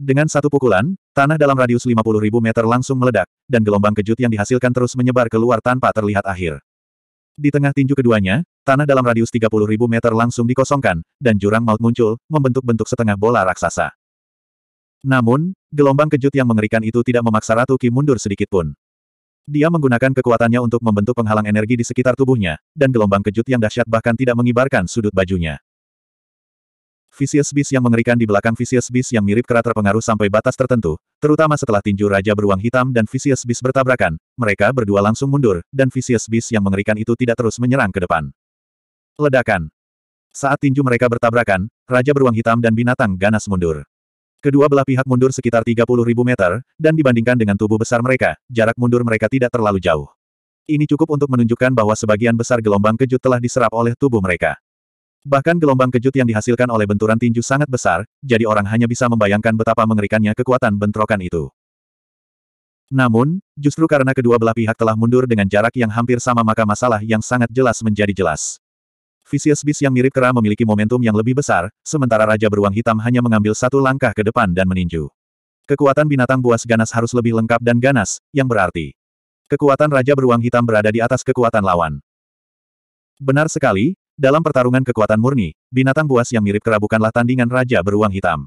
Dengan satu pukulan, tanah dalam radius 50.000 meter langsung meledak, dan gelombang kejut yang dihasilkan terus menyebar keluar tanpa terlihat akhir. Di tengah tinju keduanya, tanah dalam radius 30.000 meter langsung dikosongkan, dan jurang maut muncul, membentuk bentuk setengah bola raksasa. Namun, gelombang kejut yang mengerikan itu tidak memaksa Ratu Ki mundur sedikitpun. Dia menggunakan kekuatannya untuk membentuk penghalang energi di sekitar tubuhnya, dan gelombang kejut yang dahsyat bahkan tidak mengibarkan sudut bajunya. Vicious Beast yang mengerikan di belakang Vicious Beast yang mirip kera terpengaruh sampai batas tertentu, terutama setelah tinju Raja Beruang Hitam dan Vicious Beast bertabrakan, mereka berdua langsung mundur, dan Vicious Beast yang mengerikan itu tidak terus menyerang ke depan. Ledakan. Saat tinju mereka bertabrakan, Raja Beruang Hitam dan Binatang Ganas mundur. Kedua belah pihak mundur sekitar ribu meter, dan dibandingkan dengan tubuh besar mereka, jarak mundur mereka tidak terlalu jauh. Ini cukup untuk menunjukkan bahwa sebagian besar gelombang kejut telah diserap oleh tubuh mereka. Bahkan gelombang kejut yang dihasilkan oleh benturan tinju sangat besar, jadi orang hanya bisa membayangkan betapa mengerikannya kekuatan bentrokan itu. Namun, justru karena kedua belah pihak telah mundur dengan jarak yang hampir sama maka masalah yang sangat jelas menjadi jelas. Vicious Beast yang mirip kera memiliki momentum yang lebih besar, sementara Raja Beruang Hitam hanya mengambil satu langkah ke depan dan meninju. Kekuatan binatang buas ganas harus lebih lengkap dan ganas, yang berarti kekuatan Raja Beruang Hitam berada di atas kekuatan lawan. Benar sekali, dalam pertarungan kekuatan murni, binatang buas yang mirip kera bukanlah tandingan raja beruang hitam.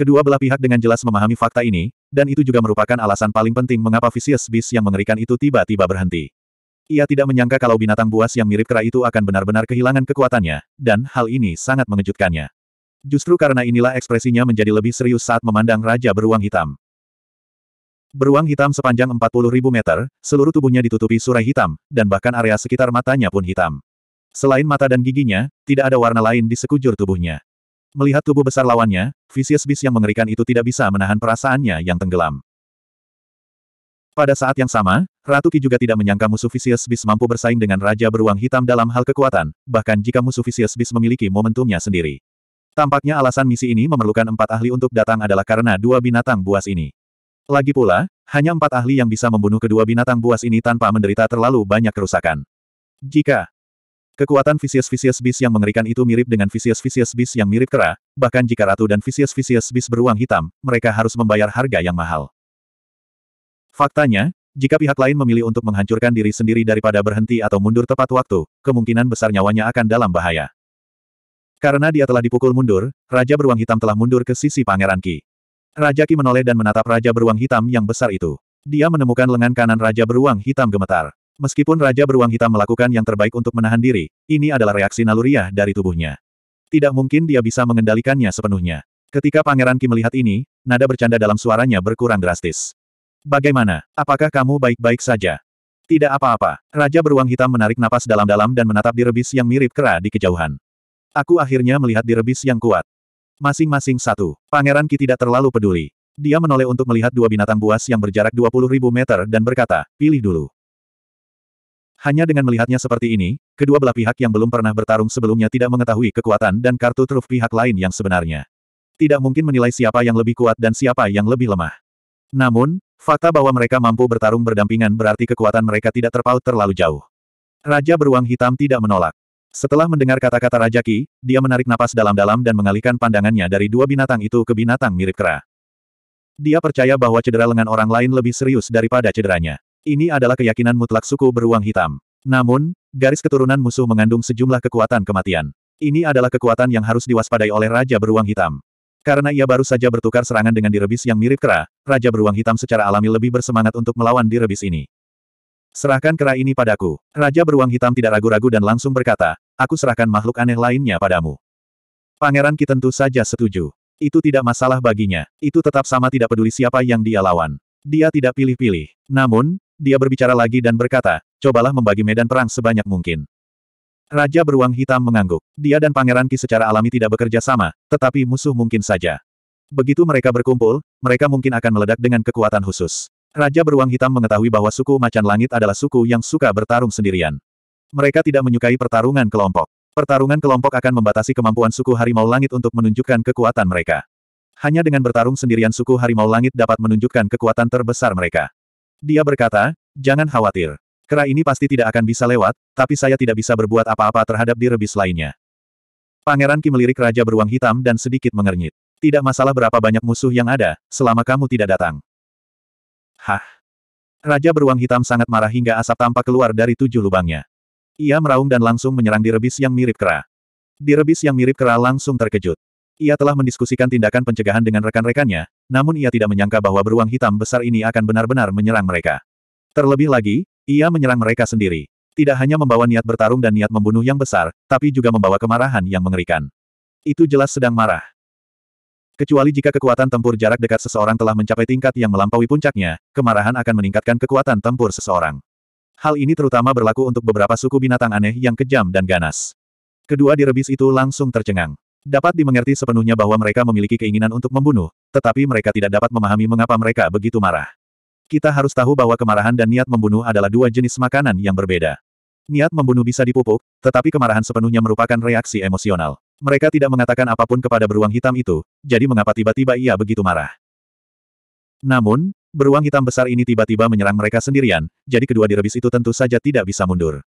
Kedua belah pihak dengan jelas memahami fakta ini, dan itu juga merupakan alasan paling penting mengapa Vicious Beast yang mengerikan itu tiba-tiba berhenti. Ia tidak menyangka kalau binatang buas yang mirip kera itu akan benar-benar kehilangan kekuatannya, dan hal ini sangat mengejutkannya. Justru karena inilah ekspresinya menjadi lebih serius saat memandang Raja Beruang Hitam. Beruang hitam sepanjang 40.000 meter, seluruh tubuhnya ditutupi surai hitam, dan bahkan area sekitar matanya pun hitam. Selain mata dan giginya, tidak ada warna lain di sekujur tubuhnya. Melihat tubuh besar lawannya, Vicious Beast yang mengerikan itu tidak bisa menahan perasaannya yang tenggelam. Pada saat yang sama, Ratu Ki juga tidak menyangka musuh Vicious Beast mampu bersaing dengan Raja Beruang Hitam dalam hal kekuatan, bahkan jika musuh Vicious Beast memiliki momentumnya sendiri. Tampaknya alasan misi ini memerlukan empat ahli untuk datang adalah karena dua binatang buas ini. Lagi pula, hanya empat ahli yang bisa membunuh kedua binatang buas ini tanpa menderita terlalu banyak kerusakan. Jika Kekuatan Visius-Visius bis yang mengerikan itu mirip dengan Visius-Visius bis yang mirip kera, bahkan jika Ratu dan Visius-Visius bis beruang hitam, mereka harus membayar harga yang mahal. Faktanya, jika pihak lain memilih untuk menghancurkan diri sendiri daripada berhenti atau mundur tepat waktu, kemungkinan besar nyawanya akan dalam bahaya. Karena dia telah dipukul mundur, Raja Beruang Hitam telah mundur ke sisi Pangeran Ki. Raja Ki menoleh dan menatap Raja Beruang Hitam yang besar itu. Dia menemukan lengan kanan Raja Beruang Hitam gemetar. Meskipun Raja Beruang Hitam melakukan yang terbaik untuk menahan diri, ini adalah reaksi naluriah dari tubuhnya. Tidak mungkin dia bisa mengendalikannya sepenuhnya. Ketika Pangeran Ki melihat ini, nada bercanda dalam suaranya berkurang drastis. Bagaimana? Apakah kamu baik-baik saja? Tidak apa-apa. Raja Beruang Hitam menarik napas dalam-dalam dan menatap direbis yang mirip kera di kejauhan. Aku akhirnya melihat direbis yang kuat. Masing-masing satu. Pangeran Ki tidak terlalu peduli. Dia menoleh untuk melihat dua binatang buas yang berjarak 20.000 meter dan berkata, pilih dulu. Hanya dengan melihatnya seperti ini, kedua belah pihak yang belum pernah bertarung sebelumnya tidak mengetahui kekuatan dan kartu truf pihak lain yang sebenarnya. Tidak mungkin menilai siapa yang lebih kuat dan siapa yang lebih lemah. Namun, fakta bahwa mereka mampu bertarung berdampingan berarti kekuatan mereka tidak terpaut terlalu jauh. Raja beruang hitam tidak menolak. Setelah mendengar kata-kata Raja Ki, dia menarik napas dalam-dalam dan mengalihkan pandangannya dari dua binatang itu ke binatang mirip kera. Dia percaya bahwa cedera lengan orang lain lebih serius daripada cederanya. Ini adalah keyakinan mutlak suku beruang hitam. Namun, garis keturunan musuh mengandung sejumlah kekuatan kematian. Ini adalah kekuatan yang harus diwaspadai oleh Raja Beruang Hitam. Karena ia baru saja bertukar serangan dengan direbis yang mirip kera, Raja Beruang Hitam secara alami lebih bersemangat untuk melawan direbis ini. Serahkan kera ini padaku. Raja Beruang Hitam tidak ragu-ragu dan langsung berkata, aku serahkan makhluk aneh lainnya padamu. Pangeran Ki tentu saja setuju. Itu tidak masalah baginya. Itu tetap sama tidak peduli siapa yang dia lawan. Dia tidak pilih-pilih. Namun, dia berbicara lagi dan berkata, cobalah membagi medan perang sebanyak mungkin. Raja beruang hitam mengangguk. Dia dan Pangeran Ki secara alami tidak bekerja sama, tetapi musuh mungkin saja. Begitu mereka berkumpul, mereka mungkin akan meledak dengan kekuatan khusus. Raja beruang hitam mengetahui bahwa suku macan langit adalah suku yang suka bertarung sendirian. Mereka tidak menyukai pertarungan kelompok. Pertarungan kelompok akan membatasi kemampuan suku harimau langit untuk menunjukkan kekuatan mereka. Hanya dengan bertarung sendirian suku harimau langit dapat menunjukkan kekuatan terbesar mereka. Dia berkata, jangan khawatir. Kera ini pasti tidak akan bisa lewat, tapi saya tidak bisa berbuat apa-apa terhadap direbis lainnya. Pangeran Ki melirik Raja Beruang Hitam dan sedikit mengernyit. Tidak masalah berapa banyak musuh yang ada, selama kamu tidak datang. Hah? Raja Beruang Hitam sangat marah hingga asap tampak keluar dari tujuh lubangnya. Ia meraung dan langsung menyerang direbis yang mirip kera. Direbis yang mirip kera langsung terkejut. Ia telah mendiskusikan tindakan pencegahan dengan rekan-rekannya, namun ia tidak menyangka bahwa beruang hitam besar ini akan benar-benar menyerang mereka. Terlebih lagi, ia menyerang mereka sendiri. Tidak hanya membawa niat bertarung dan niat membunuh yang besar, tapi juga membawa kemarahan yang mengerikan. Itu jelas sedang marah. Kecuali jika kekuatan tempur jarak dekat seseorang telah mencapai tingkat yang melampaui puncaknya, kemarahan akan meningkatkan kekuatan tempur seseorang. Hal ini terutama berlaku untuk beberapa suku binatang aneh yang kejam dan ganas. Kedua direbis itu langsung tercengang. Dapat dimengerti sepenuhnya bahwa mereka memiliki keinginan untuk membunuh, tetapi mereka tidak dapat memahami mengapa mereka begitu marah. Kita harus tahu bahwa kemarahan dan niat membunuh adalah dua jenis makanan yang berbeda. Niat membunuh bisa dipupuk, tetapi kemarahan sepenuhnya merupakan reaksi emosional. Mereka tidak mengatakan apapun kepada beruang hitam itu, jadi mengapa tiba-tiba ia begitu marah. Namun, beruang hitam besar ini tiba-tiba menyerang mereka sendirian, jadi kedua direbis itu tentu saja tidak bisa mundur.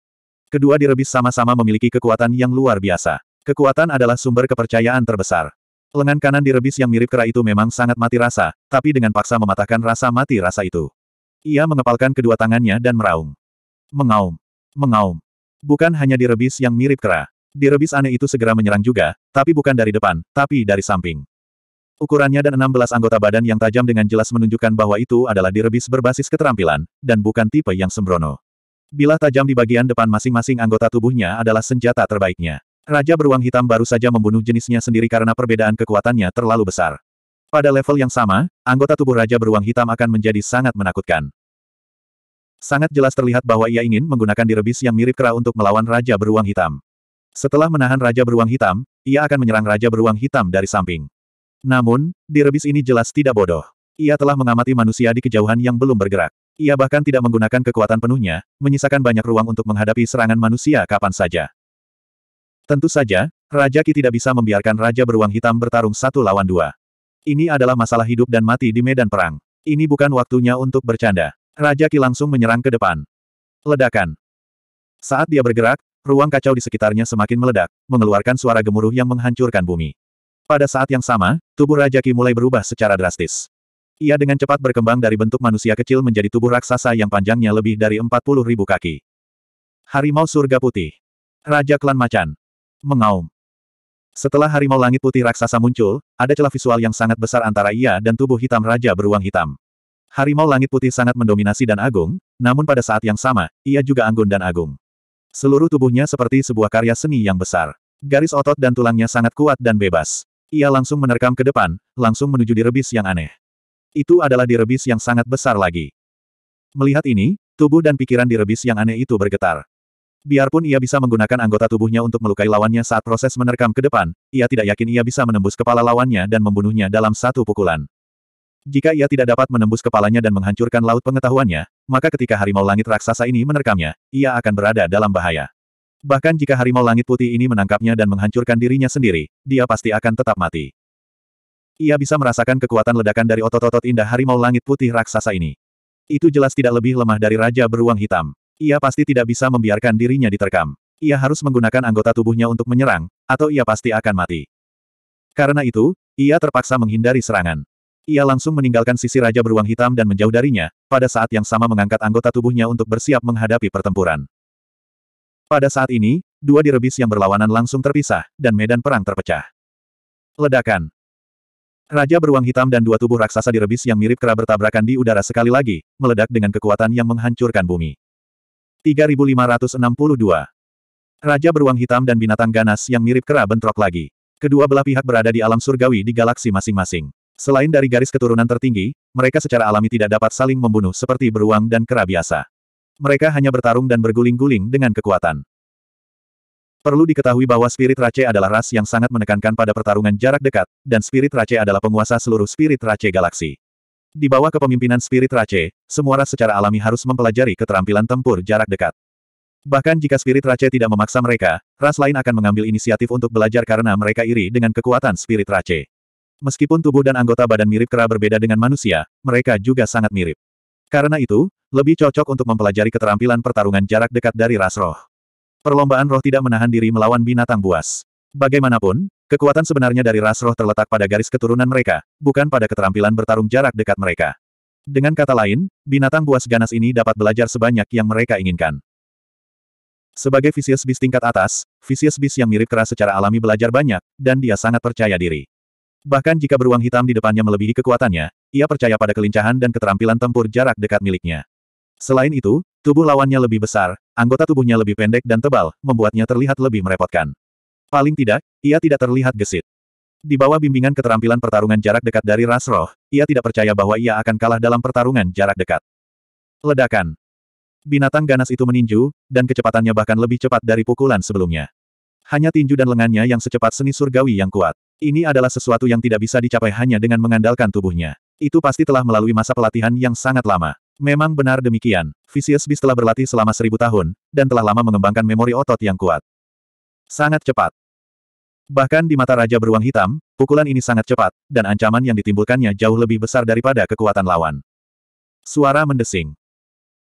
Kedua direbis sama-sama memiliki kekuatan yang luar biasa. Kekuatan adalah sumber kepercayaan terbesar. Lengan kanan direbis yang mirip kera itu memang sangat mati rasa, tapi dengan paksa mematahkan rasa mati rasa itu. Ia mengepalkan kedua tangannya dan meraung. Mengaum. Mengaum. Bukan hanya direbis yang mirip kera. Direbis aneh itu segera menyerang juga, tapi bukan dari depan, tapi dari samping. Ukurannya dan 16 anggota badan yang tajam dengan jelas menunjukkan bahwa itu adalah direbis berbasis keterampilan, dan bukan tipe yang sembrono. Bila tajam di bagian depan masing-masing anggota tubuhnya adalah senjata terbaiknya. Raja beruang hitam baru saja membunuh jenisnya sendiri karena perbedaan kekuatannya terlalu besar. Pada level yang sama, anggota tubuh Raja beruang hitam akan menjadi sangat menakutkan. Sangat jelas terlihat bahwa ia ingin menggunakan direbis yang mirip kera untuk melawan Raja beruang hitam. Setelah menahan Raja beruang hitam, ia akan menyerang Raja beruang hitam dari samping. Namun, direbis ini jelas tidak bodoh. Ia telah mengamati manusia di kejauhan yang belum bergerak. Ia bahkan tidak menggunakan kekuatan penuhnya, menyisakan banyak ruang untuk menghadapi serangan manusia kapan saja. Tentu saja, Raja Ki tidak bisa membiarkan Raja Beruang Hitam bertarung satu lawan dua. Ini adalah masalah hidup dan mati di medan perang. Ini bukan waktunya untuk bercanda. Raja Ki langsung menyerang ke depan. Ledakan. Saat dia bergerak, ruang kacau di sekitarnya semakin meledak, mengeluarkan suara gemuruh yang menghancurkan bumi. Pada saat yang sama, tubuh Raja Ki mulai berubah secara drastis. Ia dengan cepat berkembang dari bentuk manusia kecil menjadi tubuh raksasa yang panjangnya lebih dari puluh ribu kaki. Harimau Surga Putih. Raja Klan Macan mengaum. Setelah harimau langit putih raksasa muncul, ada celah visual yang sangat besar antara ia dan tubuh hitam Raja Beruang Hitam. Harimau langit putih sangat mendominasi dan agung, namun pada saat yang sama, ia juga anggun dan agung. Seluruh tubuhnya seperti sebuah karya seni yang besar. Garis otot dan tulangnya sangat kuat dan bebas. Ia langsung menerkam ke depan, langsung menuju direbis yang aneh. Itu adalah direbis yang sangat besar lagi. Melihat ini, tubuh dan pikiran direbis yang aneh itu bergetar. Biarpun ia bisa menggunakan anggota tubuhnya untuk melukai lawannya saat proses menerkam ke depan, ia tidak yakin ia bisa menembus kepala lawannya dan membunuhnya dalam satu pukulan. Jika ia tidak dapat menembus kepalanya dan menghancurkan laut pengetahuannya, maka ketika harimau langit raksasa ini menerkamnya, ia akan berada dalam bahaya. Bahkan jika harimau langit putih ini menangkapnya dan menghancurkan dirinya sendiri, dia pasti akan tetap mati. Ia bisa merasakan kekuatan ledakan dari otot-otot indah harimau langit putih raksasa ini. Itu jelas tidak lebih lemah dari Raja Beruang Hitam. Ia pasti tidak bisa membiarkan dirinya diterkam. Ia harus menggunakan anggota tubuhnya untuk menyerang, atau ia pasti akan mati. Karena itu, ia terpaksa menghindari serangan. Ia langsung meninggalkan sisi Raja Beruang Hitam dan menjauh darinya, pada saat yang sama mengangkat anggota tubuhnya untuk bersiap menghadapi pertempuran. Pada saat ini, dua direbis yang berlawanan langsung terpisah, dan medan perang terpecah. Ledakan, Raja beruang hitam dan dua tubuh raksasa direbis yang mirip kera bertabrakan di udara sekali lagi, meledak dengan kekuatan yang menghancurkan bumi. 3562. Raja beruang hitam dan binatang ganas yang mirip kera bentrok lagi. Kedua belah pihak berada di alam surgawi di galaksi masing-masing. Selain dari garis keturunan tertinggi, mereka secara alami tidak dapat saling membunuh seperti beruang dan kera biasa. Mereka hanya bertarung dan berguling-guling dengan kekuatan. Perlu diketahui bahwa spirit race adalah ras yang sangat menekankan pada pertarungan jarak dekat, dan spirit race adalah penguasa seluruh spirit race galaksi. Di bawah kepemimpinan spirit Rache, semua ras secara alami harus mempelajari keterampilan tempur jarak dekat. Bahkan jika spirit Rache tidak memaksa mereka, ras lain akan mengambil inisiatif untuk belajar karena mereka iri dengan kekuatan spirit Rache. Meskipun tubuh dan anggota badan mirip kera berbeda dengan manusia, mereka juga sangat mirip. Karena itu, lebih cocok untuk mempelajari keterampilan pertarungan jarak dekat dari ras roh. Perlombaan roh tidak menahan diri melawan binatang buas. Bagaimanapun, Kekuatan sebenarnya dari ras roh terletak pada garis keturunan mereka, bukan pada keterampilan bertarung jarak dekat mereka. Dengan kata lain, binatang buas ganas ini dapat belajar sebanyak yang mereka inginkan. Sebagai Vicious Beast tingkat atas, Vicious Beast yang mirip keras secara alami belajar banyak, dan dia sangat percaya diri. Bahkan jika beruang hitam di depannya melebihi kekuatannya, ia percaya pada kelincahan dan keterampilan tempur jarak dekat miliknya. Selain itu, tubuh lawannya lebih besar, anggota tubuhnya lebih pendek dan tebal, membuatnya terlihat lebih merepotkan. Paling tidak, ia tidak terlihat gesit. Di bawah bimbingan keterampilan pertarungan jarak dekat dari ras roh, ia tidak percaya bahwa ia akan kalah dalam pertarungan jarak dekat. Ledakan. Binatang ganas itu meninju, dan kecepatannya bahkan lebih cepat dari pukulan sebelumnya. Hanya tinju dan lengannya yang secepat seni surgawi yang kuat. Ini adalah sesuatu yang tidak bisa dicapai hanya dengan mengandalkan tubuhnya. Itu pasti telah melalui masa pelatihan yang sangat lama. Memang benar demikian, Vicious Beast telah berlatih selama seribu tahun, dan telah lama mengembangkan memori otot yang kuat. Sangat cepat. Bahkan di mata Raja Beruang Hitam, pukulan ini sangat cepat, dan ancaman yang ditimbulkannya jauh lebih besar daripada kekuatan lawan. Suara mendesing.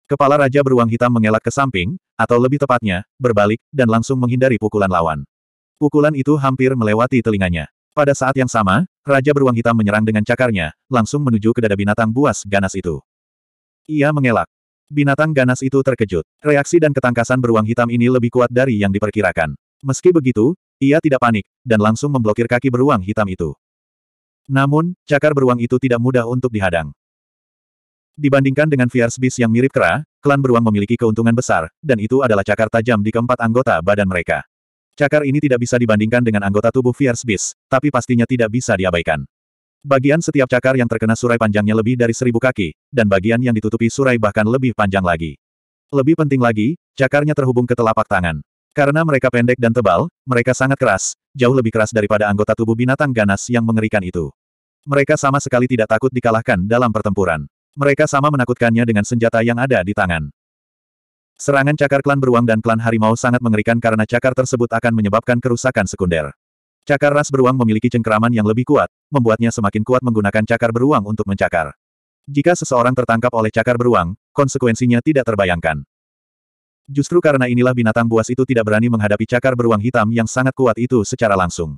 Kepala Raja Beruang Hitam mengelak ke samping, atau lebih tepatnya, berbalik, dan langsung menghindari pukulan lawan. Pukulan itu hampir melewati telinganya. Pada saat yang sama, Raja Beruang Hitam menyerang dengan cakarnya, langsung menuju ke dada binatang buas ganas itu. Ia mengelak. Binatang ganas itu terkejut. Reaksi dan ketangkasan beruang hitam ini lebih kuat dari yang diperkirakan. Meski begitu, ia tidak panik, dan langsung memblokir kaki beruang hitam itu. Namun, cakar beruang itu tidak mudah untuk dihadang. Dibandingkan dengan Fierce Beast yang mirip kera, klan beruang memiliki keuntungan besar, dan itu adalah cakar tajam di keempat anggota badan mereka. Cakar ini tidak bisa dibandingkan dengan anggota tubuh Fierce Beast, tapi pastinya tidak bisa diabaikan. Bagian setiap cakar yang terkena surai panjangnya lebih dari seribu kaki, dan bagian yang ditutupi surai bahkan lebih panjang lagi. Lebih penting lagi, cakarnya terhubung ke telapak tangan. Karena mereka pendek dan tebal, mereka sangat keras, jauh lebih keras daripada anggota tubuh binatang ganas yang mengerikan itu. Mereka sama sekali tidak takut dikalahkan dalam pertempuran. Mereka sama menakutkannya dengan senjata yang ada di tangan. Serangan cakar klan beruang dan klan harimau sangat mengerikan karena cakar tersebut akan menyebabkan kerusakan sekunder. Cakar ras beruang memiliki cengkeraman yang lebih kuat, membuatnya semakin kuat menggunakan cakar beruang untuk mencakar. Jika seseorang tertangkap oleh cakar beruang, konsekuensinya tidak terbayangkan. Justru karena inilah binatang buas itu tidak berani menghadapi cakar beruang hitam yang sangat kuat itu secara langsung.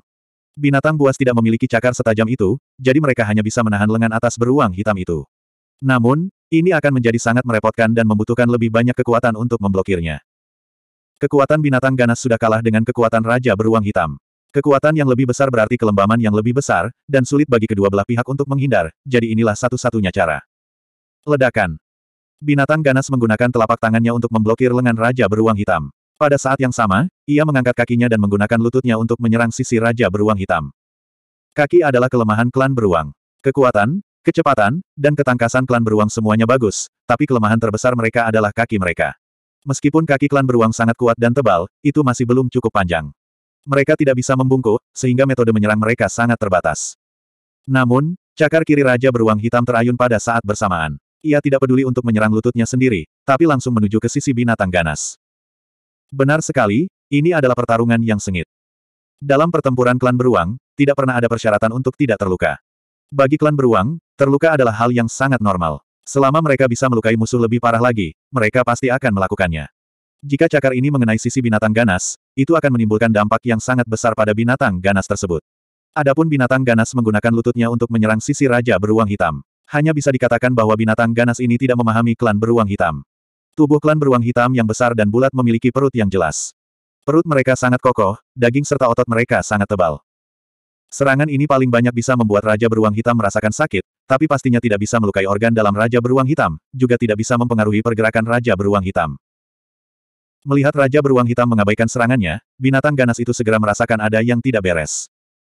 Binatang buas tidak memiliki cakar setajam itu, jadi mereka hanya bisa menahan lengan atas beruang hitam itu. Namun, ini akan menjadi sangat merepotkan dan membutuhkan lebih banyak kekuatan untuk memblokirnya. Kekuatan binatang ganas sudah kalah dengan kekuatan Raja Beruang Hitam. Kekuatan yang lebih besar berarti kelembaman yang lebih besar, dan sulit bagi kedua belah pihak untuk menghindar, jadi inilah satu-satunya cara. Ledakan. Binatang ganas menggunakan telapak tangannya untuk memblokir lengan Raja Beruang Hitam. Pada saat yang sama, ia mengangkat kakinya dan menggunakan lututnya untuk menyerang sisi Raja Beruang Hitam. Kaki adalah kelemahan klan beruang. Kekuatan, kecepatan, dan ketangkasan klan beruang semuanya bagus, tapi kelemahan terbesar mereka adalah kaki mereka. Meskipun kaki klan beruang sangat kuat dan tebal, itu masih belum cukup panjang. Mereka tidak bisa membungkuk, sehingga metode menyerang mereka sangat terbatas. Namun, cakar kiri Raja Beruang Hitam terayun pada saat bersamaan. Ia tidak peduli untuk menyerang lututnya sendiri, tapi langsung menuju ke sisi binatang ganas. Benar sekali, ini adalah pertarungan yang sengit. Dalam pertempuran klan beruang, tidak pernah ada persyaratan untuk tidak terluka. Bagi klan beruang, terluka adalah hal yang sangat normal. Selama mereka bisa melukai musuh lebih parah lagi, mereka pasti akan melakukannya. Jika cakar ini mengenai sisi binatang ganas, itu akan menimbulkan dampak yang sangat besar pada binatang ganas tersebut. Adapun binatang ganas menggunakan lututnya untuk menyerang sisi Raja Beruang Hitam. Hanya bisa dikatakan bahwa binatang ganas ini tidak memahami klan beruang hitam. Tubuh klan beruang hitam yang besar dan bulat memiliki perut yang jelas. Perut mereka sangat kokoh, daging serta otot mereka sangat tebal. Serangan ini paling banyak bisa membuat Raja Beruang Hitam merasakan sakit, tapi pastinya tidak bisa melukai organ dalam Raja Beruang Hitam, juga tidak bisa mempengaruhi pergerakan Raja Beruang Hitam. Melihat Raja Beruang Hitam mengabaikan serangannya, binatang ganas itu segera merasakan ada yang tidak beres.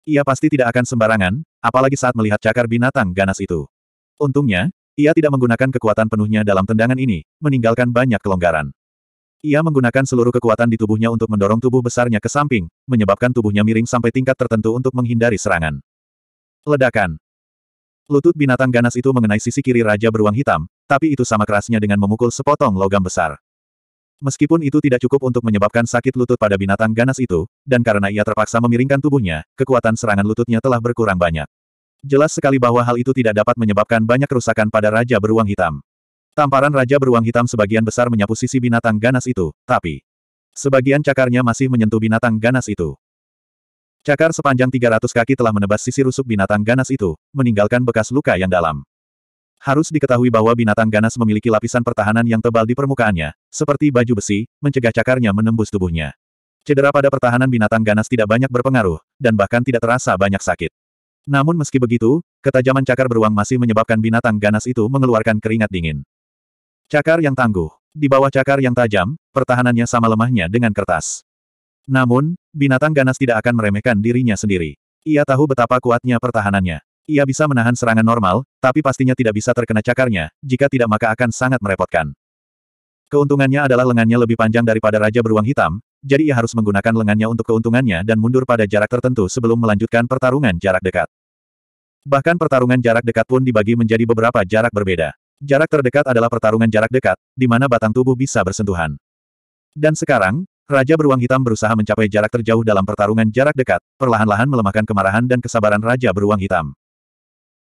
Ia pasti tidak akan sembarangan, apalagi saat melihat cakar binatang ganas itu. Untungnya, ia tidak menggunakan kekuatan penuhnya dalam tendangan ini, meninggalkan banyak kelonggaran. Ia menggunakan seluruh kekuatan di tubuhnya untuk mendorong tubuh besarnya ke samping, menyebabkan tubuhnya miring sampai tingkat tertentu untuk menghindari serangan. Ledakan. Lutut binatang ganas itu mengenai sisi kiri Raja Beruang Hitam, tapi itu sama kerasnya dengan memukul sepotong logam besar. Meskipun itu tidak cukup untuk menyebabkan sakit lutut pada binatang ganas itu, dan karena ia terpaksa memiringkan tubuhnya, kekuatan serangan lututnya telah berkurang banyak. Jelas sekali bahwa hal itu tidak dapat menyebabkan banyak kerusakan pada Raja Beruang Hitam. Tamparan Raja Beruang Hitam sebagian besar menyapu sisi binatang ganas itu, tapi sebagian cakarnya masih menyentuh binatang ganas itu. Cakar sepanjang 300 kaki telah menebas sisi rusuk binatang ganas itu, meninggalkan bekas luka yang dalam. Harus diketahui bahwa binatang ganas memiliki lapisan pertahanan yang tebal di permukaannya, seperti baju besi, mencegah cakarnya menembus tubuhnya. Cedera pada pertahanan binatang ganas tidak banyak berpengaruh, dan bahkan tidak terasa banyak sakit. Namun meski begitu, ketajaman cakar beruang masih menyebabkan binatang ganas itu mengeluarkan keringat dingin. Cakar yang tangguh. Di bawah cakar yang tajam, pertahanannya sama lemahnya dengan kertas. Namun, binatang ganas tidak akan meremehkan dirinya sendiri. Ia tahu betapa kuatnya pertahanannya. Ia bisa menahan serangan normal, tapi pastinya tidak bisa terkena cakarnya, jika tidak maka akan sangat merepotkan. Keuntungannya adalah lengannya lebih panjang daripada Raja Beruang Hitam, jadi ia harus menggunakan lengannya untuk keuntungannya dan mundur pada jarak tertentu sebelum melanjutkan pertarungan jarak dekat. Bahkan pertarungan jarak dekat pun dibagi menjadi beberapa jarak berbeda. Jarak terdekat adalah pertarungan jarak dekat, di mana batang tubuh bisa bersentuhan. Dan sekarang, Raja Beruang Hitam berusaha mencapai jarak terjauh dalam pertarungan jarak dekat, perlahan-lahan melemahkan kemarahan dan kesabaran Raja Beruang Hitam.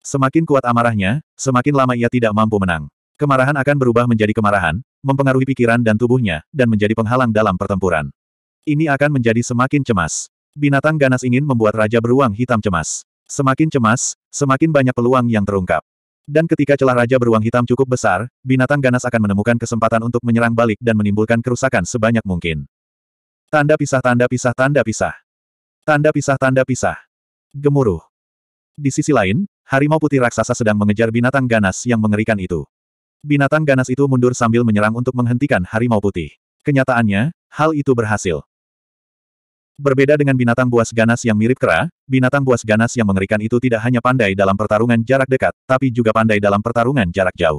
Semakin kuat amarahnya, semakin lama ia tidak mampu menang. Kemarahan akan berubah menjadi kemarahan, mempengaruhi pikiran dan tubuhnya, dan menjadi penghalang dalam pertempuran. Ini akan menjadi semakin cemas. Binatang ganas ingin membuat Raja Beruang Hitam cemas. Semakin cemas, semakin banyak peluang yang terungkap. Dan ketika celah Raja Beruang Hitam cukup besar, binatang ganas akan menemukan kesempatan untuk menyerang balik dan menimbulkan kerusakan sebanyak mungkin. Tanda pisah tanda pisah tanda pisah. Tanda pisah tanda pisah. Gemuruh. Di sisi lain, harimau putih raksasa sedang mengejar binatang ganas yang mengerikan itu. Binatang ganas itu mundur sambil menyerang untuk menghentikan harimau putih. Kenyataannya, hal itu berhasil. Berbeda dengan binatang buas ganas yang mirip kera, binatang buas ganas yang mengerikan itu tidak hanya pandai dalam pertarungan jarak dekat, tapi juga pandai dalam pertarungan jarak jauh.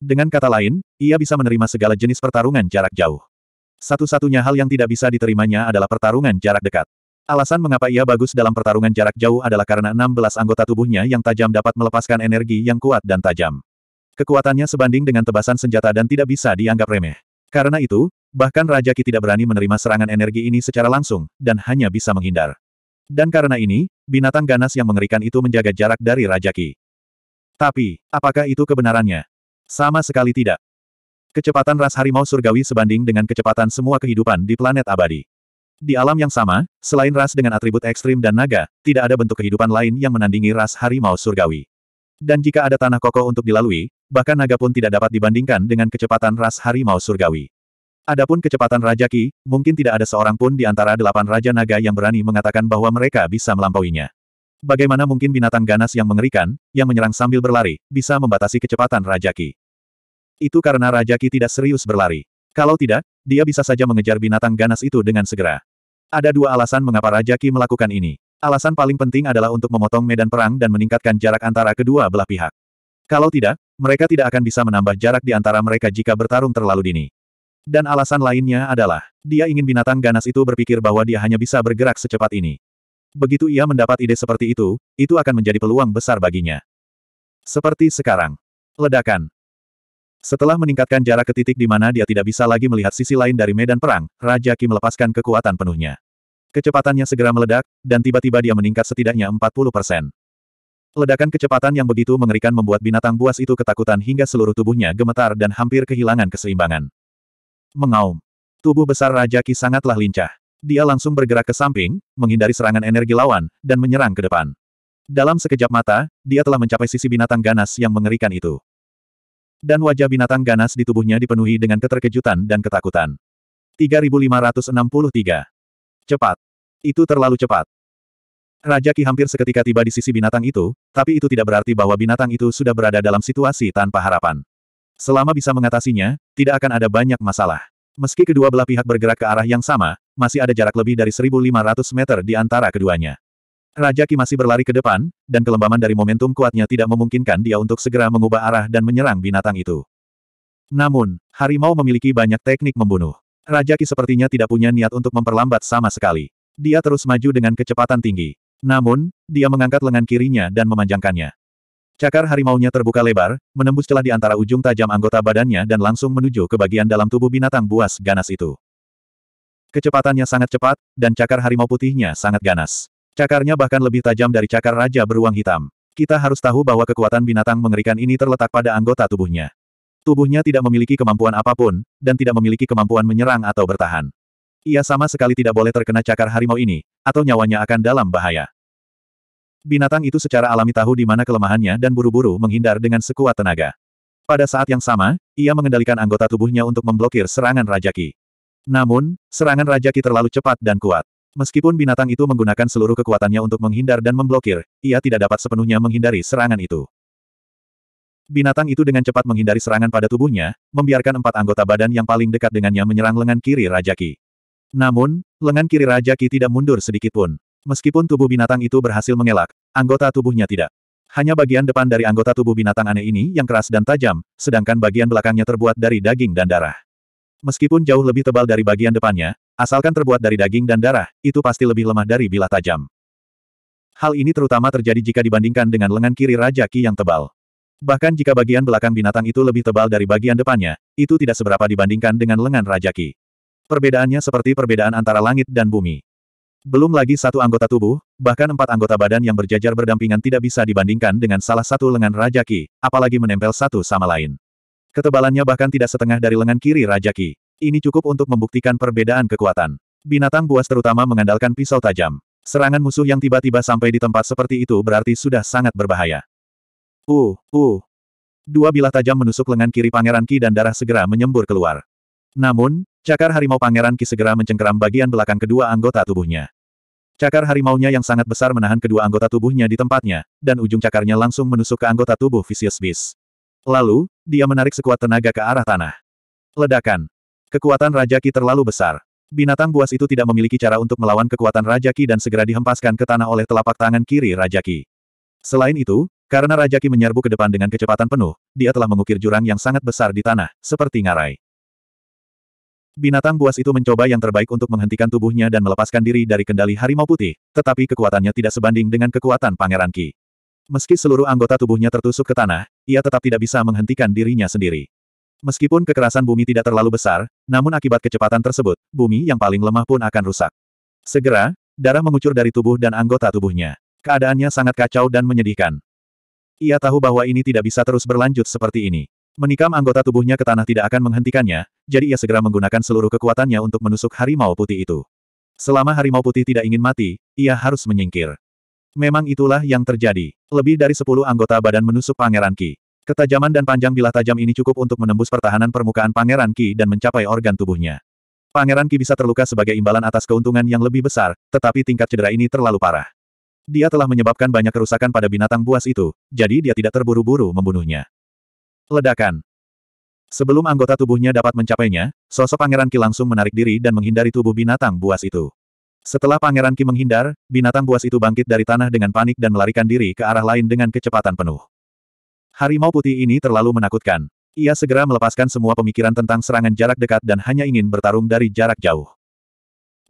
Dengan kata lain, ia bisa menerima segala jenis pertarungan jarak jauh. Satu-satunya hal yang tidak bisa diterimanya adalah pertarungan jarak dekat. Alasan mengapa ia bagus dalam pertarungan jarak jauh adalah karena 16 anggota tubuhnya yang tajam dapat melepaskan energi yang kuat dan tajam. Kekuatannya sebanding dengan tebasan senjata dan tidak bisa dianggap remeh. Karena itu, bahkan Raja Ki tidak berani menerima serangan energi ini secara langsung, dan hanya bisa menghindar. Dan karena ini, binatang ganas yang mengerikan itu menjaga jarak dari Raja Ki. Tapi, apakah itu kebenarannya? Sama sekali tidak. Kecepatan ras harimau surgawi sebanding dengan kecepatan semua kehidupan di planet abadi. Di alam yang sama, selain ras dengan atribut ekstrim dan naga, tidak ada bentuk kehidupan lain yang menandingi ras harimau surgawi. Dan jika ada tanah kokoh untuk dilalui, bahkan naga pun tidak dapat dibandingkan dengan kecepatan ras harimau surgawi. Adapun kecepatan Raja Ki, mungkin tidak ada seorang pun di antara delapan Raja Naga yang berani mengatakan bahwa mereka bisa melampauinya. Bagaimana mungkin binatang ganas yang mengerikan, yang menyerang sambil berlari, bisa membatasi kecepatan Raja Ki? Itu karena Raja Ki tidak serius berlari. Kalau tidak, dia bisa saja mengejar binatang ganas itu dengan segera. Ada dua alasan mengapa Raja Ki melakukan ini. Alasan paling penting adalah untuk memotong medan perang dan meningkatkan jarak antara kedua belah pihak. Kalau tidak, mereka tidak akan bisa menambah jarak di antara mereka jika bertarung terlalu dini. Dan alasan lainnya adalah, dia ingin binatang ganas itu berpikir bahwa dia hanya bisa bergerak secepat ini. Begitu ia mendapat ide seperti itu, itu akan menjadi peluang besar baginya. Seperti sekarang. Ledakan. Setelah meningkatkan jarak ke titik di mana dia tidak bisa lagi melihat sisi lain dari medan perang, Raja Ki melepaskan kekuatan penuhnya. Kecepatannya segera meledak, dan tiba-tiba dia meningkat setidaknya 40 persen. Ledakan kecepatan yang begitu mengerikan membuat binatang buas itu ketakutan hingga seluruh tubuhnya gemetar dan hampir kehilangan keseimbangan. Mengaum. Tubuh besar Raja Ki sangatlah lincah. Dia langsung bergerak ke samping, menghindari serangan energi lawan, dan menyerang ke depan. Dalam sekejap mata, dia telah mencapai sisi binatang ganas yang mengerikan itu. Dan wajah binatang ganas di tubuhnya dipenuhi dengan keterkejutan dan ketakutan. 3563 Cepat. Itu terlalu cepat. Raja Ki hampir seketika tiba di sisi binatang itu, tapi itu tidak berarti bahwa binatang itu sudah berada dalam situasi tanpa harapan. Selama bisa mengatasinya, tidak akan ada banyak masalah. Meski kedua belah pihak bergerak ke arah yang sama, masih ada jarak lebih dari 1.500 meter di antara keduanya. Raja Ki masih berlari ke depan, dan kelembaman dari momentum kuatnya tidak memungkinkan dia untuk segera mengubah arah dan menyerang binatang itu. Namun, harimau memiliki banyak teknik membunuh. Raja Ki sepertinya tidak punya niat untuk memperlambat sama sekali. Dia terus maju dengan kecepatan tinggi. Namun, dia mengangkat lengan kirinya dan memanjangkannya. Cakar harimaunya terbuka lebar, menembus celah di antara ujung tajam anggota badannya dan langsung menuju ke bagian dalam tubuh binatang buas ganas itu. Kecepatannya sangat cepat, dan cakar harimau putihnya sangat ganas. Cakarnya bahkan lebih tajam dari cakar raja beruang hitam. Kita harus tahu bahwa kekuatan binatang mengerikan ini terletak pada anggota tubuhnya. Tubuhnya tidak memiliki kemampuan apapun, dan tidak memiliki kemampuan menyerang atau bertahan. Ia sama sekali tidak boleh terkena cakar harimau ini, atau nyawanya akan dalam bahaya. Binatang itu secara alami tahu di mana kelemahannya dan buru-buru menghindar dengan sekuat tenaga. Pada saat yang sama, ia mengendalikan anggota tubuhnya untuk memblokir serangan rajaki. Namun, serangan rajaki terlalu cepat dan kuat. Meskipun binatang itu menggunakan seluruh kekuatannya untuk menghindar dan memblokir, ia tidak dapat sepenuhnya menghindari serangan itu. Binatang itu dengan cepat menghindari serangan pada tubuhnya, membiarkan empat anggota badan yang paling dekat dengannya menyerang lengan kiri Raja Ki. Namun, lengan kiri Raja Ki tidak mundur sedikit pun, Meskipun tubuh binatang itu berhasil mengelak, anggota tubuhnya tidak. Hanya bagian depan dari anggota tubuh binatang aneh ini yang keras dan tajam, sedangkan bagian belakangnya terbuat dari daging dan darah. Meskipun jauh lebih tebal dari bagian depannya, asalkan terbuat dari daging dan darah, itu pasti lebih lemah dari bilah tajam. Hal ini terutama terjadi jika dibandingkan dengan lengan kiri Raja Ki yang tebal. Bahkan jika bagian belakang binatang itu lebih tebal dari bagian depannya, itu tidak seberapa dibandingkan dengan lengan Raja Ki. Perbedaannya seperti perbedaan antara langit dan bumi. Belum lagi satu anggota tubuh, bahkan empat anggota badan yang berjajar berdampingan tidak bisa dibandingkan dengan salah satu lengan Raja Ki, apalagi menempel satu sama lain. Ketebalannya bahkan tidak setengah dari lengan kiri Raja Ki. Ini cukup untuk membuktikan perbedaan kekuatan. Binatang buas terutama mengandalkan pisau tajam. Serangan musuh yang tiba-tiba sampai di tempat seperti itu berarti sudah sangat berbahaya. Uh, uh. Dua bilah tajam menusuk lengan kiri Pangeran Ki dan darah segera menyembur keluar. Namun, cakar harimau Pangeran Ki segera mencengkeram bagian belakang kedua anggota tubuhnya. Cakar harimaunya yang sangat besar menahan kedua anggota tubuhnya di tempatnya, dan ujung cakarnya langsung menusuk ke anggota tubuh Vicious Beast. Lalu, dia menarik sekuat tenaga ke arah tanah. Ledakan. Kekuatan Raja Ki terlalu besar. Binatang buas itu tidak memiliki cara untuk melawan kekuatan Raja Ki dan segera dihempaskan ke tanah oleh telapak tangan kiri Raja Ki. Selain itu, karena Raja Ki menyerbu ke depan dengan kecepatan penuh, dia telah mengukir jurang yang sangat besar di tanah, seperti ngarai. Binatang buas itu mencoba yang terbaik untuk menghentikan tubuhnya dan melepaskan diri dari kendali harimau putih, tetapi kekuatannya tidak sebanding dengan kekuatan Pangeran Ki. Meski seluruh anggota tubuhnya tertusuk ke tanah, ia tetap tidak bisa menghentikan dirinya sendiri. Meskipun kekerasan bumi tidak terlalu besar, namun akibat kecepatan tersebut, bumi yang paling lemah pun akan rusak. Segera, darah mengucur dari tubuh dan anggota tubuhnya. Keadaannya sangat kacau dan menyedihkan. Ia tahu bahwa ini tidak bisa terus berlanjut seperti ini. Menikam anggota tubuhnya ke tanah tidak akan menghentikannya, jadi ia segera menggunakan seluruh kekuatannya untuk menusuk harimau putih itu. Selama harimau putih tidak ingin mati, ia harus menyingkir. Memang itulah yang terjadi. Lebih dari sepuluh anggota badan menusuk Pangeran Ki. Ketajaman dan panjang bilah tajam ini cukup untuk menembus pertahanan permukaan Pangeran Ki dan mencapai organ tubuhnya. Pangeran Ki bisa terluka sebagai imbalan atas keuntungan yang lebih besar, tetapi tingkat cedera ini terlalu parah. Dia telah menyebabkan banyak kerusakan pada binatang buas itu, jadi dia tidak terburu-buru membunuhnya. Ledakan. Sebelum anggota tubuhnya dapat mencapainya, sosok Pangeran Ki langsung menarik diri dan menghindari tubuh binatang buas itu. Setelah Pangeran Ki menghindar, binatang buas itu bangkit dari tanah dengan panik dan melarikan diri ke arah lain dengan kecepatan penuh. Harimau putih ini terlalu menakutkan. Ia segera melepaskan semua pemikiran tentang serangan jarak dekat dan hanya ingin bertarung dari jarak jauh.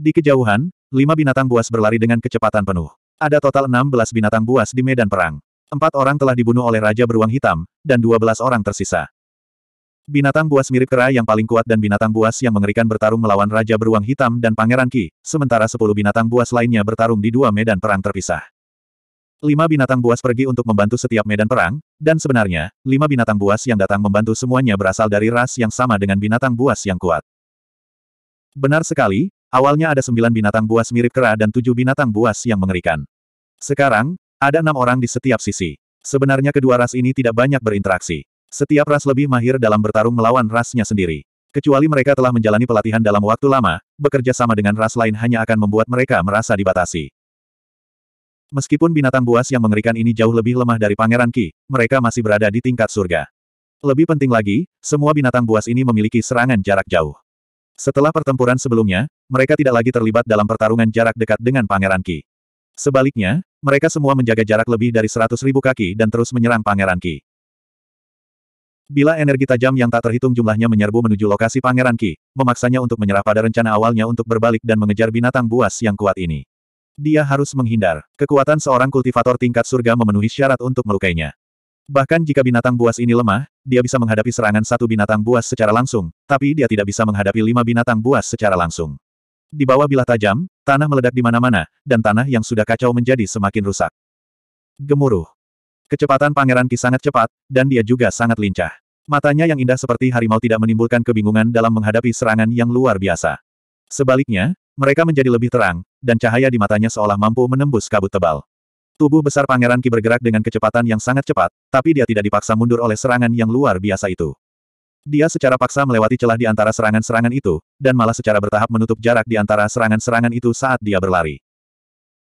Di kejauhan, lima binatang buas berlari dengan kecepatan penuh. Ada total 16 binatang buas di medan perang. Empat orang telah dibunuh oleh Raja Beruang Hitam, dan 12 orang tersisa. Binatang buas mirip kera yang paling kuat dan binatang buas yang mengerikan bertarung melawan Raja Beruang Hitam dan Pangeran Ki, sementara sepuluh binatang buas lainnya bertarung di dua medan perang terpisah. Lima binatang buas pergi untuk membantu setiap medan perang, dan sebenarnya, lima binatang buas yang datang membantu semuanya berasal dari ras yang sama dengan binatang buas yang kuat. Benar sekali, awalnya ada sembilan binatang buas mirip kera dan tujuh binatang buas yang mengerikan. Sekarang, ada enam orang di setiap sisi. Sebenarnya kedua ras ini tidak banyak berinteraksi. Setiap ras lebih mahir dalam bertarung melawan rasnya sendiri. Kecuali mereka telah menjalani pelatihan dalam waktu lama, bekerja sama dengan ras lain hanya akan membuat mereka merasa dibatasi. Meskipun binatang buas yang mengerikan ini jauh lebih lemah dari Pangeran Ki, mereka masih berada di tingkat surga. Lebih penting lagi, semua binatang buas ini memiliki serangan jarak jauh. Setelah pertempuran sebelumnya, mereka tidak lagi terlibat dalam pertarungan jarak dekat dengan Pangeran Ki. Sebaliknya, mereka semua menjaga jarak lebih dari seratus ribu kaki dan terus menyerang Pangeran Ki. Bila energi tajam yang tak terhitung jumlahnya menyerbu menuju lokasi Pangeran Ki, memaksanya untuk menyerah pada rencana awalnya untuk berbalik dan mengejar binatang buas yang kuat ini. Dia harus menghindar. Kekuatan seorang kultivator tingkat surga memenuhi syarat untuk melukainya. Bahkan jika binatang buas ini lemah, dia bisa menghadapi serangan satu binatang buas secara langsung, tapi dia tidak bisa menghadapi lima binatang buas secara langsung. Di bawah bilah tajam, tanah meledak di mana-mana, dan tanah yang sudah kacau menjadi semakin rusak. Gemuruh. Kecepatan Pangeran Ki sangat cepat, dan dia juga sangat lincah. Matanya yang indah seperti harimau tidak menimbulkan kebingungan dalam menghadapi serangan yang luar biasa. Sebaliknya, mereka menjadi lebih terang, dan cahaya di matanya seolah mampu menembus kabut tebal. Tubuh besar Pangeran Ki bergerak dengan kecepatan yang sangat cepat, tapi dia tidak dipaksa mundur oleh serangan yang luar biasa itu. Dia secara paksa melewati celah di antara serangan-serangan itu, dan malah secara bertahap menutup jarak di antara serangan-serangan itu saat dia berlari.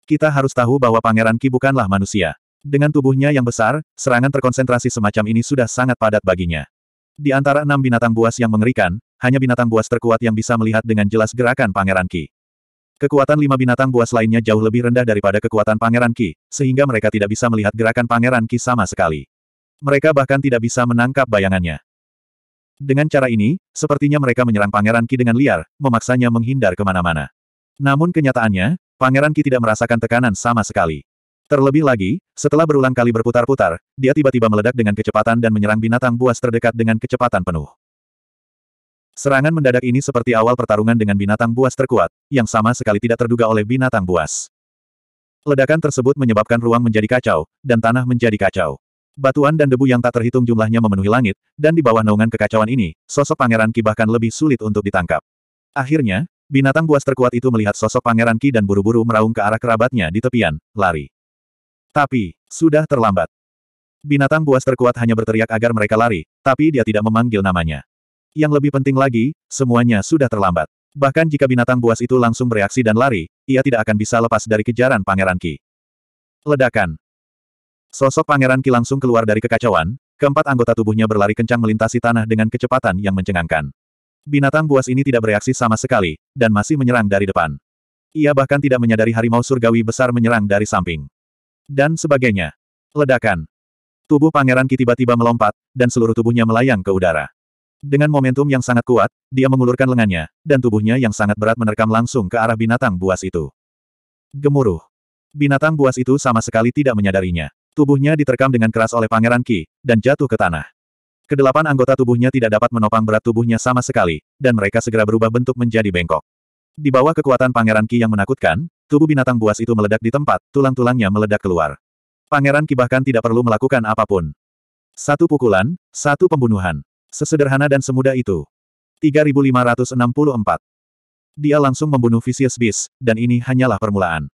Kita harus tahu bahwa Pangeran Ki bukanlah manusia. Dengan tubuhnya yang besar, serangan terkonsentrasi semacam ini sudah sangat padat baginya. Di antara enam binatang buas yang mengerikan, hanya binatang buas terkuat yang bisa melihat dengan jelas gerakan Pangeran Ki. Kekuatan lima binatang buas lainnya jauh lebih rendah daripada kekuatan Pangeran Ki, sehingga mereka tidak bisa melihat gerakan Pangeran Ki sama sekali. Mereka bahkan tidak bisa menangkap bayangannya. Dengan cara ini, sepertinya mereka menyerang Pangeran Ki dengan liar, memaksanya menghindar kemana-mana. Namun kenyataannya, Pangeran Ki tidak merasakan tekanan sama sekali. Terlebih lagi, setelah berulang kali berputar-putar, dia tiba-tiba meledak dengan kecepatan dan menyerang binatang buas terdekat dengan kecepatan penuh. Serangan mendadak ini seperti awal pertarungan dengan binatang buas terkuat, yang sama sekali tidak terduga oleh binatang buas. Ledakan tersebut menyebabkan ruang menjadi kacau, dan tanah menjadi kacau. Batuan dan debu yang tak terhitung jumlahnya memenuhi langit, dan di bawah naungan kekacauan ini, sosok Pangeran Ki bahkan lebih sulit untuk ditangkap. Akhirnya, binatang buas terkuat itu melihat sosok Pangeran Ki dan buru-buru meraung ke arah kerabatnya di tepian, lari. Tapi, sudah terlambat. Binatang buas terkuat hanya berteriak agar mereka lari, tapi dia tidak memanggil namanya. Yang lebih penting lagi, semuanya sudah terlambat. Bahkan jika binatang buas itu langsung bereaksi dan lari, ia tidak akan bisa lepas dari kejaran Pangeran Ki. Ledakan, Sosok Pangeran Ki langsung keluar dari kekacauan, keempat anggota tubuhnya berlari kencang melintasi tanah dengan kecepatan yang mencengangkan. Binatang buas ini tidak bereaksi sama sekali, dan masih menyerang dari depan. Ia bahkan tidak menyadari harimau surgawi besar menyerang dari samping. Dan sebagainya. Ledakan. Tubuh Pangeran Ki tiba-tiba melompat, dan seluruh tubuhnya melayang ke udara. Dengan momentum yang sangat kuat, dia mengulurkan lengannya, dan tubuhnya yang sangat berat menerkam langsung ke arah binatang buas itu. Gemuruh. Binatang buas itu sama sekali tidak menyadarinya. Tubuhnya diterkam dengan keras oleh Pangeran Ki dan jatuh ke tanah. Kedelapan anggota tubuhnya tidak dapat menopang berat tubuhnya sama sekali, dan mereka segera berubah bentuk menjadi bengkok. Di bawah kekuatan Pangeran Ki yang menakutkan, tubuh binatang buas itu meledak di tempat, tulang-tulangnya meledak keluar. Pangeran Ki bahkan tidak perlu melakukan apapun. Satu pukulan, satu pembunuhan. Sesederhana dan semudah itu. 3564. Dia langsung membunuh Vicious Beast, dan ini hanyalah permulaan.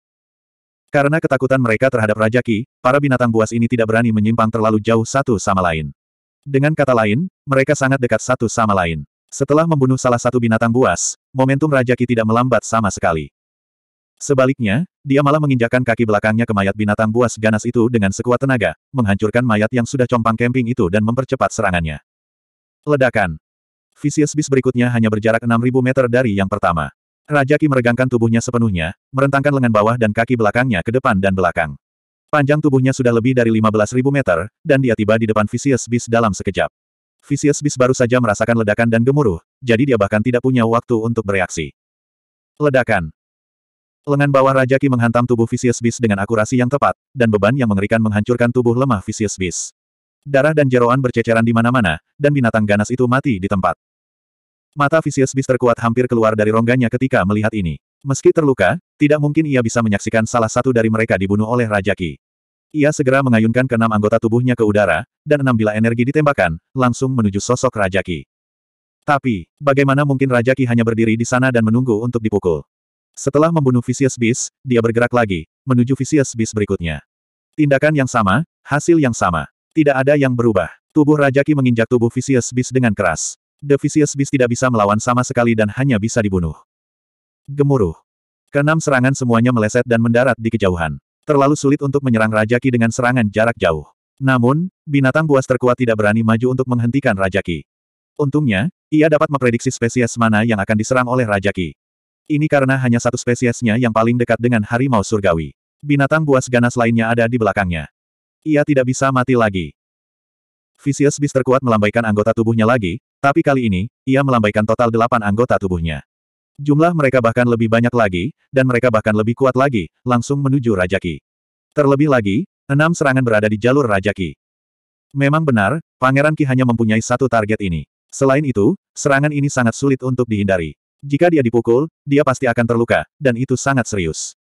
Karena ketakutan mereka terhadap Raja Ki, para binatang buas ini tidak berani menyimpang terlalu jauh satu sama lain. Dengan kata lain, mereka sangat dekat satu sama lain. Setelah membunuh salah satu binatang buas, momentum Raja Ki tidak melambat sama sekali. Sebaliknya, dia malah menginjakan kaki belakangnya ke mayat binatang buas ganas itu dengan sekuat tenaga, menghancurkan mayat yang sudah compang camping itu dan mempercepat serangannya. Ledakan. Vicious Beast berikutnya hanya berjarak 6.000 meter dari yang pertama. Raja Ki meregangkan tubuhnya sepenuhnya, merentangkan lengan bawah dan kaki belakangnya ke depan dan belakang. Panjang tubuhnya sudah lebih dari 15.000 meter, dan dia tiba di depan Vicious Beast dalam sekejap. Vicious Beast baru saja merasakan ledakan dan gemuruh, jadi dia bahkan tidak punya waktu untuk bereaksi. Ledakan. Lengan bawah Raja Ki menghantam tubuh Vicious Beast dengan akurasi yang tepat, dan beban yang mengerikan menghancurkan tubuh lemah Vicious Beast. Darah dan jeroan berceceran di mana-mana, dan binatang ganas itu mati di tempat. Mata Vicious Beast terkuat hampir keluar dari rongganya ketika melihat ini. Meski terluka, tidak mungkin ia bisa menyaksikan salah satu dari mereka dibunuh oleh Raja Ki. Ia segera mengayunkan keenam anggota tubuhnya ke udara, dan enam bila energi ditembakkan, langsung menuju sosok Raja Ki. Tapi, bagaimana mungkin Raja Ki hanya berdiri di sana dan menunggu untuk dipukul? Setelah membunuh Vicious Beast, dia bergerak lagi, menuju Vicious Beast berikutnya. Tindakan yang sama, hasil yang sama. Tidak ada yang berubah. Tubuh Raja Ki menginjak tubuh Vicious Beast dengan keras. The Vicious Beast tidak bisa melawan sama sekali dan hanya bisa dibunuh. Gemuruh. Kenam serangan semuanya meleset dan mendarat di kejauhan. Terlalu sulit untuk menyerang Raja Ki dengan serangan jarak jauh. Namun, binatang buas terkuat tidak berani maju untuk menghentikan Raja Ki. Untungnya, ia dapat memprediksi spesies mana yang akan diserang oleh Raja Ki. Ini karena hanya satu spesiesnya yang paling dekat dengan harimau surgawi. Binatang buas ganas lainnya ada di belakangnya. Ia tidak bisa mati lagi. Vicious bis terkuat melambaikan anggota tubuhnya lagi, tapi kali ini, ia melambaikan total delapan anggota tubuhnya. Jumlah mereka bahkan lebih banyak lagi, dan mereka bahkan lebih kuat lagi, langsung menuju Rajaki. Terlebih lagi, enam serangan berada di jalur Rajaki. Memang benar, Pangeran Ki hanya mempunyai satu target ini. Selain itu, serangan ini sangat sulit untuk dihindari. Jika dia dipukul, dia pasti akan terluka, dan itu sangat serius.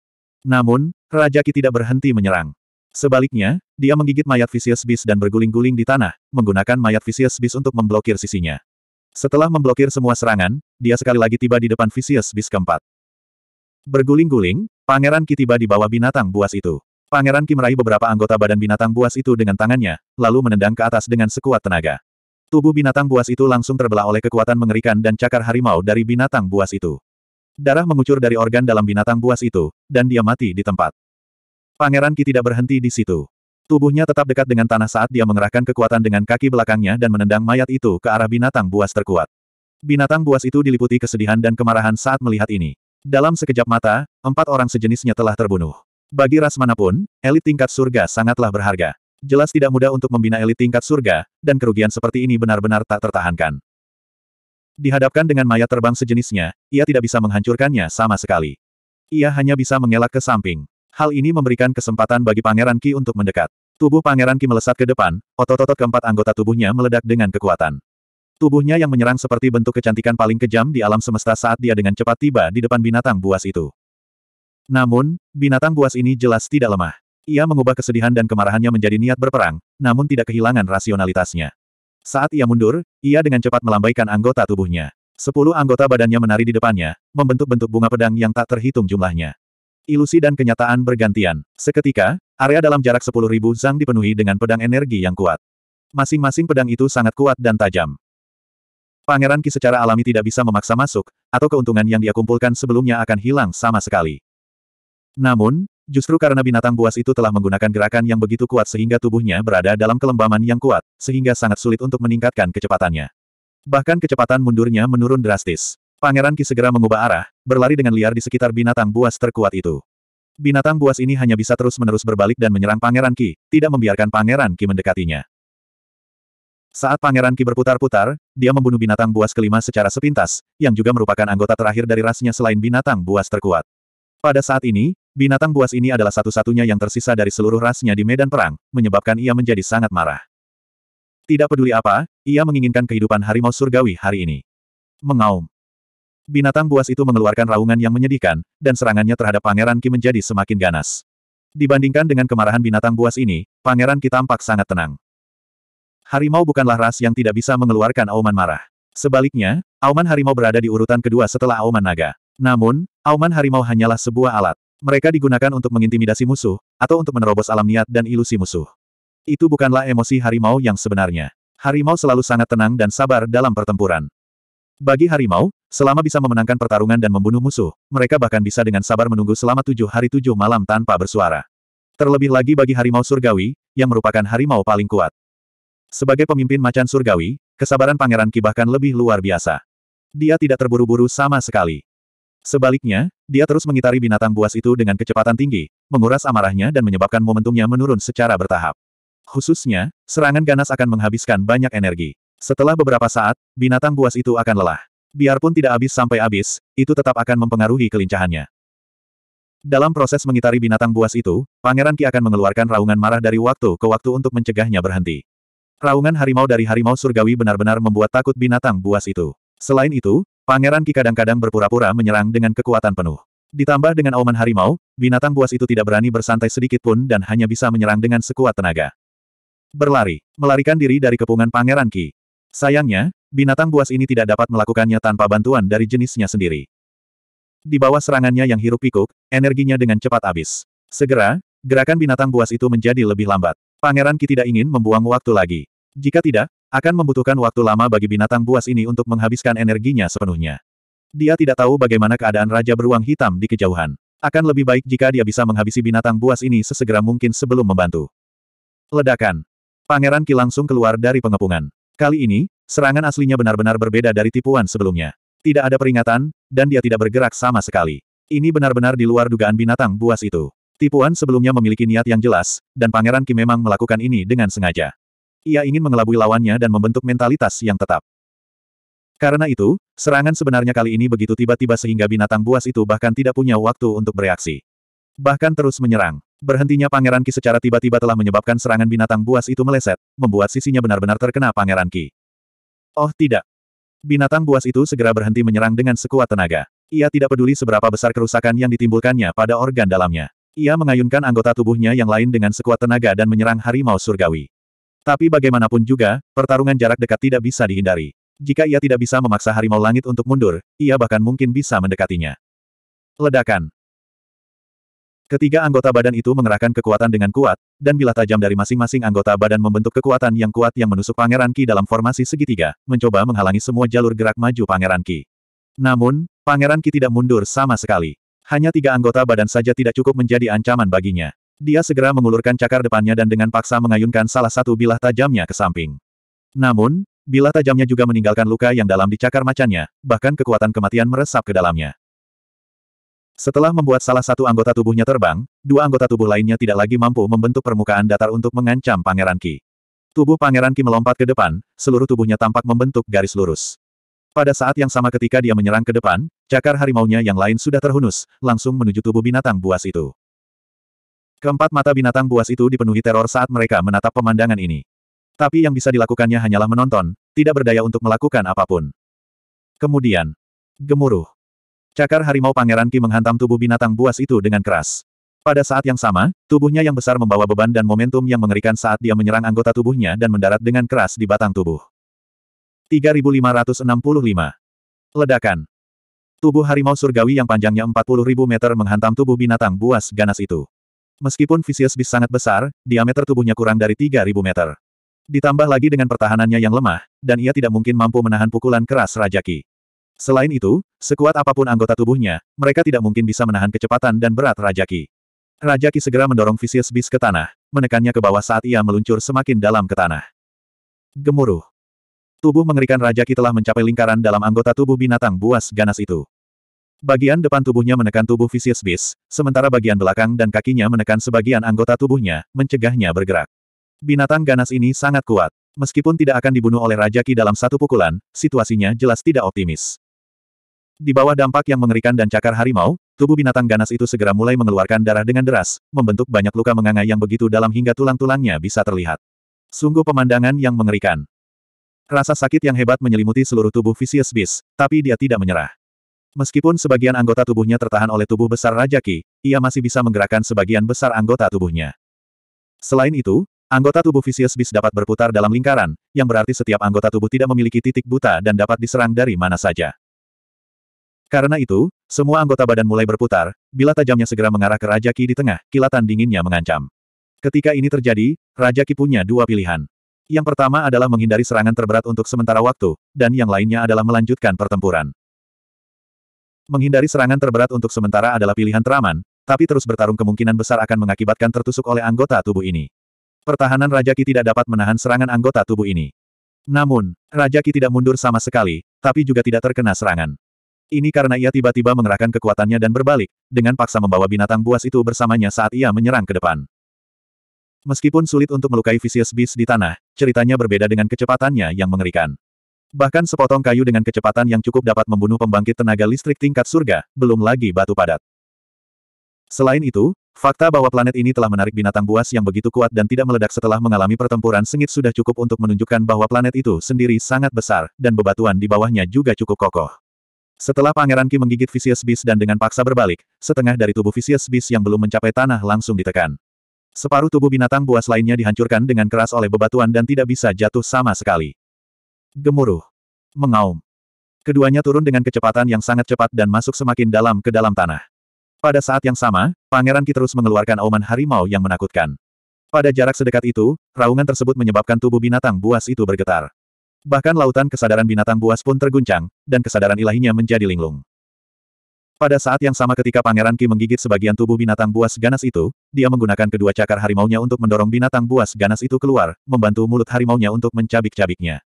Namun, Rajaki tidak berhenti menyerang. Sebaliknya, dia menggigit mayat Vicious Beast dan berguling-guling di tanah, menggunakan mayat Vicious Beast untuk memblokir sisinya. Setelah memblokir semua serangan, dia sekali lagi tiba di depan Vicious Beast keempat. Berguling-guling, Pangeran Ki tiba di bawah binatang buas itu. Pangeran Ki meraih beberapa anggota badan binatang buas itu dengan tangannya, lalu menendang ke atas dengan sekuat tenaga. Tubuh binatang buas itu langsung terbelah oleh kekuatan mengerikan dan cakar harimau dari binatang buas itu. Darah mengucur dari organ dalam binatang buas itu, dan dia mati di tempat. Pangeran Ki tidak berhenti di situ. Tubuhnya tetap dekat dengan tanah saat dia mengerahkan kekuatan dengan kaki belakangnya dan menendang mayat itu ke arah binatang buas terkuat. Binatang buas itu diliputi kesedihan dan kemarahan saat melihat ini. Dalam sekejap mata, empat orang sejenisnya telah terbunuh. Bagi ras manapun, elit tingkat surga sangatlah berharga. Jelas tidak mudah untuk membina elit tingkat surga, dan kerugian seperti ini benar-benar tak tertahankan. Dihadapkan dengan mayat terbang sejenisnya, ia tidak bisa menghancurkannya sama sekali. Ia hanya bisa mengelak ke samping. Hal ini memberikan kesempatan bagi Pangeran Ki untuk mendekat. Tubuh Pangeran Ki melesat ke depan, otot-otot keempat anggota tubuhnya meledak dengan kekuatan. Tubuhnya yang menyerang seperti bentuk kecantikan paling kejam di alam semesta saat dia dengan cepat tiba di depan binatang buas itu. Namun, binatang buas ini jelas tidak lemah. Ia mengubah kesedihan dan kemarahannya menjadi niat berperang, namun tidak kehilangan rasionalitasnya. Saat ia mundur, ia dengan cepat melambaikan anggota tubuhnya. Sepuluh anggota badannya menari di depannya, membentuk bentuk bunga pedang yang tak terhitung jumlahnya ilusi dan kenyataan bergantian. Seketika, area dalam jarak 10.000 zang dipenuhi dengan pedang energi yang kuat. Masing-masing pedang itu sangat kuat dan tajam. Pangeran Ki secara alami tidak bisa memaksa masuk, atau keuntungan yang dia kumpulkan sebelumnya akan hilang sama sekali. Namun, justru karena binatang buas itu telah menggunakan gerakan yang begitu kuat sehingga tubuhnya berada dalam kelembaman yang kuat, sehingga sangat sulit untuk meningkatkan kecepatannya. Bahkan kecepatan mundurnya menurun drastis. Pangeran Ki segera mengubah arah, berlari dengan liar di sekitar binatang buas terkuat itu. Binatang buas ini hanya bisa terus-menerus berbalik dan menyerang Pangeran Ki, tidak membiarkan Pangeran Ki mendekatinya. Saat Pangeran Ki berputar-putar, dia membunuh binatang buas kelima secara sepintas, yang juga merupakan anggota terakhir dari rasnya selain binatang buas terkuat. Pada saat ini, binatang buas ini adalah satu-satunya yang tersisa dari seluruh rasnya di medan perang, menyebabkan ia menjadi sangat marah. Tidak peduli apa, ia menginginkan kehidupan harimau surgawi hari ini. Mengaum. Binatang buas itu mengeluarkan raungan yang menyedihkan, dan serangannya terhadap Pangeran Ki menjadi semakin ganas. Dibandingkan dengan kemarahan binatang buas ini, Pangeran Ki tampak sangat tenang. Harimau bukanlah ras yang tidak bisa mengeluarkan auman marah. Sebaliknya, auman harimau berada di urutan kedua setelah auman naga. Namun, auman harimau hanyalah sebuah alat. Mereka digunakan untuk mengintimidasi musuh, atau untuk menerobos alam niat dan ilusi musuh. Itu bukanlah emosi harimau yang sebenarnya. Harimau selalu sangat tenang dan sabar dalam pertempuran. Bagi harimau, Selama bisa memenangkan pertarungan dan membunuh musuh, mereka bahkan bisa dengan sabar menunggu selama tujuh hari tujuh malam tanpa bersuara. Terlebih lagi bagi harimau surgawi, yang merupakan harimau paling kuat. Sebagai pemimpin macan surgawi, kesabaran Pangeran Ki bahkan lebih luar biasa. Dia tidak terburu-buru sama sekali. Sebaliknya, dia terus mengitari binatang buas itu dengan kecepatan tinggi, menguras amarahnya dan menyebabkan momentumnya menurun secara bertahap. Khususnya, serangan ganas akan menghabiskan banyak energi. Setelah beberapa saat, binatang buas itu akan lelah. Biarpun tidak habis sampai habis, itu tetap akan mempengaruhi kelincahannya. Dalam proses mengitari binatang buas itu, Pangeran Ki akan mengeluarkan raungan marah dari waktu ke waktu untuk mencegahnya berhenti. Raungan harimau dari harimau surgawi benar-benar membuat takut binatang buas itu. Selain itu, Pangeran Ki kadang-kadang berpura-pura menyerang dengan kekuatan penuh. Ditambah dengan auman harimau, binatang buas itu tidak berani bersantai sedikit pun dan hanya bisa menyerang dengan sekuat tenaga. Berlari, melarikan diri dari kepungan Pangeran Ki. Sayangnya, Binatang buas ini tidak dapat melakukannya tanpa bantuan dari jenisnya sendiri. Di bawah serangannya yang hirup pikuk energinya dengan cepat habis. Segera, gerakan binatang buas itu menjadi lebih lambat. Pangeran Ki tidak ingin membuang waktu lagi. Jika tidak, akan membutuhkan waktu lama bagi binatang buas ini untuk menghabiskan energinya sepenuhnya. Dia tidak tahu bagaimana keadaan Raja Beruang Hitam di kejauhan. Akan lebih baik jika dia bisa menghabisi binatang buas ini sesegera mungkin sebelum membantu. Ledakan. Pangeran Ki langsung keluar dari pengepungan. Kali ini, serangan aslinya benar-benar berbeda dari tipuan sebelumnya. Tidak ada peringatan, dan dia tidak bergerak sama sekali. Ini benar-benar di luar dugaan binatang buas itu. Tipuan sebelumnya memiliki niat yang jelas, dan Pangeran Kim memang melakukan ini dengan sengaja. Ia ingin mengelabui lawannya dan membentuk mentalitas yang tetap. Karena itu, serangan sebenarnya kali ini begitu tiba-tiba sehingga binatang buas itu bahkan tidak punya waktu untuk bereaksi. Bahkan terus menyerang. Berhentinya Pangeran Ki secara tiba-tiba telah menyebabkan serangan binatang buas itu meleset, membuat sisinya benar-benar terkena Pangeran Ki. Oh tidak. Binatang buas itu segera berhenti menyerang dengan sekuat tenaga. Ia tidak peduli seberapa besar kerusakan yang ditimbulkannya pada organ dalamnya. Ia mengayunkan anggota tubuhnya yang lain dengan sekuat tenaga dan menyerang harimau surgawi. Tapi bagaimanapun juga, pertarungan jarak dekat tidak bisa dihindari. Jika ia tidak bisa memaksa harimau langit untuk mundur, ia bahkan mungkin bisa mendekatinya. Ledakan. Ketiga anggota badan itu mengerahkan kekuatan dengan kuat, dan bila tajam dari masing-masing anggota badan membentuk kekuatan yang kuat yang menusuk Pangeran Ki dalam formasi segitiga, mencoba menghalangi semua jalur gerak maju Pangeran Ki. Namun, Pangeran Ki tidak mundur sama sekali. Hanya tiga anggota badan saja tidak cukup menjadi ancaman baginya. Dia segera mengulurkan cakar depannya dan dengan paksa mengayunkan salah satu bilah tajamnya ke samping. Namun, bilah tajamnya juga meninggalkan luka yang dalam di cakar macannya, bahkan kekuatan kematian meresap ke dalamnya. Setelah membuat salah satu anggota tubuhnya terbang, dua anggota tubuh lainnya tidak lagi mampu membentuk permukaan datar untuk mengancam Pangeran Ki. Tubuh Pangeran Ki melompat ke depan, seluruh tubuhnya tampak membentuk garis lurus. Pada saat yang sama ketika dia menyerang ke depan, cakar harimaunya yang lain sudah terhunus, langsung menuju tubuh binatang buas itu. Keempat mata binatang buas itu dipenuhi teror saat mereka menatap pemandangan ini. Tapi yang bisa dilakukannya hanyalah menonton, tidak berdaya untuk melakukan apapun. Kemudian, gemuruh. Cakar harimau Pangeran Ki menghantam tubuh binatang buas itu dengan keras. Pada saat yang sama, tubuhnya yang besar membawa beban dan momentum yang mengerikan saat dia menyerang anggota tubuhnya dan mendarat dengan keras di batang tubuh. 3565 Ledakan Tubuh harimau surgawi yang panjangnya 40.000 meter menghantam tubuh binatang buas ganas itu. Meskipun Vicious Beast sangat besar, diameter tubuhnya kurang dari 3.000 meter. Ditambah lagi dengan pertahanannya yang lemah, dan ia tidak mungkin mampu menahan pukulan keras Rajaki. Selain itu, sekuat apapun anggota tubuhnya, mereka tidak mungkin bisa menahan kecepatan dan berat Rajaki. Rajaki segera mendorong Vicious Beast ke tanah, menekannya ke bawah saat ia meluncur semakin dalam ke tanah. Gemuruh. Tubuh mengerikan Rajaki telah mencapai lingkaran dalam anggota tubuh binatang buas ganas itu. Bagian depan tubuhnya menekan tubuh Vicious Beast, sementara bagian belakang dan kakinya menekan sebagian anggota tubuhnya, mencegahnya bergerak. Binatang ganas ini sangat kuat. Meskipun tidak akan dibunuh oleh Rajaki dalam satu pukulan, situasinya jelas tidak optimis. Di bawah dampak yang mengerikan dan cakar harimau, tubuh binatang ganas itu segera mulai mengeluarkan darah dengan deras, membentuk banyak luka menganga yang begitu dalam hingga tulang-tulangnya bisa terlihat. Sungguh pemandangan yang mengerikan. Rasa sakit yang hebat menyelimuti seluruh tubuh Vicious Beast, tapi dia tidak menyerah. Meskipun sebagian anggota tubuhnya tertahan oleh tubuh besar Raja Ki, ia masih bisa menggerakkan sebagian besar anggota tubuhnya. Selain itu, anggota tubuh Vicious Beast dapat berputar dalam lingkaran, yang berarti setiap anggota tubuh tidak memiliki titik buta dan dapat diserang dari mana saja. Karena itu, semua anggota badan mulai berputar, bila tajamnya segera mengarah ke Raja Ki di tengah, kilatan dinginnya mengancam. Ketika ini terjadi, Raja Ki punya dua pilihan. Yang pertama adalah menghindari serangan terberat untuk sementara waktu, dan yang lainnya adalah melanjutkan pertempuran. Menghindari serangan terberat untuk sementara adalah pilihan teraman, tapi terus bertarung kemungkinan besar akan mengakibatkan tertusuk oleh anggota tubuh ini. Pertahanan Raja Ki tidak dapat menahan serangan anggota tubuh ini. Namun, Raja Ki tidak mundur sama sekali, tapi juga tidak terkena serangan. Ini karena ia tiba-tiba mengerahkan kekuatannya dan berbalik, dengan paksa membawa binatang buas itu bersamanya saat ia menyerang ke depan. Meskipun sulit untuk melukai Vicious Beast di tanah, ceritanya berbeda dengan kecepatannya yang mengerikan. Bahkan sepotong kayu dengan kecepatan yang cukup dapat membunuh pembangkit tenaga listrik tingkat surga, belum lagi batu padat. Selain itu, fakta bahwa planet ini telah menarik binatang buas yang begitu kuat dan tidak meledak setelah mengalami pertempuran sengit sudah cukup untuk menunjukkan bahwa planet itu sendiri sangat besar, dan bebatuan di bawahnya juga cukup kokoh. Setelah Pangeran Ki menggigit Vicious Beast dan dengan paksa berbalik, setengah dari tubuh Vicious Beast yang belum mencapai tanah langsung ditekan. Separuh tubuh binatang buas lainnya dihancurkan dengan keras oleh bebatuan dan tidak bisa jatuh sama sekali. Gemuruh. Mengaum. Keduanya turun dengan kecepatan yang sangat cepat dan masuk semakin dalam ke dalam tanah. Pada saat yang sama, Pangeran Ki terus mengeluarkan auman harimau yang menakutkan. Pada jarak sedekat itu, raungan tersebut menyebabkan tubuh binatang buas itu bergetar. Bahkan lautan kesadaran binatang buas pun terguncang, dan kesadaran ilahinya menjadi linglung. Pada saat yang sama ketika Pangeran Ki menggigit sebagian tubuh binatang buas ganas itu, dia menggunakan kedua cakar harimaunya untuk mendorong binatang buas ganas itu keluar, membantu mulut harimaunya untuk mencabik-cabiknya.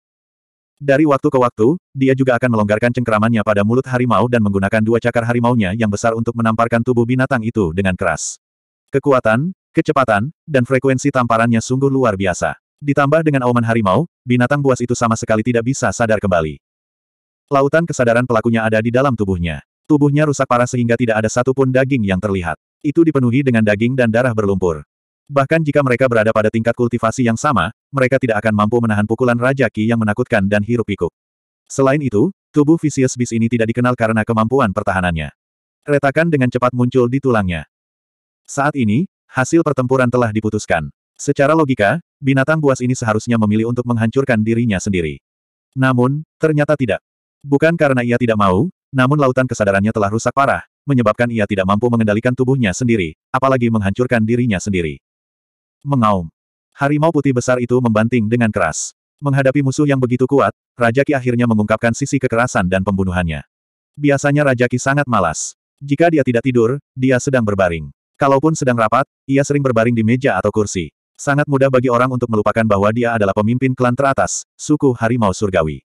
Dari waktu ke waktu, dia juga akan melonggarkan cengkeramannya pada mulut harimau dan menggunakan dua cakar harimaunya yang besar untuk menamparkan tubuh binatang itu dengan keras. Kekuatan, kecepatan, dan frekuensi tamparannya sungguh luar biasa. Ditambah dengan auman harimau, binatang buas itu sama sekali tidak bisa sadar kembali. Lautan kesadaran pelakunya ada di dalam tubuhnya. Tubuhnya rusak parah sehingga tidak ada satupun daging yang terlihat. Itu dipenuhi dengan daging dan darah berlumpur. Bahkan jika mereka berada pada tingkat kultivasi yang sama, mereka tidak akan mampu menahan pukulan Raja Ki yang menakutkan dan hirup-pikuk. Selain itu, tubuh Vicious bis ini tidak dikenal karena kemampuan pertahanannya. Retakan dengan cepat muncul di tulangnya. Saat ini, hasil pertempuran telah diputuskan. Secara logika, binatang buas ini seharusnya memilih untuk menghancurkan dirinya sendiri. Namun, ternyata tidak. Bukan karena ia tidak mau, namun lautan kesadarannya telah rusak parah, menyebabkan ia tidak mampu mengendalikan tubuhnya sendiri, apalagi menghancurkan dirinya sendiri. Mengaum. Harimau putih besar itu membanting dengan keras. Menghadapi musuh yang begitu kuat, Raja akhirnya mengungkapkan sisi kekerasan dan pembunuhannya. Biasanya Raja sangat malas. Jika dia tidak tidur, dia sedang berbaring. Kalaupun sedang rapat, ia sering berbaring di meja atau kursi. Sangat mudah bagi orang untuk melupakan bahwa dia adalah pemimpin klan teratas, suku harimau surgawi.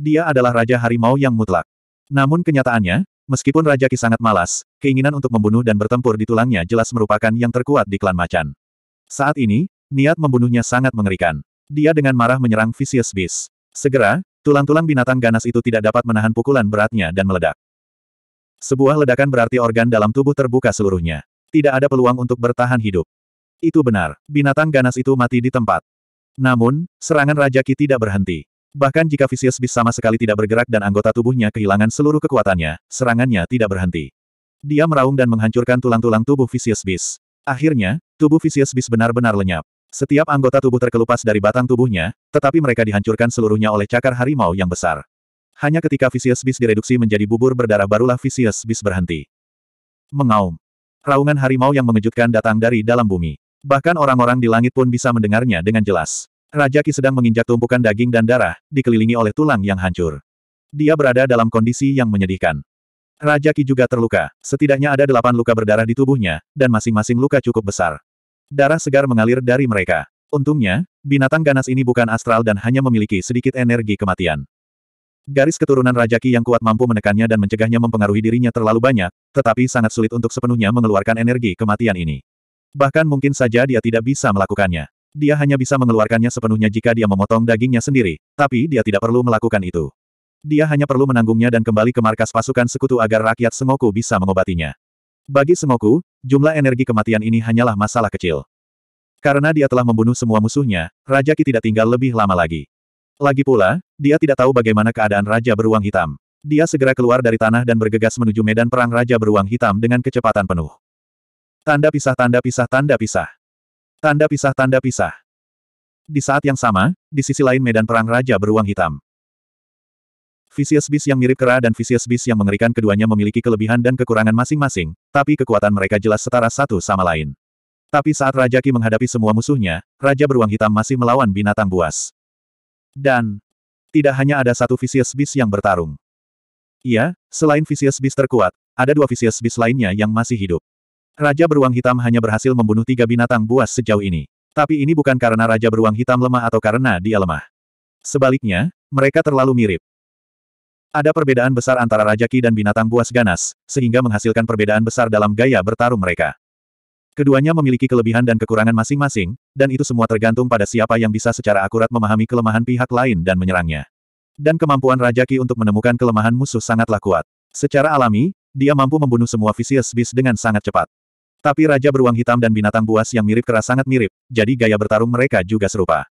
Dia adalah raja harimau yang mutlak. Namun kenyataannya, meskipun Raja Ki sangat malas, keinginan untuk membunuh dan bertempur di tulangnya jelas merupakan yang terkuat di klan macan. Saat ini, niat membunuhnya sangat mengerikan. Dia dengan marah menyerang Vicious Beast. Segera, tulang-tulang binatang ganas itu tidak dapat menahan pukulan beratnya dan meledak. Sebuah ledakan berarti organ dalam tubuh terbuka seluruhnya. Tidak ada peluang untuk bertahan hidup. Itu benar, binatang ganas itu mati di tempat. Namun, serangan Raja Ki tidak berhenti. Bahkan jika Vicious Beast sama sekali tidak bergerak dan anggota tubuhnya kehilangan seluruh kekuatannya, serangannya tidak berhenti. Dia meraung dan menghancurkan tulang-tulang tubuh Vicious Beast. Akhirnya, tubuh Vicious Beast benar-benar lenyap. Setiap anggota tubuh terkelupas dari batang tubuhnya, tetapi mereka dihancurkan seluruhnya oleh cakar harimau yang besar. Hanya ketika Vicious Beast direduksi menjadi bubur berdarah barulah Vicious Beast berhenti. Mengaum. Raungan harimau yang mengejutkan datang dari dalam bumi. Bahkan orang-orang di langit pun bisa mendengarnya dengan jelas. Raja Ki sedang menginjak tumpukan daging dan darah, dikelilingi oleh tulang yang hancur. Dia berada dalam kondisi yang menyedihkan. Raja Ki juga terluka. Setidaknya ada delapan luka berdarah di tubuhnya, dan masing-masing luka cukup besar. Darah segar mengalir dari mereka. Untungnya, binatang ganas ini bukan astral dan hanya memiliki sedikit energi kematian. Garis keturunan Raja Ki yang kuat mampu menekannya dan mencegahnya mempengaruhi dirinya terlalu banyak, tetapi sangat sulit untuk sepenuhnya mengeluarkan energi kematian ini. Bahkan mungkin saja dia tidak bisa melakukannya. Dia hanya bisa mengeluarkannya sepenuhnya jika dia memotong dagingnya sendiri, tapi dia tidak perlu melakukan itu. Dia hanya perlu menanggungnya dan kembali ke markas pasukan sekutu agar rakyat Sengoku bisa mengobatinya. Bagi Sengoku, jumlah energi kematian ini hanyalah masalah kecil. Karena dia telah membunuh semua musuhnya, Raja Ki tidak tinggal lebih lama lagi. Lagi pula, dia tidak tahu bagaimana keadaan Raja Beruang Hitam. Dia segera keluar dari tanah dan bergegas menuju medan perang Raja Beruang Hitam dengan kecepatan penuh. Tanda pisah tanda pisah tanda pisah. Tanda pisah tanda pisah. Di saat yang sama, di sisi lain medan perang Raja Beruang Hitam. Vicious Beast yang mirip kera dan Vicious Beast yang mengerikan keduanya memiliki kelebihan dan kekurangan masing-masing, tapi kekuatan mereka jelas setara satu sama lain. Tapi saat Raja Ki menghadapi semua musuhnya, Raja Beruang Hitam masih melawan binatang buas. Dan, tidak hanya ada satu Vicious Beast yang bertarung. Iya, selain Vicious Beast terkuat, ada dua Vicious Beast lainnya yang masih hidup. Raja beruang hitam hanya berhasil membunuh tiga binatang buas sejauh ini. Tapi ini bukan karena Raja beruang hitam lemah atau karena dia lemah. Sebaliknya, mereka terlalu mirip. Ada perbedaan besar antara Raja Ki dan binatang buas ganas, sehingga menghasilkan perbedaan besar dalam gaya bertarung mereka. Keduanya memiliki kelebihan dan kekurangan masing-masing, dan itu semua tergantung pada siapa yang bisa secara akurat memahami kelemahan pihak lain dan menyerangnya. Dan kemampuan Raja Ki untuk menemukan kelemahan musuh sangatlah kuat. Secara alami, dia mampu membunuh semua Vicious Beast dengan sangat cepat. Tapi Raja Beruang Hitam dan binatang buas yang mirip kera sangat mirip, jadi gaya bertarung mereka juga serupa.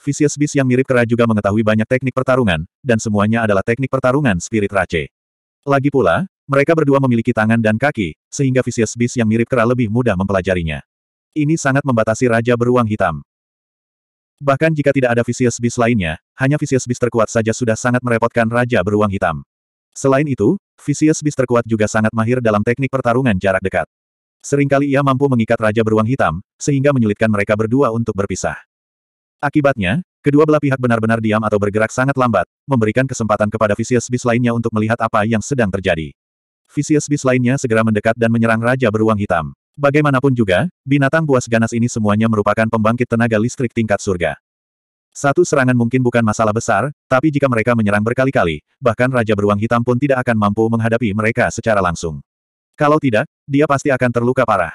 Vicious Beast yang mirip kera juga mengetahui banyak teknik pertarungan, dan semuanya adalah teknik pertarungan spirit race. Lagi pula, mereka berdua memiliki tangan dan kaki, sehingga Vicious Beast yang mirip kera lebih mudah mempelajarinya. Ini sangat membatasi Raja Beruang Hitam. Bahkan jika tidak ada Vicious Beast lainnya, hanya Vicious Beast terkuat saja sudah sangat merepotkan Raja Beruang Hitam. Selain itu, Vicious Beast terkuat juga sangat mahir dalam teknik pertarungan jarak dekat. Seringkali ia mampu mengikat Raja Beruang Hitam, sehingga menyulitkan mereka berdua untuk berpisah. Akibatnya, kedua belah pihak benar-benar diam atau bergerak sangat lambat, memberikan kesempatan kepada Visius Beast lainnya untuk melihat apa yang sedang terjadi. Visius Beast lainnya segera mendekat dan menyerang Raja Beruang Hitam. Bagaimanapun juga, binatang buas ganas ini semuanya merupakan pembangkit tenaga listrik tingkat surga. Satu serangan mungkin bukan masalah besar, tapi jika mereka menyerang berkali-kali, bahkan Raja Beruang Hitam pun tidak akan mampu menghadapi mereka secara langsung. Kalau tidak, dia pasti akan terluka parah.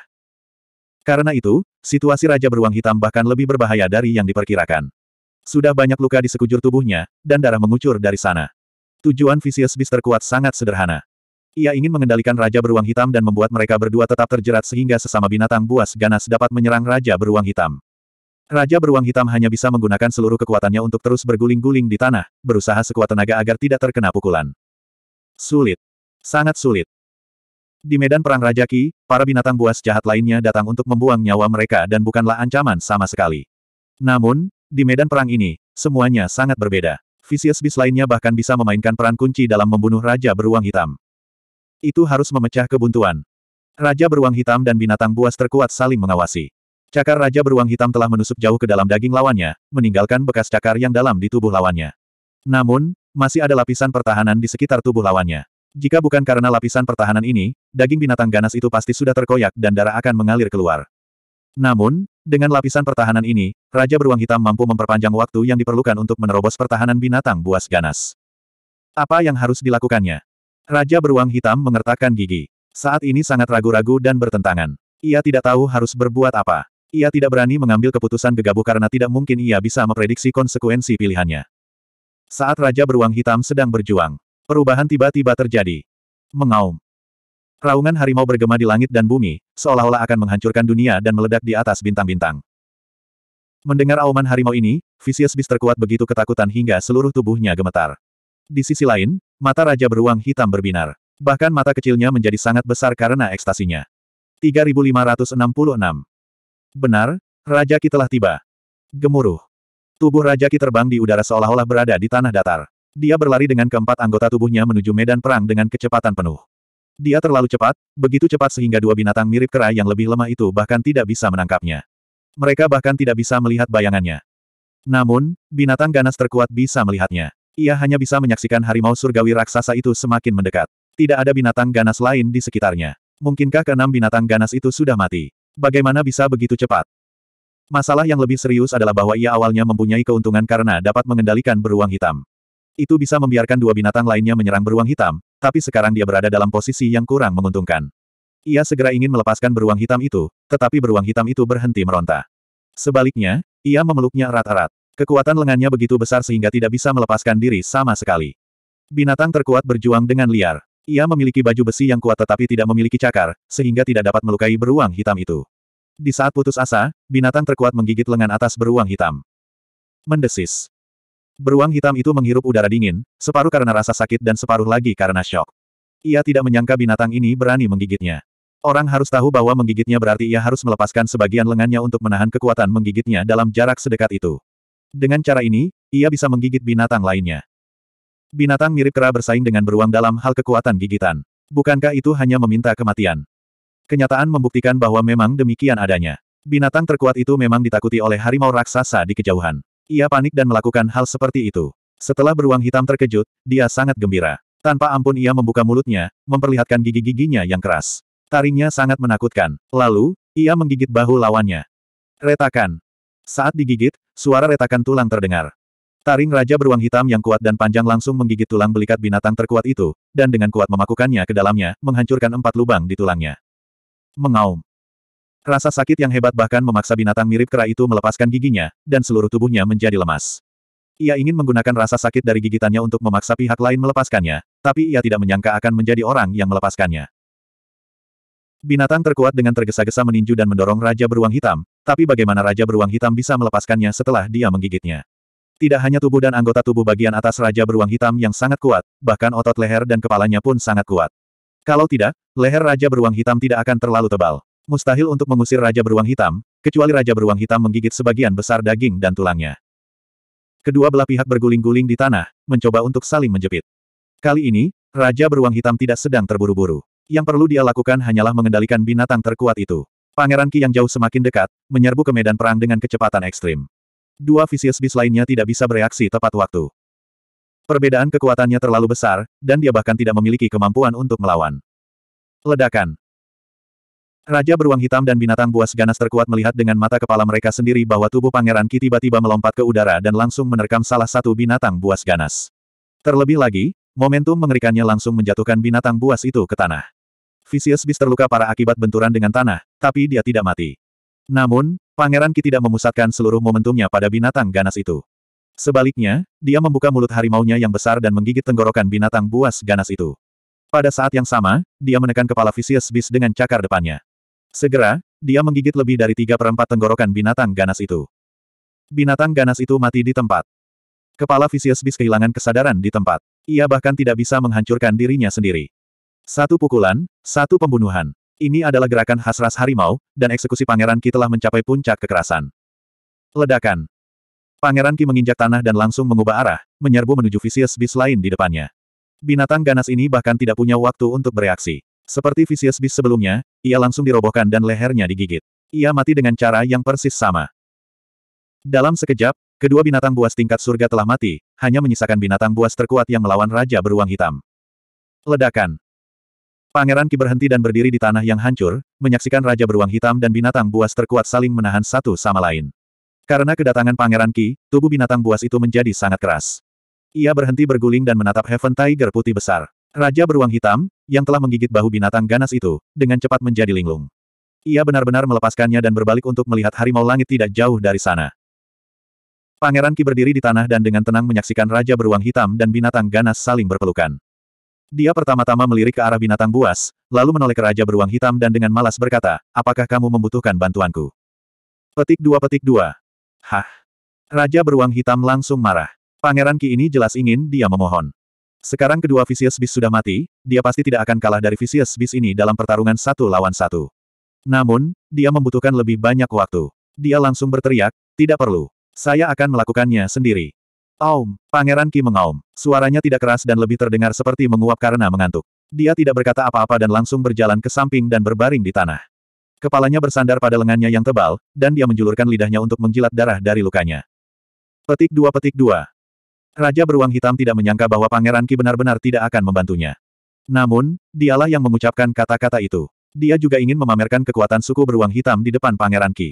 Karena itu, situasi Raja Beruang Hitam bahkan lebih berbahaya dari yang diperkirakan. Sudah banyak luka di sekujur tubuhnya, dan darah mengucur dari sana. Tujuan Vicious Beast terkuat sangat sederhana. Ia ingin mengendalikan Raja Beruang Hitam dan membuat mereka berdua tetap terjerat sehingga sesama binatang buas ganas dapat menyerang Raja Beruang Hitam. Raja Beruang Hitam hanya bisa menggunakan seluruh kekuatannya untuk terus berguling-guling di tanah, berusaha sekuat tenaga agar tidak terkena pukulan. Sulit. Sangat sulit. Di medan perang Raja Ki, para binatang buas jahat lainnya datang untuk membuang nyawa mereka dan bukanlah ancaman sama sekali. Namun, di medan perang ini, semuanya sangat berbeda. Vicious Beast lainnya bahkan bisa memainkan peran kunci dalam membunuh Raja Beruang Hitam. Itu harus memecah kebuntuan. Raja Beruang Hitam dan binatang buas terkuat saling mengawasi. Cakar Raja Beruang Hitam telah menusuk jauh ke dalam daging lawannya, meninggalkan bekas cakar yang dalam di tubuh lawannya. Namun, masih ada lapisan pertahanan di sekitar tubuh lawannya. Jika bukan karena lapisan pertahanan ini, daging binatang ganas itu pasti sudah terkoyak dan darah akan mengalir keluar. Namun, dengan lapisan pertahanan ini, Raja Beruang Hitam mampu memperpanjang waktu yang diperlukan untuk menerobos pertahanan binatang buas ganas. Apa yang harus dilakukannya? Raja Beruang Hitam mengertakkan gigi. Saat ini sangat ragu-ragu dan bertentangan. Ia tidak tahu harus berbuat apa. Ia tidak berani mengambil keputusan gegabah karena tidak mungkin ia bisa memprediksi konsekuensi pilihannya. Saat Raja Beruang Hitam sedang berjuang, Perubahan tiba-tiba terjadi. Mengaum. Raungan harimau bergema di langit dan bumi, seolah-olah akan menghancurkan dunia dan meledak di atas bintang-bintang. Mendengar auman harimau ini, Vicious Beast terkuat begitu ketakutan hingga seluruh tubuhnya gemetar. Di sisi lain, mata Raja Beruang Hitam berbinar. Bahkan mata kecilnya menjadi sangat besar karena ekstasinya. 3566 Benar, Raja Ki telah tiba. Gemuruh. Tubuh Raja Ki terbang di udara seolah-olah berada di tanah datar. Dia berlari dengan keempat anggota tubuhnya menuju medan perang dengan kecepatan penuh. Dia terlalu cepat, begitu cepat sehingga dua binatang mirip kera yang lebih lemah itu bahkan tidak bisa menangkapnya. Mereka bahkan tidak bisa melihat bayangannya. Namun, binatang ganas terkuat bisa melihatnya. Ia hanya bisa menyaksikan harimau surgawi raksasa itu semakin mendekat. Tidak ada binatang ganas lain di sekitarnya. Mungkinkah keenam binatang ganas itu sudah mati? Bagaimana bisa begitu cepat? Masalah yang lebih serius adalah bahwa ia awalnya mempunyai keuntungan karena dapat mengendalikan beruang hitam. Itu bisa membiarkan dua binatang lainnya menyerang beruang hitam, tapi sekarang dia berada dalam posisi yang kurang menguntungkan. Ia segera ingin melepaskan beruang hitam itu, tetapi beruang hitam itu berhenti meronta. Sebaliknya, ia memeluknya erat-erat. Kekuatan lengannya begitu besar sehingga tidak bisa melepaskan diri sama sekali. Binatang terkuat berjuang dengan liar. Ia memiliki baju besi yang kuat tetapi tidak memiliki cakar, sehingga tidak dapat melukai beruang hitam itu. Di saat putus asa, binatang terkuat menggigit lengan atas beruang hitam. Mendesis. Beruang hitam itu menghirup udara dingin, separuh karena rasa sakit dan separuh lagi karena shock. Ia tidak menyangka binatang ini berani menggigitnya. Orang harus tahu bahwa menggigitnya berarti ia harus melepaskan sebagian lengannya untuk menahan kekuatan menggigitnya dalam jarak sedekat itu. Dengan cara ini, ia bisa menggigit binatang lainnya. Binatang mirip kera bersaing dengan beruang dalam hal kekuatan gigitan. Bukankah itu hanya meminta kematian? Kenyataan membuktikan bahwa memang demikian adanya. Binatang terkuat itu memang ditakuti oleh harimau raksasa di kejauhan. Ia panik dan melakukan hal seperti itu. Setelah beruang hitam terkejut, dia sangat gembira. Tanpa ampun ia membuka mulutnya, memperlihatkan gigi-giginya yang keras. Taringnya sangat menakutkan. Lalu, ia menggigit bahu lawannya. Retakan. Saat digigit, suara retakan tulang terdengar. Taring Raja Beruang Hitam yang kuat dan panjang langsung menggigit tulang belikat binatang terkuat itu, dan dengan kuat memakukannya ke dalamnya, menghancurkan empat lubang di tulangnya. Mengaum. Rasa sakit yang hebat bahkan memaksa binatang mirip kera itu melepaskan giginya, dan seluruh tubuhnya menjadi lemas. Ia ingin menggunakan rasa sakit dari gigitannya untuk memaksa pihak lain melepaskannya, tapi ia tidak menyangka akan menjadi orang yang melepaskannya. Binatang terkuat dengan tergesa-gesa meninju dan mendorong Raja Beruang Hitam, tapi bagaimana Raja Beruang Hitam bisa melepaskannya setelah dia menggigitnya? Tidak hanya tubuh dan anggota tubuh bagian atas Raja Beruang Hitam yang sangat kuat, bahkan otot leher dan kepalanya pun sangat kuat. Kalau tidak, leher Raja Beruang Hitam tidak akan terlalu tebal. Mustahil untuk mengusir Raja Beruang Hitam, kecuali Raja Beruang Hitam menggigit sebagian besar daging dan tulangnya. Kedua belah pihak berguling-guling di tanah, mencoba untuk saling menjepit. Kali ini, Raja Beruang Hitam tidak sedang terburu-buru. Yang perlu dia lakukan hanyalah mengendalikan binatang terkuat itu. Pangeran Ki yang jauh semakin dekat, menyerbu ke medan perang dengan kecepatan ekstrim. Dua Vicious Beast lainnya tidak bisa bereaksi tepat waktu. Perbedaan kekuatannya terlalu besar, dan dia bahkan tidak memiliki kemampuan untuk melawan. Ledakan. Raja beruang hitam dan binatang buas ganas terkuat melihat dengan mata kepala mereka sendiri bahwa tubuh Pangeran Ki tiba-tiba melompat ke udara dan langsung menerkam salah satu binatang buas ganas. Terlebih lagi, momentum mengerikannya langsung menjatuhkan binatang buas itu ke tanah. Visius bis terluka parah akibat benturan dengan tanah, tapi dia tidak mati. Namun, Pangeran Ki tidak memusatkan seluruh momentumnya pada binatang ganas itu. Sebaliknya, dia membuka mulut harimaunya yang besar dan menggigit tenggorokan binatang buas ganas itu. Pada saat yang sama, dia menekan kepala Visius bis dengan cakar depannya. Segera, dia menggigit lebih dari tiga perempat tenggorokan binatang ganas itu. Binatang ganas itu mati di tempat. Kepala Visius Beast kehilangan kesadaran di tempat. Ia bahkan tidak bisa menghancurkan dirinya sendiri. Satu pukulan, satu pembunuhan. Ini adalah gerakan khas ras harimau, dan eksekusi Pangeran Ki telah mencapai puncak kekerasan. Ledakan. Pangeran Ki menginjak tanah dan langsung mengubah arah, menyerbu menuju Visius Beast lain di depannya. Binatang ganas ini bahkan tidak punya waktu untuk bereaksi. Seperti Vicious Beast sebelumnya, ia langsung dirobohkan dan lehernya digigit. Ia mati dengan cara yang persis sama. Dalam sekejap, kedua binatang buas tingkat surga telah mati, hanya menyisakan binatang buas terkuat yang melawan Raja Beruang Hitam. Ledakan. Pangeran Ki berhenti dan berdiri di tanah yang hancur, menyaksikan Raja Beruang Hitam dan binatang buas terkuat saling menahan satu sama lain. Karena kedatangan Pangeran Ki, tubuh binatang buas itu menjadi sangat keras. Ia berhenti berguling dan menatap Heaven Tiger putih besar. Raja Beruang Hitam, yang telah menggigit bahu binatang ganas itu, dengan cepat menjadi linglung. Ia benar-benar melepaskannya dan berbalik untuk melihat harimau langit tidak jauh dari sana. Pangeran Ki berdiri di tanah dan dengan tenang menyaksikan Raja Beruang Hitam dan binatang ganas saling berpelukan. Dia pertama-tama melirik ke arah binatang buas, lalu menoleh ke Raja Beruang Hitam dan dengan malas berkata, apakah kamu membutuhkan bantuanku? Petik dua petik dua. Hah. Raja Beruang Hitam langsung marah. Pangeran Ki ini jelas ingin dia memohon. Sekarang kedua Vicious Beast sudah mati, dia pasti tidak akan kalah dari Vicious Beast ini dalam pertarungan satu lawan satu. Namun, dia membutuhkan lebih banyak waktu. Dia langsung berteriak, tidak perlu. Saya akan melakukannya sendiri. Aum, Pangeran Ki mengaum. Suaranya tidak keras dan lebih terdengar seperti menguap karena mengantuk. Dia tidak berkata apa-apa dan langsung berjalan ke samping dan berbaring di tanah. Kepalanya bersandar pada lengannya yang tebal, dan dia menjulurkan lidahnya untuk menjilat darah dari lukanya. Petik dua petik dua. Raja beruang hitam tidak menyangka bahwa Pangeran Ki benar-benar tidak akan membantunya. Namun, dialah yang mengucapkan kata-kata itu. Dia juga ingin memamerkan kekuatan suku beruang hitam di depan Pangeran Ki.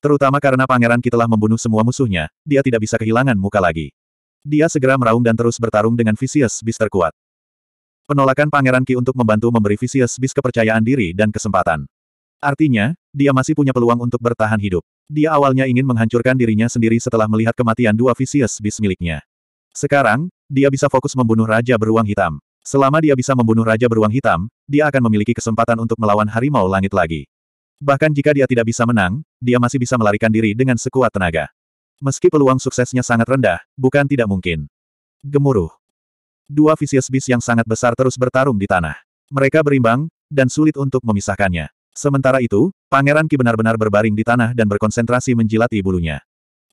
Terutama karena Pangeran Ki telah membunuh semua musuhnya, dia tidak bisa kehilangan muka lagi. Dia segera meraung dan terus bertarung dengan Vicious Beast terkuat. Penolakan Pangeran Ki untuk membantu memberi Vicious Beast kepercayaan diri dan kesempatan. Artinya, dia masih punya peluang untuk bertahan hidup. Dia awalnya ingin menghancurkan dirinya sendiri setelah melihat kematian dua Vicious Beast miliknya. Sekarang, dia bisa fokus membunuh Raja Beruang Hitam. Selama dia bisa membunuh Raja Beruang Hitam, dia akan memiliki kesempatan untuk melawan Harimau Langit lagi. Bahkan jika dia tidak bisa menang, dia masih bisa melarikan diri dengan sekuat tenaga. Meski peluang suksesnya sangat rendah, bukan tidak mungkin. Gemuruh. Dua Vicious Beast yang sangat besar terus bertarung di tanah. Mereka berimbang, dan sulit untuk memisahkannya. Sementara itu, Pangeran Ki benar-benar berbaring di tanah dan berkonsentrasi menjilati bulunya.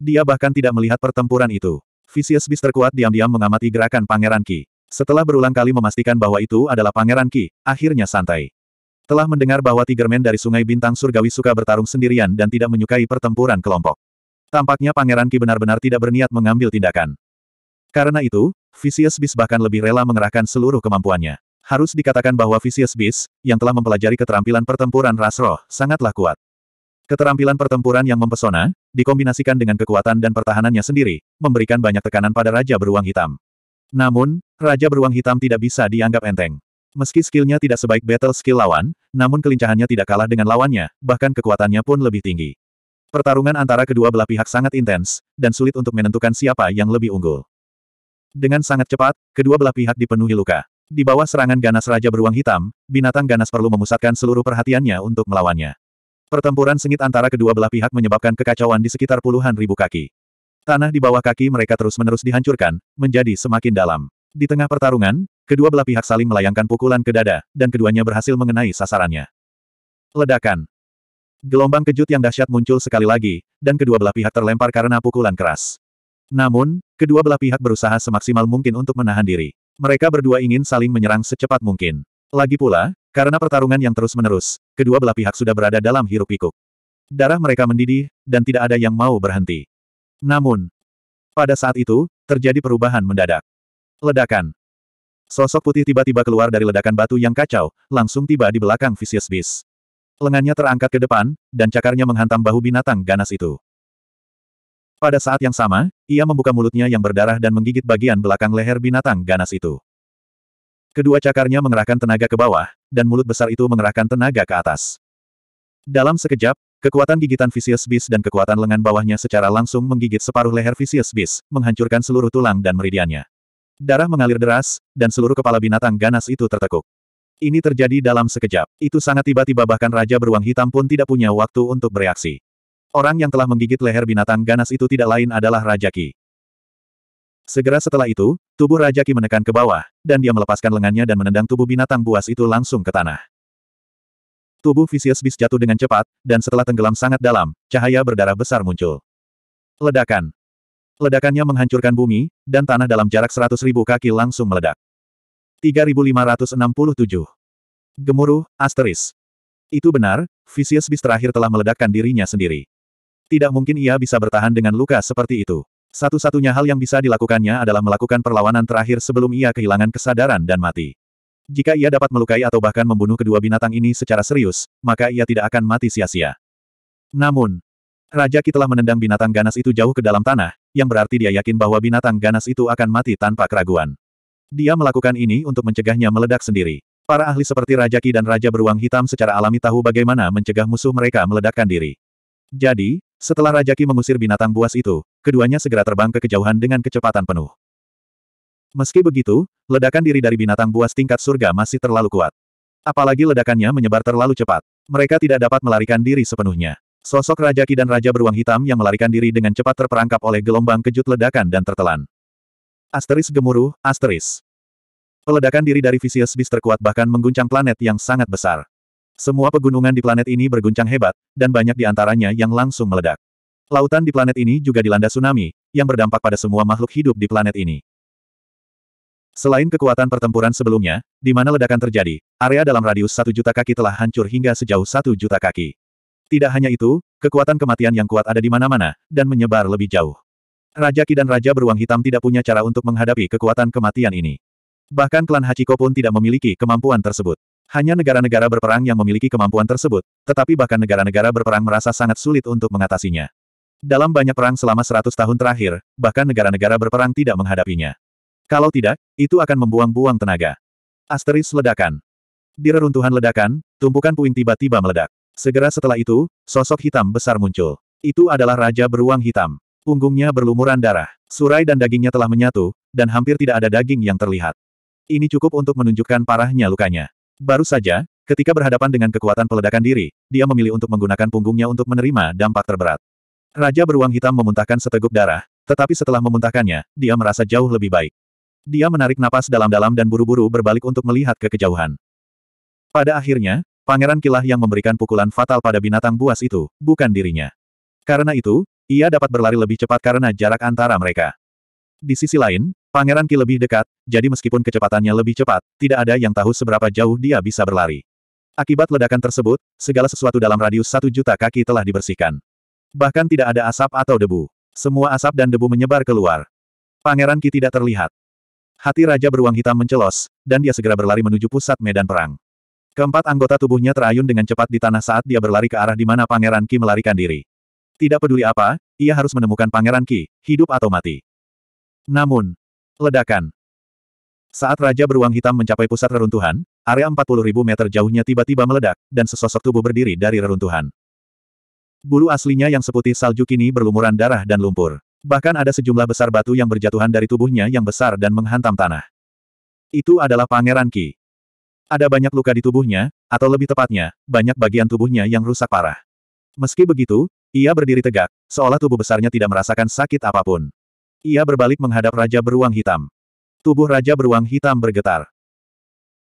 Dia bahkan tidak melihat pertempuran itu. Vicious Beast terkuat diam-diam mengamati gerakan Pangeran Ki. Setelah berulang kali memastikan bahwa itu adalah Pangeran Ki, akhirnya santai. Telah mendengar bahwa Tigerman dari Sungai Bintang Surgawi suka bertarung sendirian dan tidak menyukai pertempuran kelompok. Tampaknya Pangeran Ki benar-benar tidak berniat mengambil tindakan. Karena itu, Vicious Beast bahkan lebih rela mengerahkan seluruh kemampuannya. Harus dikatakan bahwa Vicious Beast, yang telah mempelajari keterampilan pertempuran Rasroh, sangatlah kuat. Keterampilan pertempuran yang mempesona, dikombinasikan dengan kekuatan dan pertahanannya sendiri, memberikan banyak tekanan pada Raja Beruang Hitam. Namun, Raja Beruang Hitam tidak bisa dianggap enteng. Meski skillnya tidak sebaik battle skill lawan, namun kelincahannya tidak kalah dengan lawannya, bahkan kekuatannya pun lebih tinggi. Pertarungan antara kedua belah pihak sangat intens, dan sulit untuk menentukan siapa yang lebih unggul. Dengan sangat cepat, kedua belah pihak dipenuhi luka. Di bawah serangan ganas Raja Beruang Hitam, binatang ganas perlu memusatkan seluruh perhatiannya untuk melawannya. Pertempuran sengit antara kedua belah pihak menyebabkan kekacauan di sekitar puluhan ribu kaki. Tanah di bawah kaki mereka terus-menerus dihancurkan, menjadi semakin dalam. Di tengah pertarungan, kedua belah pihak saling melayangkan pukulan ke dada, dan keduanya berhasil mengenai sasarannya. Ledakan. Gelombang kejut yang dahsyat muncul sekali lagi, dan kedua belah pihak terlempar karena pukulan keras. Namun, kedua belah pihak berusaha semaksimal mungkin untuk menahan diri. Mereka berdua ingin saling menyerang secepat mungkin. Lagi pula, karena pertarungan yang terus-menerus, kedua belah pihak sudah berada dalam hiruk-pikuk. Darah mereka mendidih, dan tidak ada yang mau berhenti. Namun, pada saat itu, terjadi perubahan mendadak. Ledakan. Sosok putih tiba-tiba keluar dari ledakan batu yang kacau, langsung tiba di belakang Vicious Beast. Lengannya terangkat ke depan, dan cakarnya menghantam bahu binatang ganas itu. Pada saat yang sama, ia membuka mulutnya yang berdarah dan menggigit bagian belakang leher binatang ganas itu. Kedua cakarnya mengerahkan tenaga ke bawah, dan mulut besar itu mengerahkan tenaga ke atas. Dalam sekejap, kekuatan gigitan Vicious Beast dan kekuatan lengan bawahnya secara langsung menggigit separuh leher Vicious Beast, menghancurkan seluruh tulang dan meridiannya. Darah mengalir deras, dan seluruh kepala binatang ganas itu tertekuk. Ini terjadi dalam sekejap. Itu sangat tiba-tiba bahkan Raja Beruang Hitam pun tidak punya waktu untuk bereaksi. Orang yang telah menggigit leher binatang ganas itu tidak lain adalah Raja Ki. Segera setelah itu, tubuh Raja Ki menekan ke bawah, dan dia melepaskan lengannya dan menendang tubuh binatang buas itu langsung ke tanah. Tubuh Vicious Beast jatuh dengan cepat, dan setelah tenggelam sangat dalam, cahaya berdarah besar muncul. Ledakan. Ledakannya menghancurkan bumi, dan tanah dalam jarak seratus ribu kaki langsung meledak. 3567. Gemuruh, asteris. Itu benar, Vicious Beast terakhir telah meledakkan dirinya sendiri. Tidak mungkin ia bisa bertahan dengan luka seperti itu. Satu-satunya hal yang bisa dilakukannya adalah melakukan perlawanan terakhir sebelum ia kehilangan kesadaran dan mati. Jika ia dapat melukai atau bahkan membunuh kedua binatang ini secara serius, maka ia tidak akan mati sia-sia. Namun, Raja Ki telah menendang binatang ganas itu jauh ke dalam tanah, yang berarti dia yakin bahwa binatang ganas itu akan mati tanpa keraguan. Dia melakukan ini untuk mencegahnya meledak sendiri. Para ahli seperti Raja Ki dan Raja Beruang Hitam secara alami tahu bagaimana mencegah musuh mereka meledakkan diri. Jadi, setelah Rajaki mengusir binatang buas itu, keduanya segera terbang ke kejauhan dengan kecepatan penuh. Meski begitu, ledakan diri dari binatang buas tingkat surga masih terlalu kuat. Apalagi ledakannya menyebar terlalu cepat. Mereka tidak dapat melarikan diri sepenuhnya. Sosok Rajaki dan Raja Beruang Hitam yang melarikan diri dengan cepat terperangkap oleh gelombang kejut ledakan dan tertelan. Asteris gemuruh, asteris. Peledakan diri dari Visius Beast terkuat bahkan mengguncang planet yang sangat besar. Semua pegunungan di planet ini berguncang hebat, dan banyak di antaranya yang langsung meledak. Lautan di planet ini juga dilanda tsunami, yang berdampak pada semua makhluk hidup di planet ini. Selain kekuatan pertempuran sebelumnya, di mana ledakan terjadi, area dalam radius satu juta kaki telah hancur hingga sejauh satu juta kaki. Tidak hanya itu, kekuatan kematian yang kuat ada di mana-mana, dan menyebar lebih jauh. Raja Ki dan Raja Beruang Hitam tidak punya cara untuk menghadapi kekuatan kematian ini. Bahkan klan Hachiko pun tidak memiliki kemampuan tersebut. Hanya negara-negara berperang yang memiliki kemampuan tersebut, tetapi bahkan negara-negara berperang merasa sangat sulit untuk mengatasinya. Dalam banyak perang selama 100 tahun terakhir, bahkan negara-negara berperang tidak menghadapinya. Kalau tidak, itu akan membuang-buang tenaga. Asteris ledakan. Di reruntuhan ledakan, tumpukan puing tiba-tiba meledak. Segera setelah itu, sosok hitam besar muncul. Itu adalah Raja Beruang Hitam. Punggungnya berlumuran darah. Surai dan dagingnya telah menyatu, dan hampir tidak ada daging yang terlihat. Ini cukup untuk menunjukkan parahnya lukanya. Baru saja, ketika berhadapan dengan kekuatan peledakan diri, dia memilih untuk menggunakan punggungnya untuk menerima dampak terberat. Raja beruang hitam memuntahkan seteguk darah, tetapi setelah memuntahkannya, dia merasa jauh lebih baik. Dia menarik napas dalam-dalam dan buru-buru berbalik untuk melihat ke kejauhan. Pada akhirnya, Pangeran Kilah yang memberikan pukulan fatal pada binatang buas itu, bukan dirinya. Karena itu, ia dapat berlari lebih cepat karena jarak antara mereka. Di sisi lain, Pangeran Ki lebih dekat, jadi meskipun kecepatannya lebih cepat, tidak ada yang tahu seberapa jauh dia bisa berlari. Akibat ledakan tersebut, segala sesuatu dalam radius satu juta kaki telah dibersihkan. Bahkan tidak ada asap atau debu. Semua asap dan debu menyebar keluar. Pangeran Ki tidak terlihat. Hati Raja Beruang Hitam mencelos, dan dia segera berlari menuju pusat medan perang. Keempat anggota tubuhnya terayun dengan cepat di tanah saat dia berlari ke arah di mana Pangeran Ki melarikan diri. Tidak peduli apa, ia harus menemukan Pangeran Ki, hidup atau mati. Namun, Ledakan. Saat Raja Beruang Hitam mencapai pusat reruntuhan, area 40.000 meter jauhnya tiba-tiba meledak, dan sesosok tubuh berdiri dari reruntuhan. Bulu aslinya yang seputih salju kini berlumuran darah dan lumpur. Bahkan ada sejumlah besar batu yang berjatuhan dari tubuhnya yang besar dan menghantam tanah. Itu adalah Pangeran Ki. Ada banyak luka di tubuhnya, atau lebih tepatnya, banyak bagian tubuhnya yang rusak parah. Meski begitu, ia berdiri tegak, seolah tubuh besarnya tidak merasakan sakit apapun. Ia berbalik menghadap Raja Beruang Hitam. Tubuh Raja Beruang Hitam bergetar.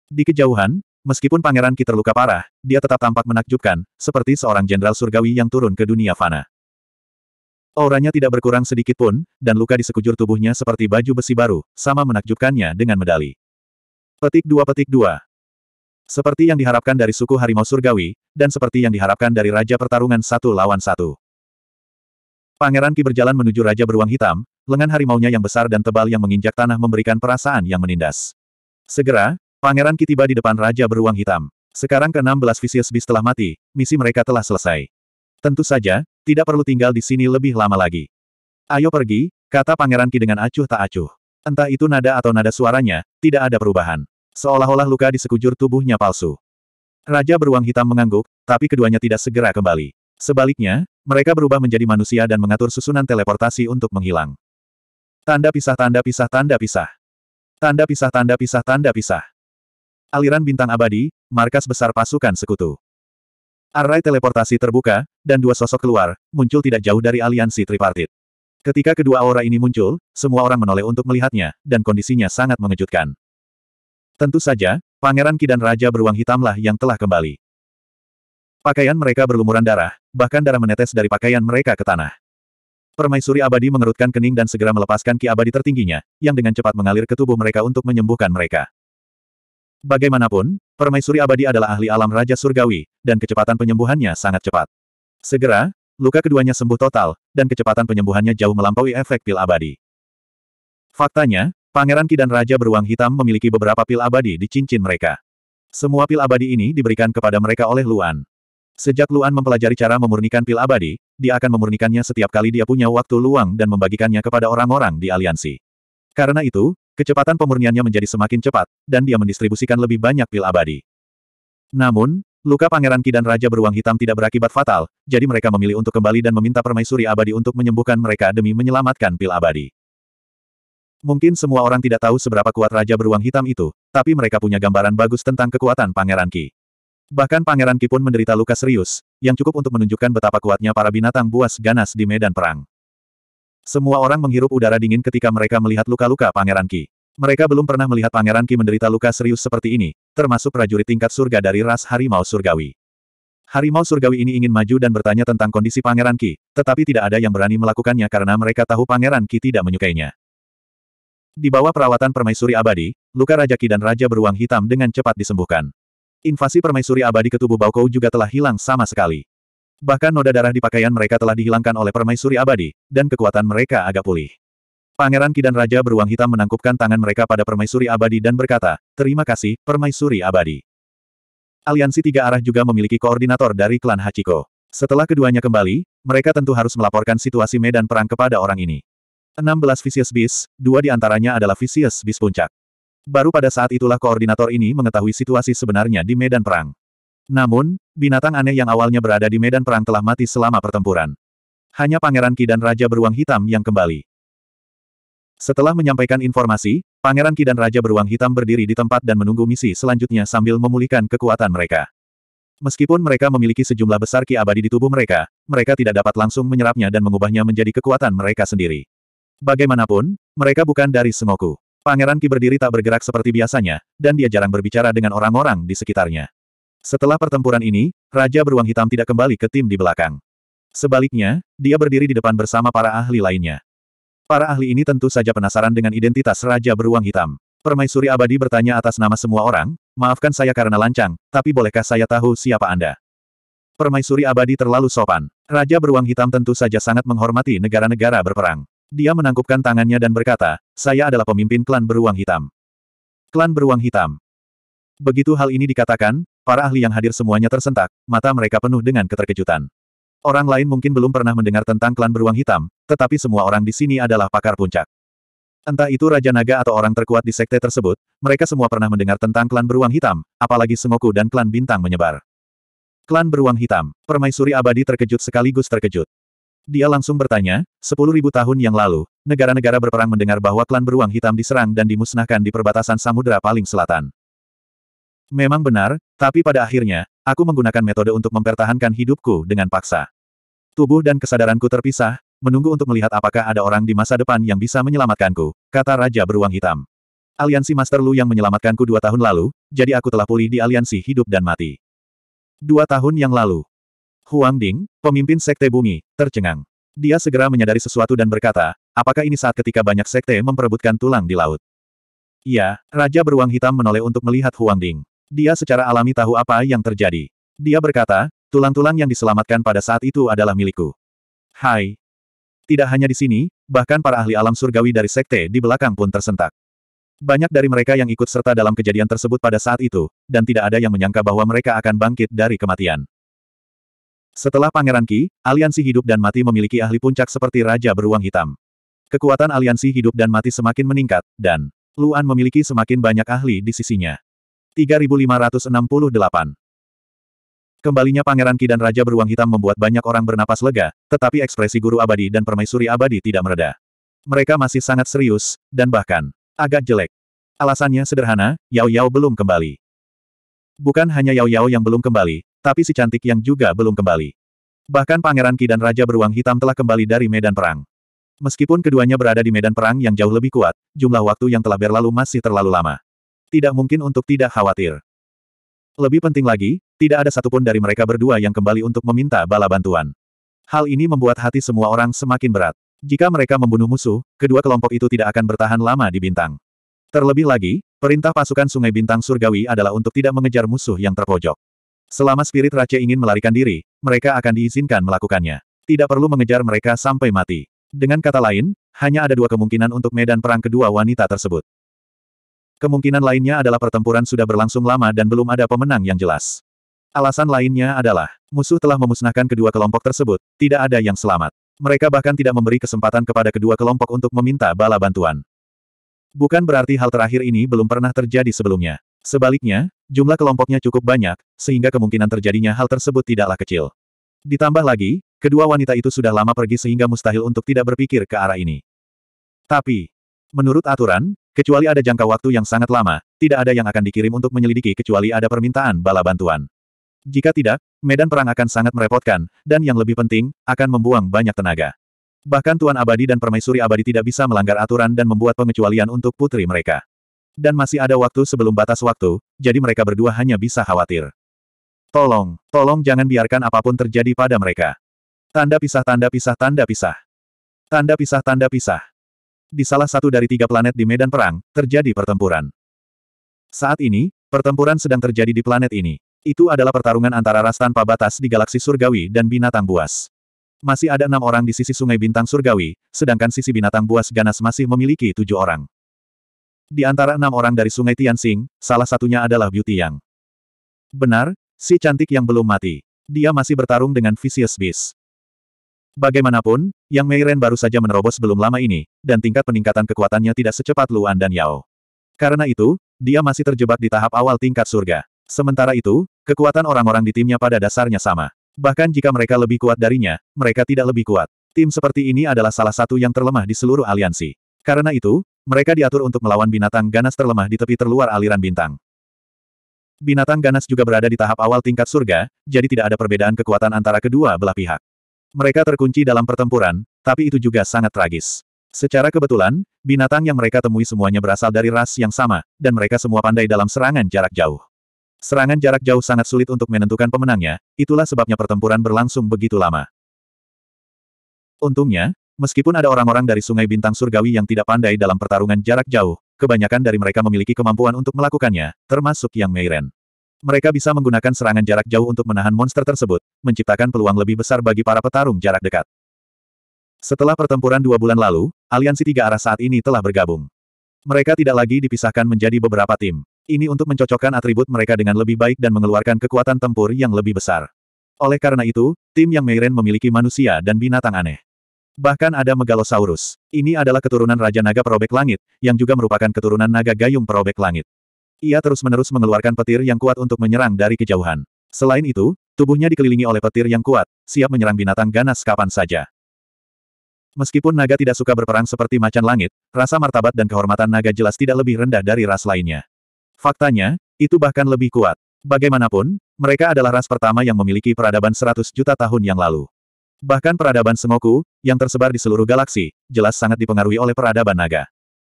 Di kejauhan, meskipun Pangeran Ki terluka parah, dia tetap tampak menakjubkan, seperti seorang jenderal surgawi yang turun ke dunia fana. Auranya tidak berkurang sedikit pun, dan luka di sekujur tubuhnya seperti baju besi baru, sama menakjubkannya dengan medali. Petik dua petik dua. Seperti yang diharapkan dari suku harimau surgawi, dan seperti yang diharapkan dari Raja Pertarungan satu lawan satu. Pangeran Ki berjalan menuju Raja Beruang Hitam, lengan harimaunya yang besar dan tebal yang menginjak tanah memberikan perasaan yang menindas. Segera, Pangeran Ki tiba di depan Raja Beruang Hitam. Sekarang ke-16 Vicious Beast telah mati, misi mereka telah selesai. Tentu saja, tidak perlu tinggal di sini lebih lama lagi. Ayo pergi, kata Pangeran Ki dengan acuh tak acuh. Entah itu nada atau nada suaranya, tidak ada perubahan. Seolah-olah luka di sekujur tubuhnya palsu. Raja Beruang Hitam mengangguk, tapi keduanya tidak segera kembali. Sebaliknya, mereka berubah menjadi manusia dan mengatur susunan teleportasi untuk menghilang. Tanda pisah tanda pisah tanda pisah. Tanda pisah tanda pisah tanda pisah. Aliran bintang abadi, markas besar pasukan sekutu. Array teleportasi terbuka, dan dua sosok keluar, muncul tidak jauh dari aliansi tripartit. Ketika kedua aura ini muncul, semua orang menoleh untuk melihatnya, dan kondisinya sangat mengejutkan. Tentu saja, Pangeran Ki dan Raja Beruang Hitamlah yang telah kembali. Pakaian mereka berlumuran darah, bahkan darah menetes dari pakaian mereka ke tanah. Permaisuri abadi mengerutkan kening dan segera melepaskan ki abadi tertingginya, yang dengan cepat mengalir ke tubuh mereka untuk menyembuhkan mereka. Bagaimanapun, permaisuri abadi adalah ahli alam Raja Surgawi, dan kecepatan penyembuhannya sangat cepat. Segera, luka keduanya sembuh total, dan kecepatan penyembuhannya jauh melampaui efek pil abadi. Faktanya, Pangeran Ki dan Raja Beruang Hitam memiliki beberapa pil abadi di cincin mereka. Semua pil abadi ini diberikan kepada mereka oleh Luan. Sejak Luan mempelajari cara memurnikan pil abadi, dia akan memurnikannya setiap kali dia punya waktu luang dan membagikannya kepada orang-orang di aliansi. Karena itu, kecepatan pemurniannya menjadi semakin cepat, dan dia mendistribusikan lebih banyak pil abadi. Namun, luka Pangeran Ki dan Raja Beruang Hitam tidak berakibat fatal, jadi mereka memilih untuk kembali dan meminta permaisuri abadi untuk menyembuhkan mereka demi menyelamatkan pil abadi. Mungkin semua orang tidak tahu seberapa kuat Raja Beruang Hitam itu, tapi mereka punya gambaran bagus tentang kekuatan Pangeran Ki. Bahkan Pangeran Ki pun menderita luka serius, yang cukup untuk menunjukkan betapa kuatnya para binatang buas ganas di medan perang. Semua orang menghirup udara dingin ketika mereka melihat luka-luka Pangeran Ki. Mereka belum pernah melihat Pangeran Ki menderita luka serius seperti ini, termasuk prajurit tingkat surga dari ras harimau surgawi. Harimau surgawi ini ingin maju dan bertanya tentang kondisi Pangeran Ki, tetapi tidak ada yang berani melakukannya karena mereka tahu Pangeran Ki tidak menyukainya. Di bawah perawatan permaisuri abadi, luka Raja Ki dan Raja Beruang Hitam dengan cepat disembuhkan. Invasi permaisuri abadi ke tubuh Baokou juga telah hilang sama sekali. Bahkan noda darah di pakaian mereka telah dihilangkan oleh permaisuri abadi, dan kekuatan mereka agak pulih. Pangeran Ki dan Raja Beruang Hitam menangkupkan tangan mereka pada permaisuri abadi dan berkata, Terima kasih, permaisuri abadi. Aliansi Tiga Arah juga memiliki koordinator dari klan Hachiko. Setelah keduanya kembali, mereka tentu harus melaporkan situasi medan perang kepada orang ini. 16 visius bis, dua di antaranya adalah visius bis Puncak. Baru pada saat itulah koordinator ini mengetahui situasi sebenarnya di medan perang. Namun, binatang aneh yang awalnya berada di medan perang telah mati selama pertempuran. Hanya Pangeran Ki dan Raja Beruang Hitam yang kembali. Setelah menyampaikan informasi, Pangeran Ki dan Raja Beruang Hitam berdiri di tempat dan menunggu misi selanjutnya sambil memulihkan kekuatan mereka. Meskipun mereka memiliki sejumlah besar ki abadi di tubuh mereka, mereka tidak dapat langsung menyerapnya dan mengubahnya menjadi kekuatan mereka sendiri. Bagaimanapun, mereka bukan dari Sengoku. Pangeran Ki berdiri tak bergerak seperti biasanya, dan dia jarang berbicara dengan orang-orang di sekitarnya. Setelah pertempuran ini, Raja Beruang Hitam tidak kembali ke tim di belakang. Sebaliknya, dia berdiri di depan bersama para ahli lainnya. Para ahli ini tentu saja penasaran dengan identitas Raja Beruang Hitam. Permaisuri abadi bertanya atas nama semua orang, maafkan saya karena lancang, tapi bolehkah saya tahu siapa Anda? Permaisuri abadi terlalu sopan. Raja Beruang Hitam tentu saja sangat menghormati negara-negara berperang. Dia menangkupkan tangannya dan berkata, saya adalah pemimpin klan beruang hitam. Klan beruang hitam. Begitu hal ini dikatakan, para ahli yang hadir semuanya tersentak, mata mereka penuh dengan keterkejutan. Orang lain mungkin belum pernah mendengar tentang klan beruang hitam, tetapi semua orang di sini adalah pakar puncak. Entah itu Raja Naga atau orang terkuat di sekte tersebut, mereka semua pernah mendengar tentang klan beruang hitam, apalagi Sengoku dan klan bintang menyebar. Klan beruang hitam, permaisuri abadi terkejut sekaligus terkejut. Dia langsung bertanya, sepuluh ribu tahun yang lalu, negara-negara berperang mendengar bahwa klan beruang hitam diserang dan dimusnahkan di perbatasan samudera paling selatan. Memang benar, tapi pada akhirnya, aku menggunakan metode untuk mempertahankan hidupku dengan paksa. Tubuh dan kesadaranku terpisah, menunggu untuk melihat apakah ada orang di masa depan yang bisa menyelamatkanku, kata Raja Beruang Hitam. Aliansi Master Lu yang menyelamatkanku dua tahun lalu, jadi aku telah pulih di aliansi hidup dan mati. Dua tahun yang lalu, Huang Ding, pemimpin Sekte Bumi, tercengang. Dia segera menyadari sesuatu dan berkata, apakah ini saat ketika banyak sekte memperebutkan tulang di laut? "Ya," Raja Beruang Hitam menoleh untuk melihat Huang Ding. Dia secara alami tahu apa yang terjadi. Dia berkata, tulang-tulang yang diselamatkan pada saat itu adalah milikku. Hai. Tidak hanya di sini, bahkan para ahli alam surgawi dari sekte di belakang pun tersentak. Banyak dari mereka yang ikut serta dalam kejadian tersebut pada saat itu, dan tidak ada yang menyangka bahwa mereka akan bangkit dari kematian. Setelah Pangeran Ki, aliansi hidup dan mati memiliki ahli puncak seperti Raja Beruang Hitam. Kekuatan aliansi hidup dan mati semakin meningkat, dan Luan memiliki semakin banyak ahli di sisinya. 3568 Kembalinya Pangeran Ki dan Raja Beruang Hitam membuat banyak orang bernapas lega, tetapi ekspresi Guru Abadi dan Permaisuri Abadi tidak mereda. Mereka masih sangat serius, dan bahkan agak jelek. Alasannya sederhana, Yao Yao belum kembali. Bukan hanya Yao Yao yang belum kembali, tapi si cantik yang juga belum kembali. Bahkan Pangeran Ki dan Raja Beruang Hitam telah kembali dari medan perang. Meskipun keduanya berada di medan perang yang jauh lebih kuat, jumlah waktu yang telah berlalu masih terlalu lama. Tidak mungkin untuk tidak khawatir. Lebih penting lagi, tidak ada satupun dari mereka berdua yang kembali untuk meminta bala bantuan. Hal ini membuat hati semua orang semakin berat. Jika mereka membunuh musuh, kedua kelompok itu tidak akan bertahan lama di Bintang. Terlebih lagi, perintah pasukan Sungai Bintang Surgawi adalah untuk tidak mengejar musuh yang terpojok. Selama spirit race ingin melarikan diri, mereka akan diizinkan melakukannya. Tidak perlu mengejar mereka sampai mati. Dengan kata lain, hanya ada dua kemungkinan untuk medan perang kedua wanita tersebut. Kemungkinan lainnya adalah pertempuran sudah berlangsung lama dan belum ada pemenang yang jelas. Alasan lainnya adalah, musuh telah memusnahkan kedua kelompok tersebut, tidak ada yang selamat. Mereka bahkan tidak memberi kesempatan kepada kedua kelompok untuk meminta bala bantuan. Bukan berarti hal terakhir ini belum pernah terjadi sebelumnya. Sebaliknya, Jumlah kelompoknya cukup banyak, sehingga kemungkinan terjadinya hal tersebut tidaklah kecil. Ditambah lagi, kedua wanita itu sudah lama pergi sehingga mustahil untuk tidak berpikir ke arah ini. Tapi, menurut aturan, kecuali ada jangka waktu yang sangat lama, tidak ada yang akan dikirim untuk menyelidiki kecuali ada permintaan bala bantuan. Jika tidak, medan perang akan sangat merepotkan, dan yang lebih penting, akan membuang banyak tenaga. Bahkan Tuan Abadi dan Permaisuri Abadi tidak bisa melanggar aturan dan membuat pengecualian untuk putri mereka dan masih ada waktu sebelum batas waktu, jadi mereka berdua hanya bisa khawatir. Tolong, tolong jangan biarkan apapun terjadi pada mereka. Tanda pisah tanda pisah tanda pisah. Tanda pisah tanda pisah. Di salah satu dari tiga planet di medan perang, terjadi pertempuran. Saat ini, pertempuran sedang terjadi di planet ini. Itu adalah pertarungan antara ras tanpa batas di galaksi surgawi dan binatang buas. Masih ada enam orang di sisi sungai bintang surgawi, sedangkan sisi binatang buas ganas masih memiliki tujuh orang. Di antara enam orang dari sungai Tianxing, salah satunya adalah Beauty Yang. Benar, si cantik yang belum mati. Dia masih bertarung dengan Vicious Beast. Bagaimanapun, Yang Meiren baru saja menerobos belum lama ini, dan tingkat peningkatan kekuatannya tidak secepat Luan dan Yao. Karena itu, dia masih terjebak di tahap awal tingkat surga. Sementara itu, kekuatan orang-orang di timnya pada dasarnya sama. Bahkan jika mereka lebih kuat darinya, mereka tidak lebih kuat. Tim seperti ini adalah salah satu yang terlemah di seluruh aliansi. Karena itu, mereka diatur untuk melawan binatang ganas terlemah di tepi terluar aliran bintang. Binatang ganas juga berada di tahap awal tingkat surga, jadi tidak ada perbedaan kekuatan antara kedua belah pihak. Mereka terkunci dalam pertempuran, tapi itu juga sangat tragis. Secara kebetulan, binatang yang mereka temui semuanya berasal dari ras yang sama, dan mereka semua pandai dalam serangan jarak jauh. Serangan jarak jauh sangat sulit untuk menentukan pemenangnya, itulah sebabnya pertempuran berlangsung begitu lama. Untungnya, Meskipun ada orang-orang dari Sungai Bintang Surgawi yang tidak pandai dalam pertarungan jarak jauh, kebanyakan dari mereka memiliki kemampuan untuk melakukannya, termasuk Yang Meiren. Mereka bisa menggunakan serangan jarak jauh untuk menahan monster tersebut, menciptakan peluang lebih besar bagi para petarung jarak dekat. Setelah pertempuran dua bulan lalu, aliansi tiga arah saat ini telah bergabung. Mereka tidak lagi dipisahkan menjadi beberapa tim. Ini untuk mencocokkan atribut mereka dengan lebih baik dan mengeluarkan kekuatan tempur yang lebih besar. Oleh karena itu, tim yang Meiren memiliki manusia dan binatang aneh. Bahkan ada Megalosaurus. Ini adalah keturunan Raja Naga Perobek Langit, yang juga merupakan keturunan Naga Gayung Perobek Langit. Ia terus-menerus mengeluarkan petir yang kuat untuk menyerang dari kejauhan. Selain itu, tubuhnya dikelilingi oleh petir yang kuat, siap menyerang binatang ganas kapan saja. Meskipun naga tidak suka berperang seperti macan langit, rasa martabat dan kehormatan naga jelas tidak lebih rendah dari ras lainnya. Faktanya, itu bahkan lebih kuat. Bagaimanapun, mereka adalah ras pertama yang memiliki peradaban 100 juta tahun yang lalu. Bahkan peradaban Sengoku, yang tersebar di seluruh galaksi, jelas sangat dipengaruhi oleh peradaban naga.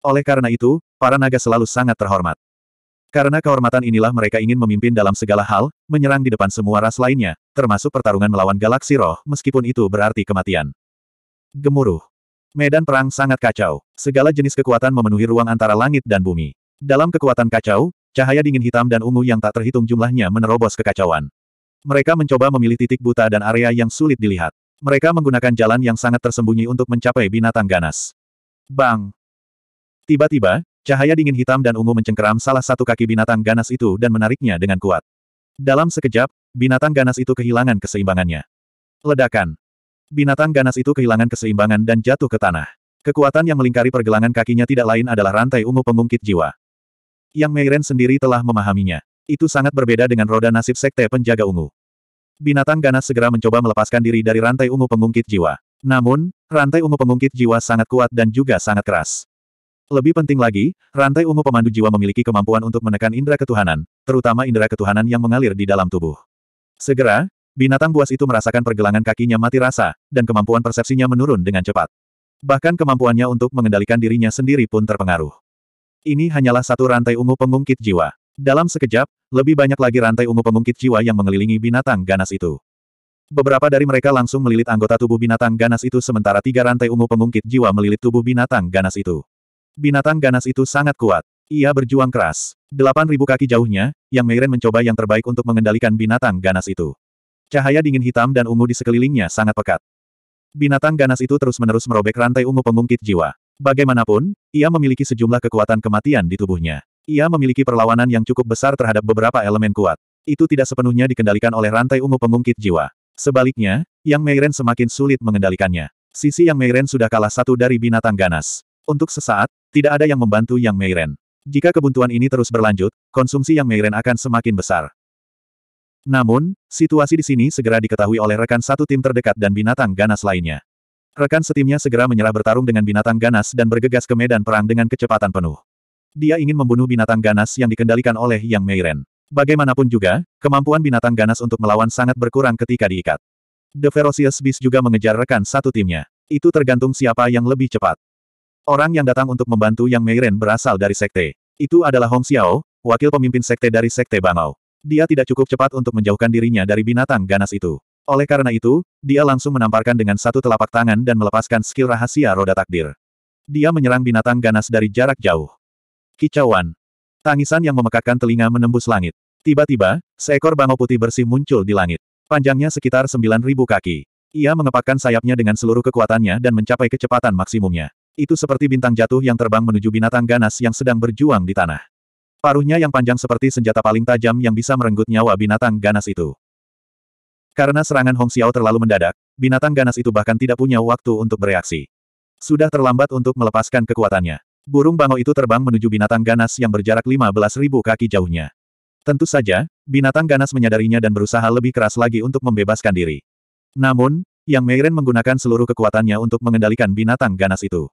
Oleh karena itu, para naga selalu sangat terhormat. Karena kehormatan inilah mereka ingin memimpin dalam segala hal, menyerang di depan semua ras lainnya, termasuk pertarungan melawan galaksi roh, meskipun itu berarti kematian. Gemuruh. Medan perang sangat kacau. Segala jenis kekuatan memenuhi ruang antara langit dan bumi. Dalam kekuatan kacau, cahaya dingin hitam dan ungu yang tak terhitung jumlahnya menerobos kekacauan. Mereka mencoba memilih titik buta dan area yang sulit dilihat. Mereka menggunakan jalan yang sangat tersembunyi untuk mencapai binatang ganas. Bang! Tiba-tiba, cahaya dingin hitam dan ungu mencengkeram salah satu kaki binatang ganas itu dan menariknya dengan kuat. Dalam sekejap, binatang ganas itu kehilangan keseimbangannya. Ledakan! Binatang ganas itu kehilangan keseimbangan dan jatuh ke tanah. Kekuatan yang melingkari pergelangan kakinya tidak lain adalah rantai ungu pengungkit jiwa. Yang Meiren sendiri telah memahaminya. Itu sangat berbeda dengan roda nasib sekte penjaga ungu. Binatang ganas segera mencoba melepaskan diri dari rantai ungu pengungkit jiwa. Namun, rantai ungu pengungkit jiwa sangat kuat dan juga sangat keras. Lebih penting lagi, rantai ungu pemandu jiwa memiliki kemampuan untuk menekan indera ketuhanan, terutama indera ketuhanan yang mengalir di dalam tubuh. Segera, binatang buas itu merasakan pergelangan kakinya mati rasa, dan kemampuan persepsinya menurun dengan cepat. Bahkan kemampuannya untuk mengendalikan dirinya sendiri pun terpengaruh. Ini hanyalah satu rantai ungu pengungkit jiwa. Dalam sekejap, lebih banyak lagi rantai ungu pengungkit jiwa yang mengelilingi binatang ganas itu. Beberapa dari mereka langsung melilit anggota tubuh binatang ganas itu sementara tiga rantai ungu pengungkit jiwa melilit tubuh binatang ganas itu. Binatang ganas itu sangat kuat. Ia berjuang keras. Delapan ribu kaki jauhnya, yang Meiren mencoba yang terbaik untuk mengendalikan binatang ganas itu. Cahaya dingin hitam dan ungu di sekelilingnya sangat pekat. Binatang ganas itu terus-menerus merobek rantai ungu pengungkit jiwa. Bagaimanapun, ia memiliki sejumlah kekuatan kematian di tubuhnya. Ia memiliki perlawanan yang cukup besar terhadap beberapa elemen kuat. Itu tidak sepenuhnya dikendalikan oleh rantai ungu pengungkit jiwa. Sebaliknya, Yang Meiren semakin sulit mengendalikannya. Sisi Yang Meiren sudah kalah satu dari binatang ganas. Untuk sesaat, tidak ada yang membantu Yang Meiren. Jika kebuntuan ini terus berlanjut, konsumsi Yang Meiren akan semakin besar. Namun, situasi di sini segera diketahui oleh rekan satu tim terdekat dan binatang ganas lainnya. Rekan setimnya segera menyerah bertarung dengan binatang ganas dan bergegas ke medan perang dengan kecepatan penuh. Dia ingin membunuh binatang ganas yang dikendalikan oleh Yang Meiren. Bagaimanapun juga, kemampuan binatang ganas untuk melawan sangat berkurang ketika diikat. The Ferocious Beast juga mengejar rekan satu timnya. Itu tergantung siapa yang lebih cepat. Orang yang datang untuk membantu Yang Meiren berasal dari sekte. Itu adalah Hong Xiao, wakil pemimpin sekte dari sekte Bangau. Dia tidak cukup cepat untuk menjauhkan dirinya dari binatang ganas itu. Oleh karena itu, dia langsung menamparkan dengan satu telapak tangan dan melepaskan skill rahasia roda takdir. Dia menyerang binatang ganas dari jarak jauh. Kicauan. Tangisan yang memekakkan telinga menembus langit. Tiba-tiba, seekor bangau putih bersih muncul di langit. Panjangnya sekitar 9.000 kaki. Ia mengepakkan sayapnya dengan seluruh kekuatannya dan mencapai kecepatan maksimumnya. Itu seperti bintang jatuh yang terbang menuju binatang ganas yang sedang berjuang di tanah. Paruhnya yang panjang seperti senjata paling tajam yang bisa merenggut nyawa binatang ganas itu. Karena serangan Hong Xiao terlalu mendadak, binatang ganas itu bahkan tidak punya waktu untuk bereaksi. Sudah terlambat untuk melepaskan kekuatannya. Burung bangau itu terbang menuju binatang ganas yang berjarak 15.000 kaki jauhnya. Tentu saja, binatang ganas menyadarinya dan berusaha lebih keras lagi untuk membebaskan diri. Namun, Yang Meiren menggunakan seluruh kekuatannya untuk mengendalikan binatang ganas itu.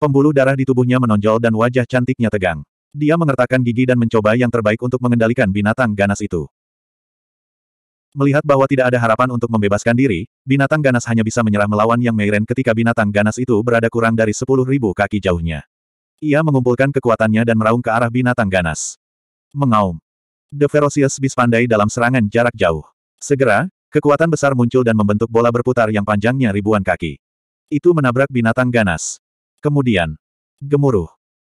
Pembuluh darah di tubuhnya menonjol dan wajah cantiknya tegang. Dia mengertakkan gigi dan mencoba yang terbaik untuk mengendalikan binatang ganas itu. Melihat bahwa tidak ada harapan untuk membebaskan diri, binatang ganas hanya bisa menyerah melawan Yang Meiren ketika binatang ganas itu berada kurang dari 10.000 kaki jauhnya. Ia mengumpulkan kekuatannya dan meraung ke arah binatang ganas. Mengaum. The Ferocious Beast pandai dalam serangan jarak jauh. Segera, kekuatan besar muncul dan membentuk bola berputar yang panjangnya ribuan kaki. Itu menabrak binatang ganas. Kemudian, gemuruh.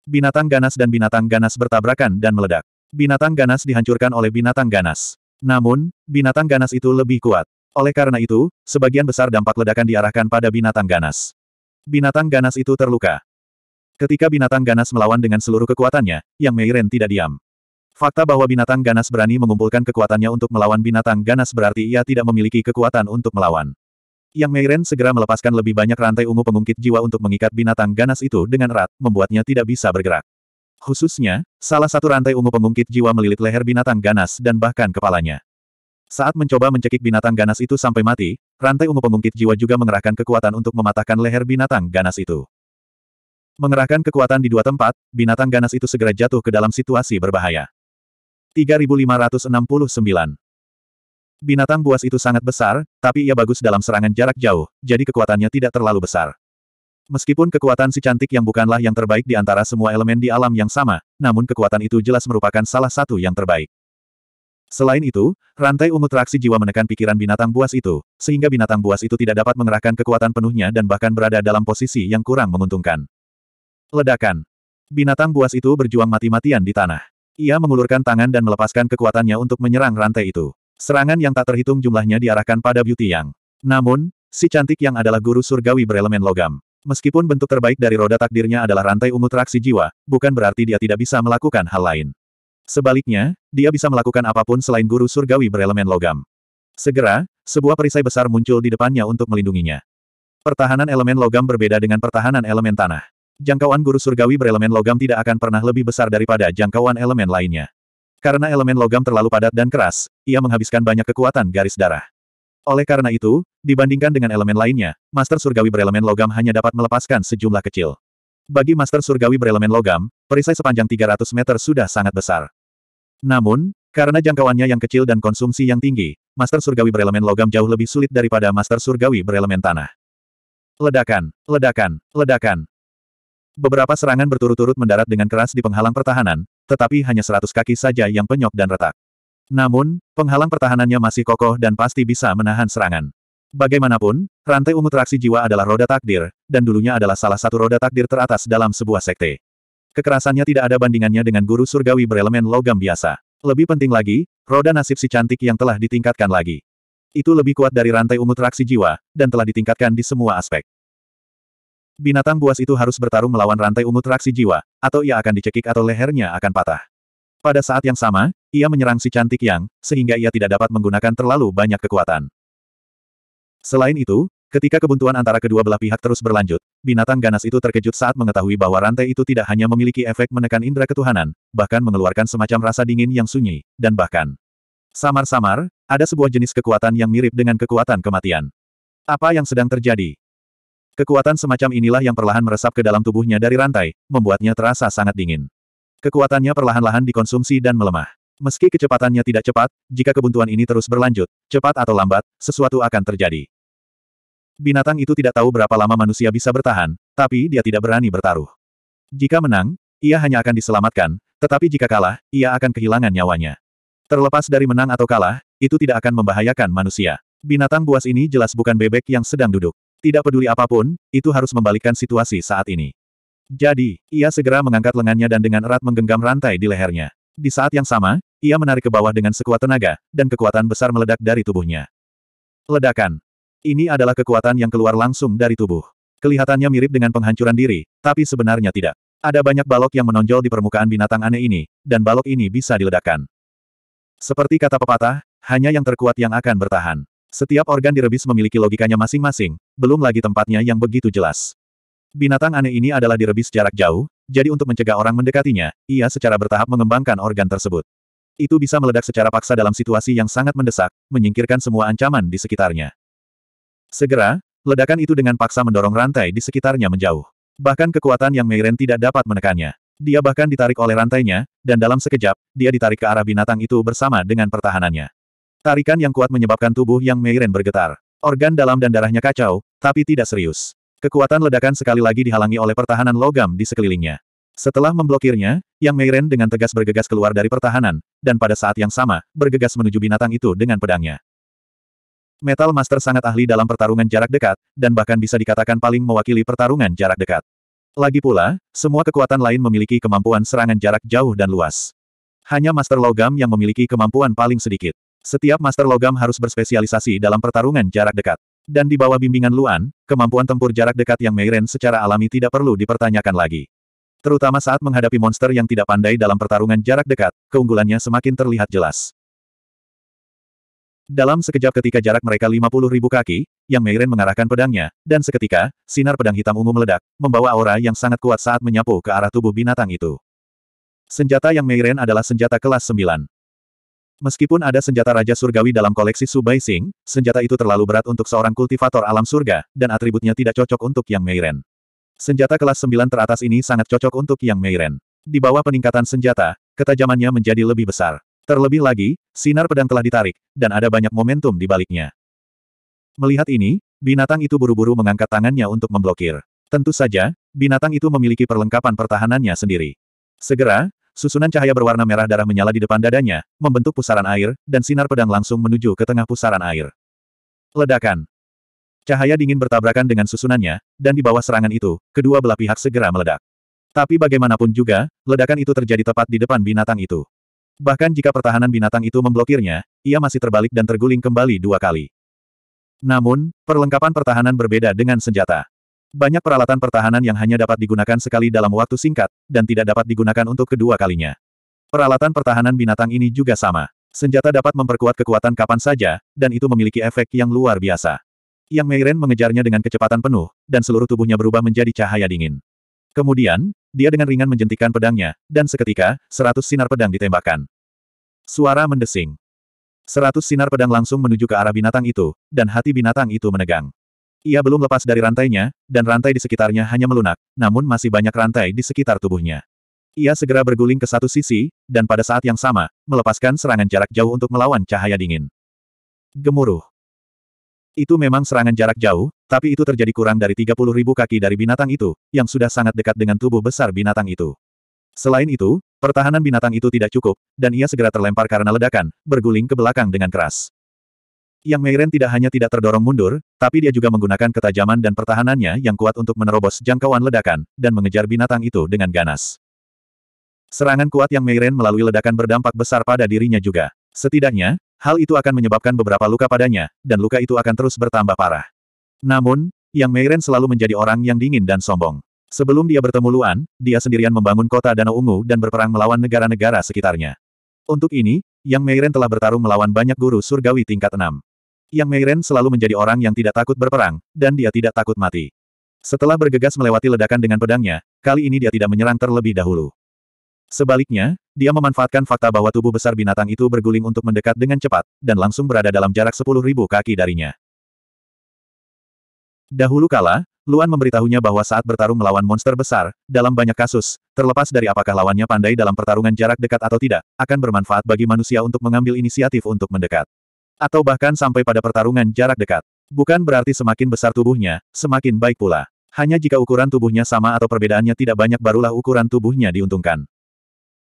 Binatang ganas dan binatang ganas bertabrakan dan meledak. Binatang ganas dihancurkan oleh binatang ganas. Namun, binatang ganas itu lebih kuat. Oleh karena itu, sebagian besar dampak ledakan diarahkan pada binatang ganas. Binatang ganas itu terluka. Ketika binatang ganas melawan dengan seluruh kekuatannya, Yang Meiren tidak diam. Fakta bahwa binatang ganas berani mengumpulkan kekuatannya untuk melawan binatang ganas berarti ia tidak memiliki kekuatan untuk melawan. Yang Meiren segera melepaskan lebih banyak rantai ungu pengungkit jiwa untuk mengikat binatang ganas itu dengan erat, membuatnya tidak bisa bergerak. Khususnya, salah satu rantai ungu pengungkit jiwa melilit leher binatang ganas dan bahkan kepalanya. Saat mencoba mencekik binatang ganas itu sampai mati, rantai ungu pengungkit jiwa juga mengerahkan kekuatan untuk mematahkan leher binatang ganas itu. Mengerahkan kekuatan di dua tempat, binatang ganas itu segera jatuh ke dalam situasi berbahaya. 3569 Binatang buas itu sangat besar, tapi ia bagus dalam serangan jarak jauh, jadi kekuatannya tidak terlalu besar. Meskipun kekuatan si cantik yang bukanlah yang terbaik di antara semua elemen di alam yang sama, namun kekuatan itu jelas merupakan salah satu yang terbaik. Selain itu, rantai ungu traksi jiwa menekan pikiran binatang buas itu, sehingga binatang buas itu tidak dapat mengerahkan kekuatan penuhnya dan bahkan berada dalam posisi yang kurang menguntungkan. Ledakan. Binatang buas itu berjuang mati-matian di tanah. Ia mengulurkan tangan dan melepaskan kekuatannya untuk menyerang rantai itu. Serangan yang tak terhitung jumlahnya diarahkan pada Beauty Yang. Namun, si cantik yang adalah guru surgawi berelemen logam. Meskipun bentuk terbaik dari roda takdirnya adalah rantai ungu traksi jiwa, bukan berarti dia tidak bisa melakukan hal lain. Sebaliknya, dia bisa melakukan apapun selain guru surgawi berelemen logam. Segera, sebuah perisai besar muncul di depannya untuk melindunginya. Pertahanan elemen logam berbeda dengan pertahanan elemen tanah. Jangkauan guru surgawi berelemen logam tidak akan pernah lebih besar daripada jangkauan elemen lainnya. Karena elemen logam terlalu padat dan keras, ia menghabiskan banyak kekuatan garis darah. Oleh karena itu, dibandingkan dengan elemen lainnya, Master Surgawi berelemen logam hanya dapat melepaskan sejumlah kecil. Bagi Master Surgawi berelemen logam, perisai sepanjang 300 meter sudah sangat besar. Namun, karena jangkauannya yang kecil dan konsumsi yang tinggi, Master Surgawi berelemen logam jauh lebih sulit daripada Master Surgawi berelemen tanah. Ledakan, ledakan, ledakan. Beberapa serangan berturut-turut mendarat dengan keras di penghalang pertahanan, tetapi hanya seratus kaki saja yang penyok dan retak. Namun, penghalang pertahanannya masih kokoh dan pasti bisa menahan serangan. Bagaimanapun, rantai ungu traksi jiwa adalah roda takdir, dan dulunya adalah salah satu roda takdir teratas dalam sebuah sekte. Kekerasannya tidak ada bandingannya dengan guru surgawi berelemen logam biasa. Lebih penting lagi, roda nasib si cantik yang telah ditingkatkan lagi. Itu lebih kuat dari rantai ungu traksi jiwa, dan telah ditingkatkan di semua aspek binatang buas itu harus bertarung melawan rantai ungu traksi jiwa, atau ia akan dicekik atau lehernya akan patah. Pada saat yang sama, ia menyerang si cantik yang, sehingga ia tidak dapat menggunakan terlalu banyak kekuatan. Selain itu, ketika kebuntuan antara kedua belah pihak terus berlanjut, binatang ganas itu terkejut saat mengetahui bahwa rantai itu tidak hanya memiliki efek menekan indera ketuhanan, bahkan mengeluarkan semacam rasa dingin yang sunyi, dan bahkan samar-samar, ada sebuah jenis kekuatan yang mirip dengan kekuatan kematian. Apa yang sedang terjadi? Kekuatan semacam inilah yang perlahan meresap ke dalam tubuhnya dari rantai, membuatnya terasa sangat dingin. Kekuatannya perlahan-lahan dikonsumsi dan melemah. Meski kecepatannya tidak cepat, jika kebuntuan ini terus berlanjut, cepat atau lambat, sesuatu akan terjadi. Binatang itu tidak tahu berapa lama manusia bisa bertahan, tapi dia tidak berani bertaruh. Jika menang, ia hanya akan diselamatkan, tetapi jika kalah, ia akan kehilangan nyawanya. Terlepas dari menang atau kalah, itu tidak akan membahayakan manusia. Binatang buas ini jelas bukan bebek yang sedang duduk. Tidak peduli apapun, itu harus membalikkan situasi saat ini. Jadi, ia segera mengangkat lengannya dan dengan erat menggenggam rantai di lehernya. Di saat yang sama, ia menarik ke bawah dengan sekuat tenaga, dan kekuatan besar meledak dari tubuhnya. Ledakan. Ini adalah kekuatan yang keluar langsung dari tubuh. Kelihatannya mirip dengan penghancuran diri, tapi sebenarnya tidak. Ada banyak balok yang menonjol di permukaan binatang aneh ini, dan balok ini bisa diledakkan. Seperti kata pepatah, hanya yang terkuat yang akan bertahan. Setiap organ direbis memiliki logikanya masing-masing, belum lagi tempatnya yang begitu jelas. Binatang aneh ini adalah direbis jarak jauh, jadi untuk mencegah orang mendekatinya, ia secara bertahap mengembangkan organ tersebut. Itu bisa meledak secara paksa dalam situasi yang sangat mendesak, menyingkirkan semua ancaman di sekitarnya. Segera, ledakan itu dengan paksa mendorong rantai di sekitarnya menjauh. Bahkan kekuatan yang Meiren tidak dapat menekannya. Dia bahkan ditarik oleh rantainya, dan dalam sekejap, dia ditarik ke arah binatang itu bersama dengan pertahanannya. Tarikan yang kuat menyebabkan tubuh yang Meiren bergetar. Organ dalam dan darahnya kacau, tapi tidak serius. Kekuatan ledakan sekali lagi dihalangi oleh pertahanan logam di sekelilingnya. Setelah memblokirnya, Yang Meiren dengan tegas bergegas keluar dari pertahanan, dan pada saat yang sama, bergegas menuju binatang itu dengan pedangnya. Metal Master sangat ahli dalam pertarungan jarak dekat, dan bahkan bisa dikatakan paling mewakili pertarungan jarak dekat. Lagi pula, semua kekuatan lain memiliki kemampuan serangan jarak jauh dan luas. Hanya Master Logam yang memiliki kemampuan paling sedikit. Setiap Master Logam harus berspesialisasi dalam pertarungan jarak dekat. Dan di bawah bimbingan Luan, kemampuan tempur jarak dekat yang Meiren secara alami tidak perlu dipertanyakan lagi. Terutama saat menghadapi monster yang tidak pandai dalam pertarungan jarak dekat, keunggulannya semakin terlihat jelas. Dalam sekejap ketika jarak mereka 50 ribu kaki, Yang Meiren mengarahkan pedangnya, dan seketika, sinar pedang hitam ungu meledak, membawa aura yang sangat kuat saat menyapu ke arah tubuh binatang itu. Senjata Yang Meiren adalah senjata kelas 9. Meskipun ada senjata Raja Surgawi dalam koleksi Su Bai senjata itu terlalu berat untuk seorang kultivator alam surga, dan atributnya tidak cocok untuk Yang Meiren. Senjata kelas 9 teratas ini sangat cocok untuk Yang Meiren. Di bawah peningkatan senjata, ketajamannya menjadi lebih besar. Terlebih lagi, sinar pedang telah ditarik, dan ada banyak momentum di baliknya. Melihat ini, binatang itu buru-buru mengangkat tangannya untuk memblokir. Tentu saja, binatang itu memiliki perlengkapan pertahanannya sendiri. Segera, Susunan cahaya berwarna merah darah menyala di depan dadanya, membentuk pusaran air, dan sinar pedang langsung menuju ke tengah pusaran air. Ledakan. Cahaya dingin bertabrakan dengan susunannya, dan di bawah serangan itu, kedua belah pihak segera meledak. Tapi bagaimanapun juga, ledakan itu terjadi tepat di depan binatang itu. Bahkan jika pertahanan binatang itu memblokirnya, ia masih terbalik dan terguling kembali dua kali. Namun, perlengkapan pertahanan berbeda dengan senjata. Banyak peralatan pertahanan yang hanya dapat digunakan sekali dalam waktu singkat, dan tidak dapat digunakan untuk kedua kalinya. Peralatan pertahanan binatang ini juga sama. Senjata dapat memperkuat kekuatan kapan saja, dan itu memiliki efek yang luar biasa. Yang Meiren mengejarnya dengan kecepatan penuh, dan seluruh tubuhnya berubah menjadi cahaya dingin. Kemudian, dia dengan ringan menjentikan pedangnya, dan seketika, seratus sinar pedang ditembakkan. Suara mendesing. Seratus sinar pedang langsung menuju ke arah binatang itu, dan hati binatang itu menegang. Ia belum lepas dari rantainya, dan rantai di sekitarnya hanya melunak, namun masih banyak rantai di sekitar tubuhnya. Ia segera berguling ke satu sisi, dan pada saat yang sama, melepaskan serangan jarak jauh untuk melawan cahaya dingin. Gemuruh. Itu memang serangan jarak jauh, tapi itu terjadi kurang dari 30 ribu kaki dari binatang itu, yang sudah sangat dekat dengan tubuh besar binatang itu. Selain itu, pertahanan binatang itu tidak cukup, dan ia segera terlempar karena ledakan, berguling ke belakang dengan keras. Yang Meiren tidak hanya tidak terdorong mundur, tapi dia juga menggunakan ketajaman dan pertahanannya yang kuat untuk menerobos jangkauan ledakan, dan mengejar binatang itu dengan ganas. Serangan kuat yang Meiren melalui ledakan berdampak besar pada dirinya juga. Setidaknya, hal itu akan menyebabkan beberapa luka padanya, dan luka itu akan terus bertambah parah. Namun, yang Meiren selalu menjadi orang yang dingin dan sombong. Sebelum dia bertemu Luan, dia sendirian membangun kota Danau Ungu dan berperang melawan negara-negara sekitarnya. Untuk ini, Yang Meiren telah bertarung melawan banyak guru surgawi tingkat 6. Yang Meiren selalu menjadi orang yang tidak takut berperang, dan dia tidak takut mati. Setelah bergegas melewati ledakan dengan pedangnya, kali ini dia tidak menyerang terlebih dahulu. Sebaliknya, dia memanfaatkan fakta bahwa tubuh besar binatang itu berguling untuk mendekat dengan cepat, dan langsung berada dalam jarak 10.000 kaki darinya. Dahulu kala, Luan memberitahunya bahwa saat bertarung melawan monster besar, dalam banyak kasus, terlepas dari apakah lawannya pandai dalam pertarungan jarak dekat atau tidak, akan bermanfaat bagi manusia untuk mengambil inisiatif untuk mendekat. Atau bahkan sampai pada pertarungan jarak dekat. Bukan berarti semakin besar tubuhnya, semakin baik pula. Hanya jika ukuran tubuhnya sama atau perbedaannya tidak banyak barulah ukuran tubuhnya diuntungkan.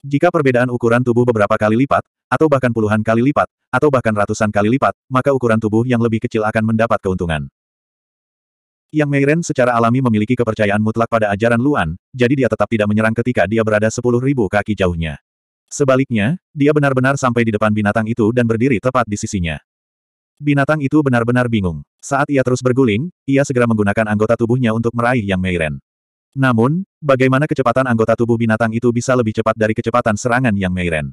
Jika perbedaan ukuran tubuh beberapa kali lipat, atau bahkan puluhan kali lipat, atau bahkan ratusan kali lipat, maka ukuran tubuh yang lebih kecil akan mendapat keuntungan. Yang Meiren secara alami memiliki kepercayaan mutlak pada ajaran Luan, jadi dia tetap tidak menyerang ketika dia berada 10.000 kaki jauhnya. Sebaliknya, dia benar-benar sampai di depan binatang itu dan berdiri tepat di sisinya. Binatang itu benar-benar bingung. Saat ia terus berguling, ia segera menggunakan anggota tubuhnya untuk meraih Yang Meiren. Namun, bagaimana kecepatan anggota tubuh binatang itu bisa lebih cepat dari kecepatan serangan Yang Meiren?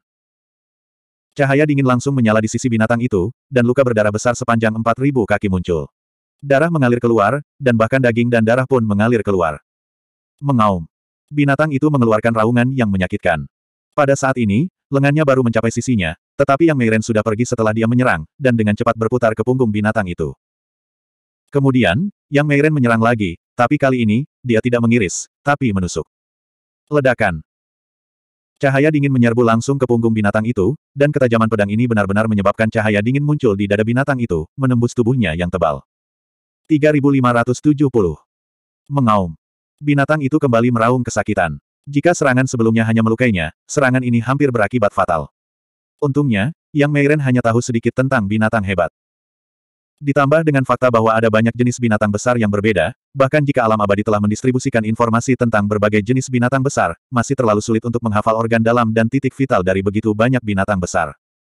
Cahaya dingin langsung menyala di sisi binatang itu, dan luka berdarah besar sepanjang 4.000 kaki muncul. Darah mengalir keluar, dan bahkan daging dan darah pun mengalir keluar. Mengaum. Binatang itu mengeluarkan raungan yang menyakitkan. Pada saat ini, lengannya baru mencapai sisinya, tetapi yang Meiren sudah pergi setelah dia menyerang, dan dengan cepat berputar ke punggung binatang itu. Kemudian, yang Meiren menyerang lagi, tapi kali ini, dia tidak mengiris, tapi menusuk. Ledakan. Cahaya dingin menyerbu langsung ke punggung binatang itu, dan ketajaman pedang ini benar-benar menyebabkan cahaya dingin muncul di dada binatang itu, menembus tubuhnya yang tebal. 3570. Mengaum. Binatang itu kembali meraung kesakitan. Jika serangan sebelumnya hanya melukainya, serangan ini hampir berakibat fatal. Untungnya, Yang Meiren hanya tahu sedikit tentang binatang hebat. Ditambah dengan fakta bahwa ada banyak jenis binatang besar yang berbeda, bahkan jika alam abadi telah mendistribusikan informasi tentang berbagai jenis binatang besar, masih terlalu sulit untuk menghafal organ dalam dan titik vital dari begitu banyak binatang besar.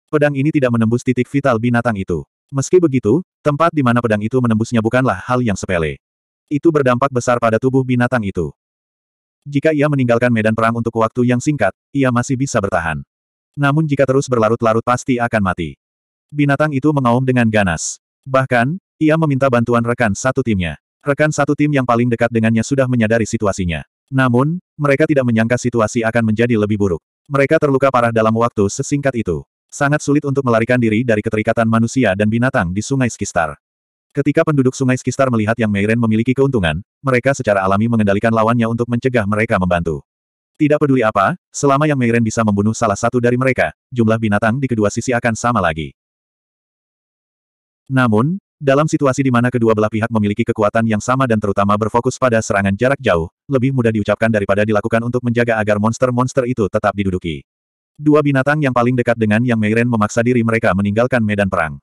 Pedang ini tidak menembus titik vital binatang itu. Meski begitu, tempat di mana pedang itu menembusnya bukanlah hal yang sepele. Itu berdampak besar pada tubuh binatang itu. Jika ia meninggalkan medan perang untuk waktu yang singkat, ia masih bisa bertahan. Namun jika terus berlarut-larut pasti akan mati. Binatang itu mengaum dengan ganas. Bahkan, ia meminta bantuan rekan satu timnya. Rekan satu tim yang paling dekat dengannya sudah menyadari situasinya. Namun, mereka tidak menyangka situasi akan menjadi lebih buruk. Mereka terluka parah dalam waktu sesingkat itu. Sangat sulit untuk melarikan diri dari keterikatan manusia dan binatang di Sungai Skistar. Ketika penduduk Sungai Skistar melihat yang Meiren memiliki keuntungan, mereka secara alami mengendalikan lawannya untuk mencegah mereka membantu. Tidak peduli apa, selama yang Meiren bisa membunuh salah satu dari mereka, jumlah binatang di kedua sisi akan sama lagi. Namun, dalam situasi di mana kedua belah pihak memiliki kekuatan yang sama dan terutama berfokus pada serangan jarak jauh, lebih mudah diucapkan daripada dilakukan untuk menjaga agar monster-monster itu tetap diduduki. Dua binatang yang paling dekat dengan yang Meiren memaksa diri mereka meninggalkan medan perang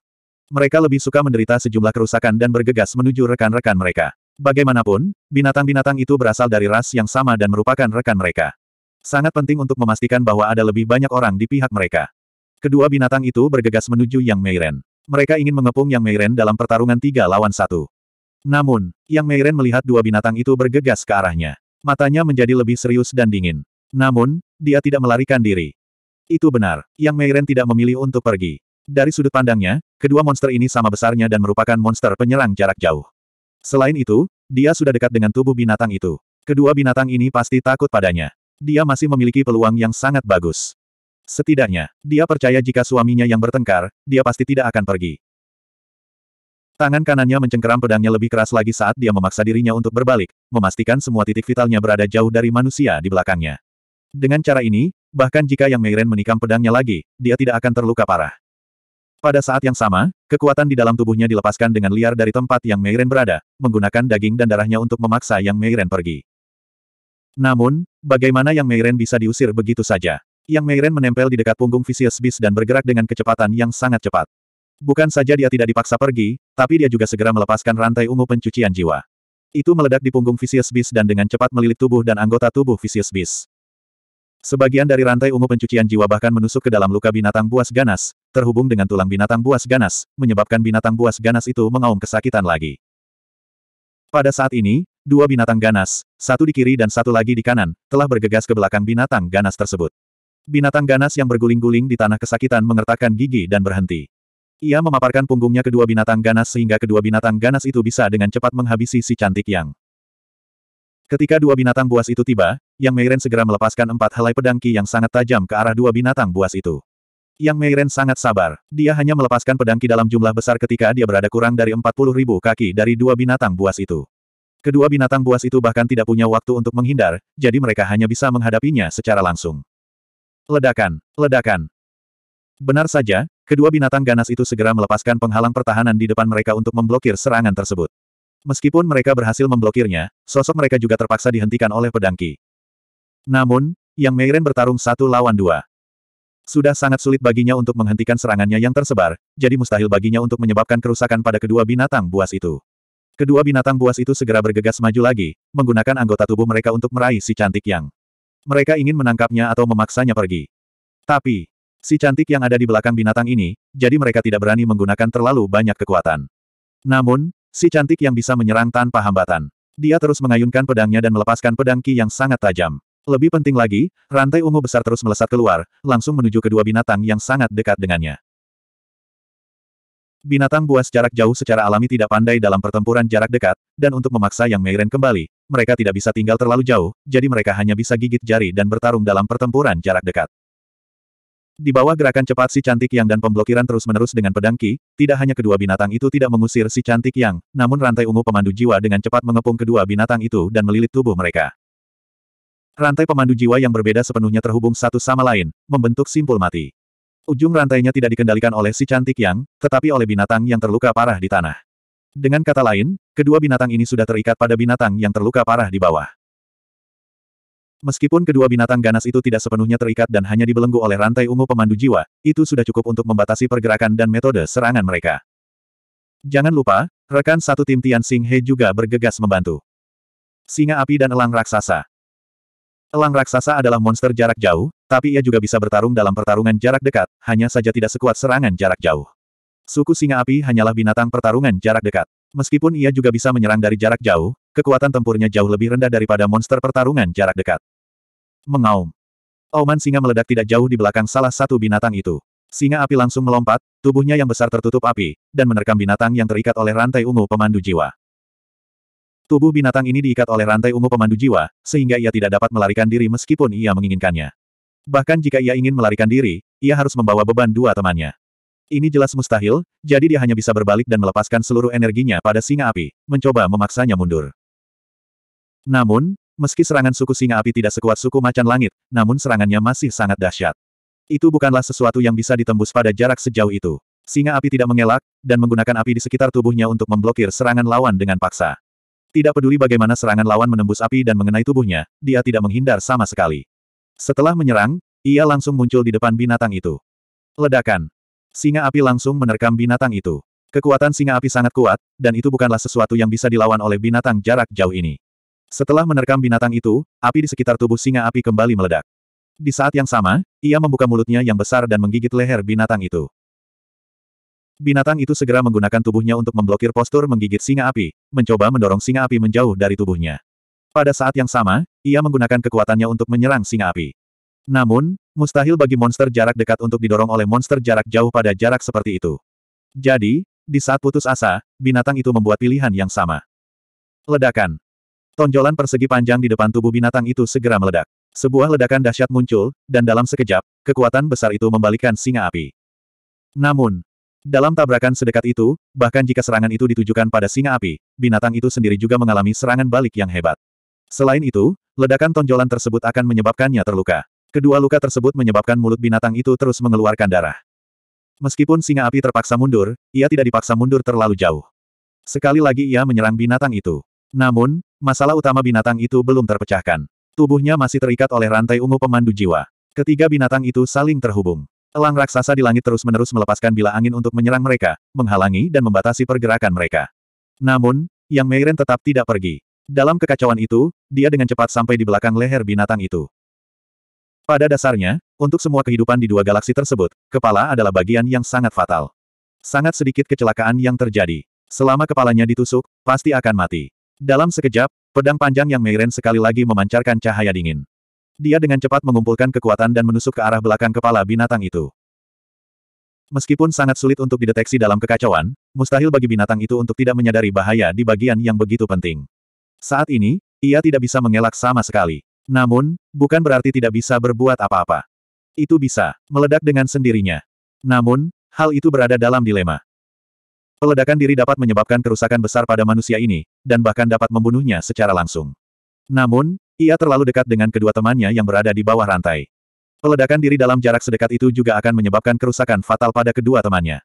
mereka lebih suka menderita sejumlah kerusakan dan bergegas menuju rekan-rekan mereka. Bagaimanapun, binatang-binatang itu berasal dari ras yang sama dan merupakan rekan mereka. Sangat penting untuk memastikan bahwa ada lebih banyak orang di pihak mereka. Kedua binatang itu bergegas menuju Yang Meiren. Mereka ingin mengepung Yang Meiren dalam pertarungan tiga lawan satu. Namun, Yang Meiren melihat dua binatang itu bergegas ke arahnya. Matanya menjadi lebih serius dan dingin. Namun, dia tidak melarikan diri. Itu benar, Yang Meiren tidak memilih untuk pergi. Dari sudut pandangnya, kedua monster ini sama besarnya dan merupakan monster penyerang jarak jauh. Selain itu, dia sudah dekat dengan tubuh binatang itu. Kedua binatang ini pasti takut padanya. Dia masih memiliki peluang yang sangat bagus. Setidaknya, dia percaya jika suaminya yang bertengkar, dia pasti tidak akan pergi. Tangan kanannya mencengkeram pedangnya lebih keras lagi saat dia memaksa dirinya untuk berbalik, memastikan semua titik vitalnya berada jauh dari manusia di belakangnya. Dengan cara ini, bahkan jika Yang Meiren menikam pedangnya lagi, dia tidak akan terluka parah. Pada saat yang sama, kekuatan di dalam tubuhnya dilepaskan dengan liar dari tempat yang Meiren berada, menggunakan daging dan darahnya untuk memaksa yang Meiren pergi. Namun, bagaimana yang Meiren bisa diusir begitu saja? Yang Meiren menempel di dekat punggung Vicious Beast dan bergerak dengan kecepatan yang sangat cepat. Bukan saja dia tidak dipaksa pergi, tapi dia juga segera melepaskan rantai ungu pencucian jiwa. Itu meledak di punggung Vicious Beast dan dengan cepat melilit tubuh dan anggota tubuh Vicious Beast. Sebagian dari rantai ungu pencucian jiwa bahkan menusuk ke dalam luka binatang buas ganas, terhubung dengan tulang binatang buas ganas, menyebabkan binatang buas ganas itu mengaum kesakitan lagi. Pada saat ini, dua binatang ganas, satu di kiri dan satu lagi di kanan, telah bergegas ke belakang binatang ganas tersebut. Binatang ganas yang berguling-guling di tanah kesakitan mengertakkan gigi dan berhenti. Ia memaparkan punggungnya kedua binatang ganas sehingga kedua binatang ganas itu bisa dengan cepat menghabisi si cantik yang. Ketika dua binatang buas itu tiba, yang Meiren segera melepaskan empat helai pedang Ki yang sangat tajam ke arah dua binatang buas itu. Yang Meiren sangat sabar. Dia hanya melepaskan pedang Ki dalam jumlah besar ketika dia berada kurang dari 40 ribu kaki dari dua binatang buas itu. Kedua binatang buas itu bahkan tidak punya waktu untuk menghindar, jadi mereka hanya bisa menghadapinya secara langsung. Ledakan! Ledakan! Benar saja, kedua binatang ganas itu segera melepaskan penghalang pertahanan di depan mereka untuk memblokir serangan tersebut. Meskipun mereka berhasil memblokirnya, sosok mereka juga terpaksa dihentikan oleh pedangki. Namun, Yang Meiren bertarung satu lawan dua. Sudah sangat sulit baginya untuk menghentikan serangannya yang tersebar, jadi mustahil baginya untuk menyebabkan kerusakan pada kedua binatang buas itu. Kedua binatang buas itu segera bergegas maju lagi, menggunakan anggota tubuh mereka untuk meraih si cantik yang. Mereka ingin menangkapnya atau memaksanya pergi. Tapi, si cantik yang ada di belakang binatang ini, jadi mereka tidak berani menggunakan terlalu banyak kekuatan. Namun, si cantik yang bisa menyerang tanpa hambatan. Dia terus mengayunkan pedangnya dan melepaskan pedang ki yang sangat tajam. Lebih penting lagi, rantai ungu besar terus melesat keluar, langsung menuju kedua binatang yang sangat dekat dengannya. Binatang buas jarak jauh secara alami tidak pandai dalam pertempuran jarak dekat, dan untuk memaksa Yang Meiren kembali, mereka tidak bisa tinggal terlalu jauh, jadi mereka hanya bisa gigit jari dan bertarung dalam pertempuran jarak dekat. Di bawah gerakan cepat si cantik yang dan pemblokiran terus-menerus dengan pedang Ki, tidak hanya kedua binatang itu tidak mengusir si cantik yang, namun rantai ungu pemandu jiwa dengan cepat mengepung kedua binatang itu dan melilit tubuh mereka. Rantai pemandu jiwa yang berbeda sepenuhnya terhubung satu sama lain, membentuk simpul mati. Ujung rantainya tidak dikendalikan oleh si cantik yang, tetapi oleh binatang yang terluka parah di tanah. Dengan kata lain, kedua binatang ini sudah terikat pada binatang yang terluka parah di bawah. Meskipun kedua binatang ganas itu tidak sepenuhnya terikat dan hanya dibelenggu oleh rantai ungu pemandu jiwa, itu sudah cukup untuk membatasi pergerakan dan metode serangan mereka. Jangan lupa, rekan satu tim Tian Xing He juga bergegas membantu. Singa api dan elang raksasa. Elang raksasa adalah monster jarak jauh, tapi ia juga bisa bertarung dalam pertarungan jarak dekat, hanya saja tidak sekuat serangan jarak jauh. Suku singa api hanyalah binatang pertarungan jarak dekat. Meskipun ia juga bisa menyerang dari jarak jauh, kekuatan tempurnya jauh lebih rendah daripada monster pertarungan jarak dekat. Mengaum. Auman singa meledak tidak jauh di belakang salah satu binatang itu. Singa api langsung melompat, tubuhnya yang besar tertutup api, dan menerkam binatang yang terikat oleh rantai ungu pemandu jiwa. Tubuh binatang ini diikat oleh rantai ungu pemandu jiwa, sehingga ia tidak dapat melarikan diri meskipun ia menginginkannya. Bahkan jika ia ingin melarikan diri, ia harus membawa beban dua temannya. Ini jelas mustahil, jadi dia hanya bisa berbalik dan melepaskan seluruh energinya pada singa api, mencoba memaksanya mundur. Namun, meski serangan suku singa api tidak sekuat suku macan langit, namun serangannya masih sangat dahsyat. Itu bukanlah sesuatu yang bisa ditembus pada jarak sejauh itu. Singa api tidak mengelak, dan menggunakan api di sekitar tubuhnya untuk memblokir serangan lawan dengan paksa. Tidak peduli bagaimana serangan lawan menembus api dan mengenai tubuhnya, dia tidak menghindar sama sekali. Setelah menyerang, ia langsung muncul di depan binatang itu. Ledakan. Singa api langsung menerkam binatang itu. Kekuatan singa api sangat kuat, dan itu bukanlah sesuatu yang bisa dilawan oleh binatang jarak jauh ini. Setelah menerkam binatang itu, api di sekitar tubuh singa api kembali meledak. Di saat yang sama, ia membuka mulutnya yang besar dan menggigit leher binatang itu. Binatang itu segera menggunakan tubuhnya untuk memblokir postur menggigit singa api, mencoba mendorong singa api menjauh dari tubuhnya. Pada saat yang sama, ia menggunakan kekuatannya untuk menyerang singa api. Namun, mustahil bagi monster jarak dekat untuk didorong oleh monster jarak jauh pada jarak seperti itu. Jadi, di saat putus asa, binatang itu membuat pilihan yang sama. Ledakan. Tonjolan persegi panjang di depan tubuh binatang itu segera meledak. Sebuah ledakan dahsyat muncul, dan dalam sekejap, kekuatan besar itu membalikan singa api. Namun, dalam tabrakan sedekat itu, bahkan jika serangan itu ditujukan pada singa api, binatang itu sendiri juga mengalami serangan balik yang hebat. Selain itu, ledakan tonjolan tersebut akan menyebabkannya terluka. Kedua luka tersebut menyebabkan mulut binatang itu terus mengeluarkan darah. Meskipun singa api terpaksa mundur, ia tidak dipaksa mundur terlalu jauh. Sekali lagi ia menyerang binatang itu. Namun, masalah utama binatang itu belum terpecahkan. Tubuhnya masih terikat oleh rantai ungu pemandu jiwa. Ketiga binatang itu saling terhubung. Elang raksasa di langit terus-menerus melepaskan bila angin untuk menyerang mereka, menghalangi dan membatasi pergerakan mereka. Namun, Yang Meiren tetap tidak pergi. Dalam kekacauan itu, dia dengan cepat sampai di belakang leher binatang itu. Pada dasarnya, untuk semua kehidupan di dua galaksi tersebut, kepala adalah bagian yang sangat fatal. Sangat sedikit kecelakaan yang terjadi. Selama kepalanya ditusuk, pasti akan mati. Dalam sekejap, pedang panjang yang Meiren sekali lagi memancarkan cahaya dingin. Dia dengan cepat mengumpulkan kekuatan dan menusuk ke arah belakang kepala binatang itu. Meskipun sangat sulit untuk dideteksi dalam kekacauan, mustahil bagi binatang itu untuk tidak menyadari bahaya di bagian yang begitu penting. Saat ini, ia tidak bisa mengelak sama sekali. Namun, bukan berarti tidak bisa berbuat apa-apa. Itu bisa meledak dengan sendirinya. Namun, hal itu berada dalam dilema. Peledakan diri dapat menyebabkan kerusakan besar pada manusia ini, dan bahkan dapat membunuhnya secara langsung. Namun, ia terlalu dekat dengan kedua temannya yang berada di bawah rantai. Peledakan diri dalam jarak sedekat itu juga akan menyebabkan kerusakan fatal pada kedua temannya.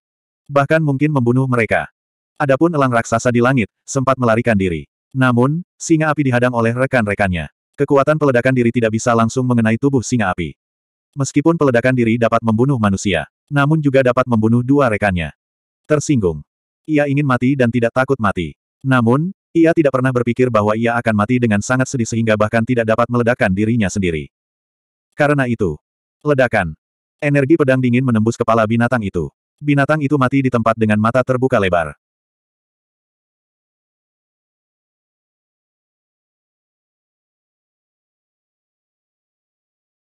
Bahkan mungkin membunuh mereka. Adapun elang raksasa di langit, sempat melarikan diri. Namun, singa api dihadang oleh rekan-rekannya. Kekuatan peledakan diri tidak bisa langsung mengenai tubuh singa api. Meskipun peledakan diri dapat membunuh manusia, namun juga dapat membunuh dua rekannya. Tersinggung. Ia ingin mati dan tidak takut mati. Namun, ia tidak pernah berpikir bahwa ia akan mati dengan sangat sedih sehingga bahkan tidak dapat meledakkan dirinya sendiri. Karena itu, ledakan. Energi pedang dingin menembus kepala binatang itu. Binatang itu mati di tempat dengan mata terbuka lebar.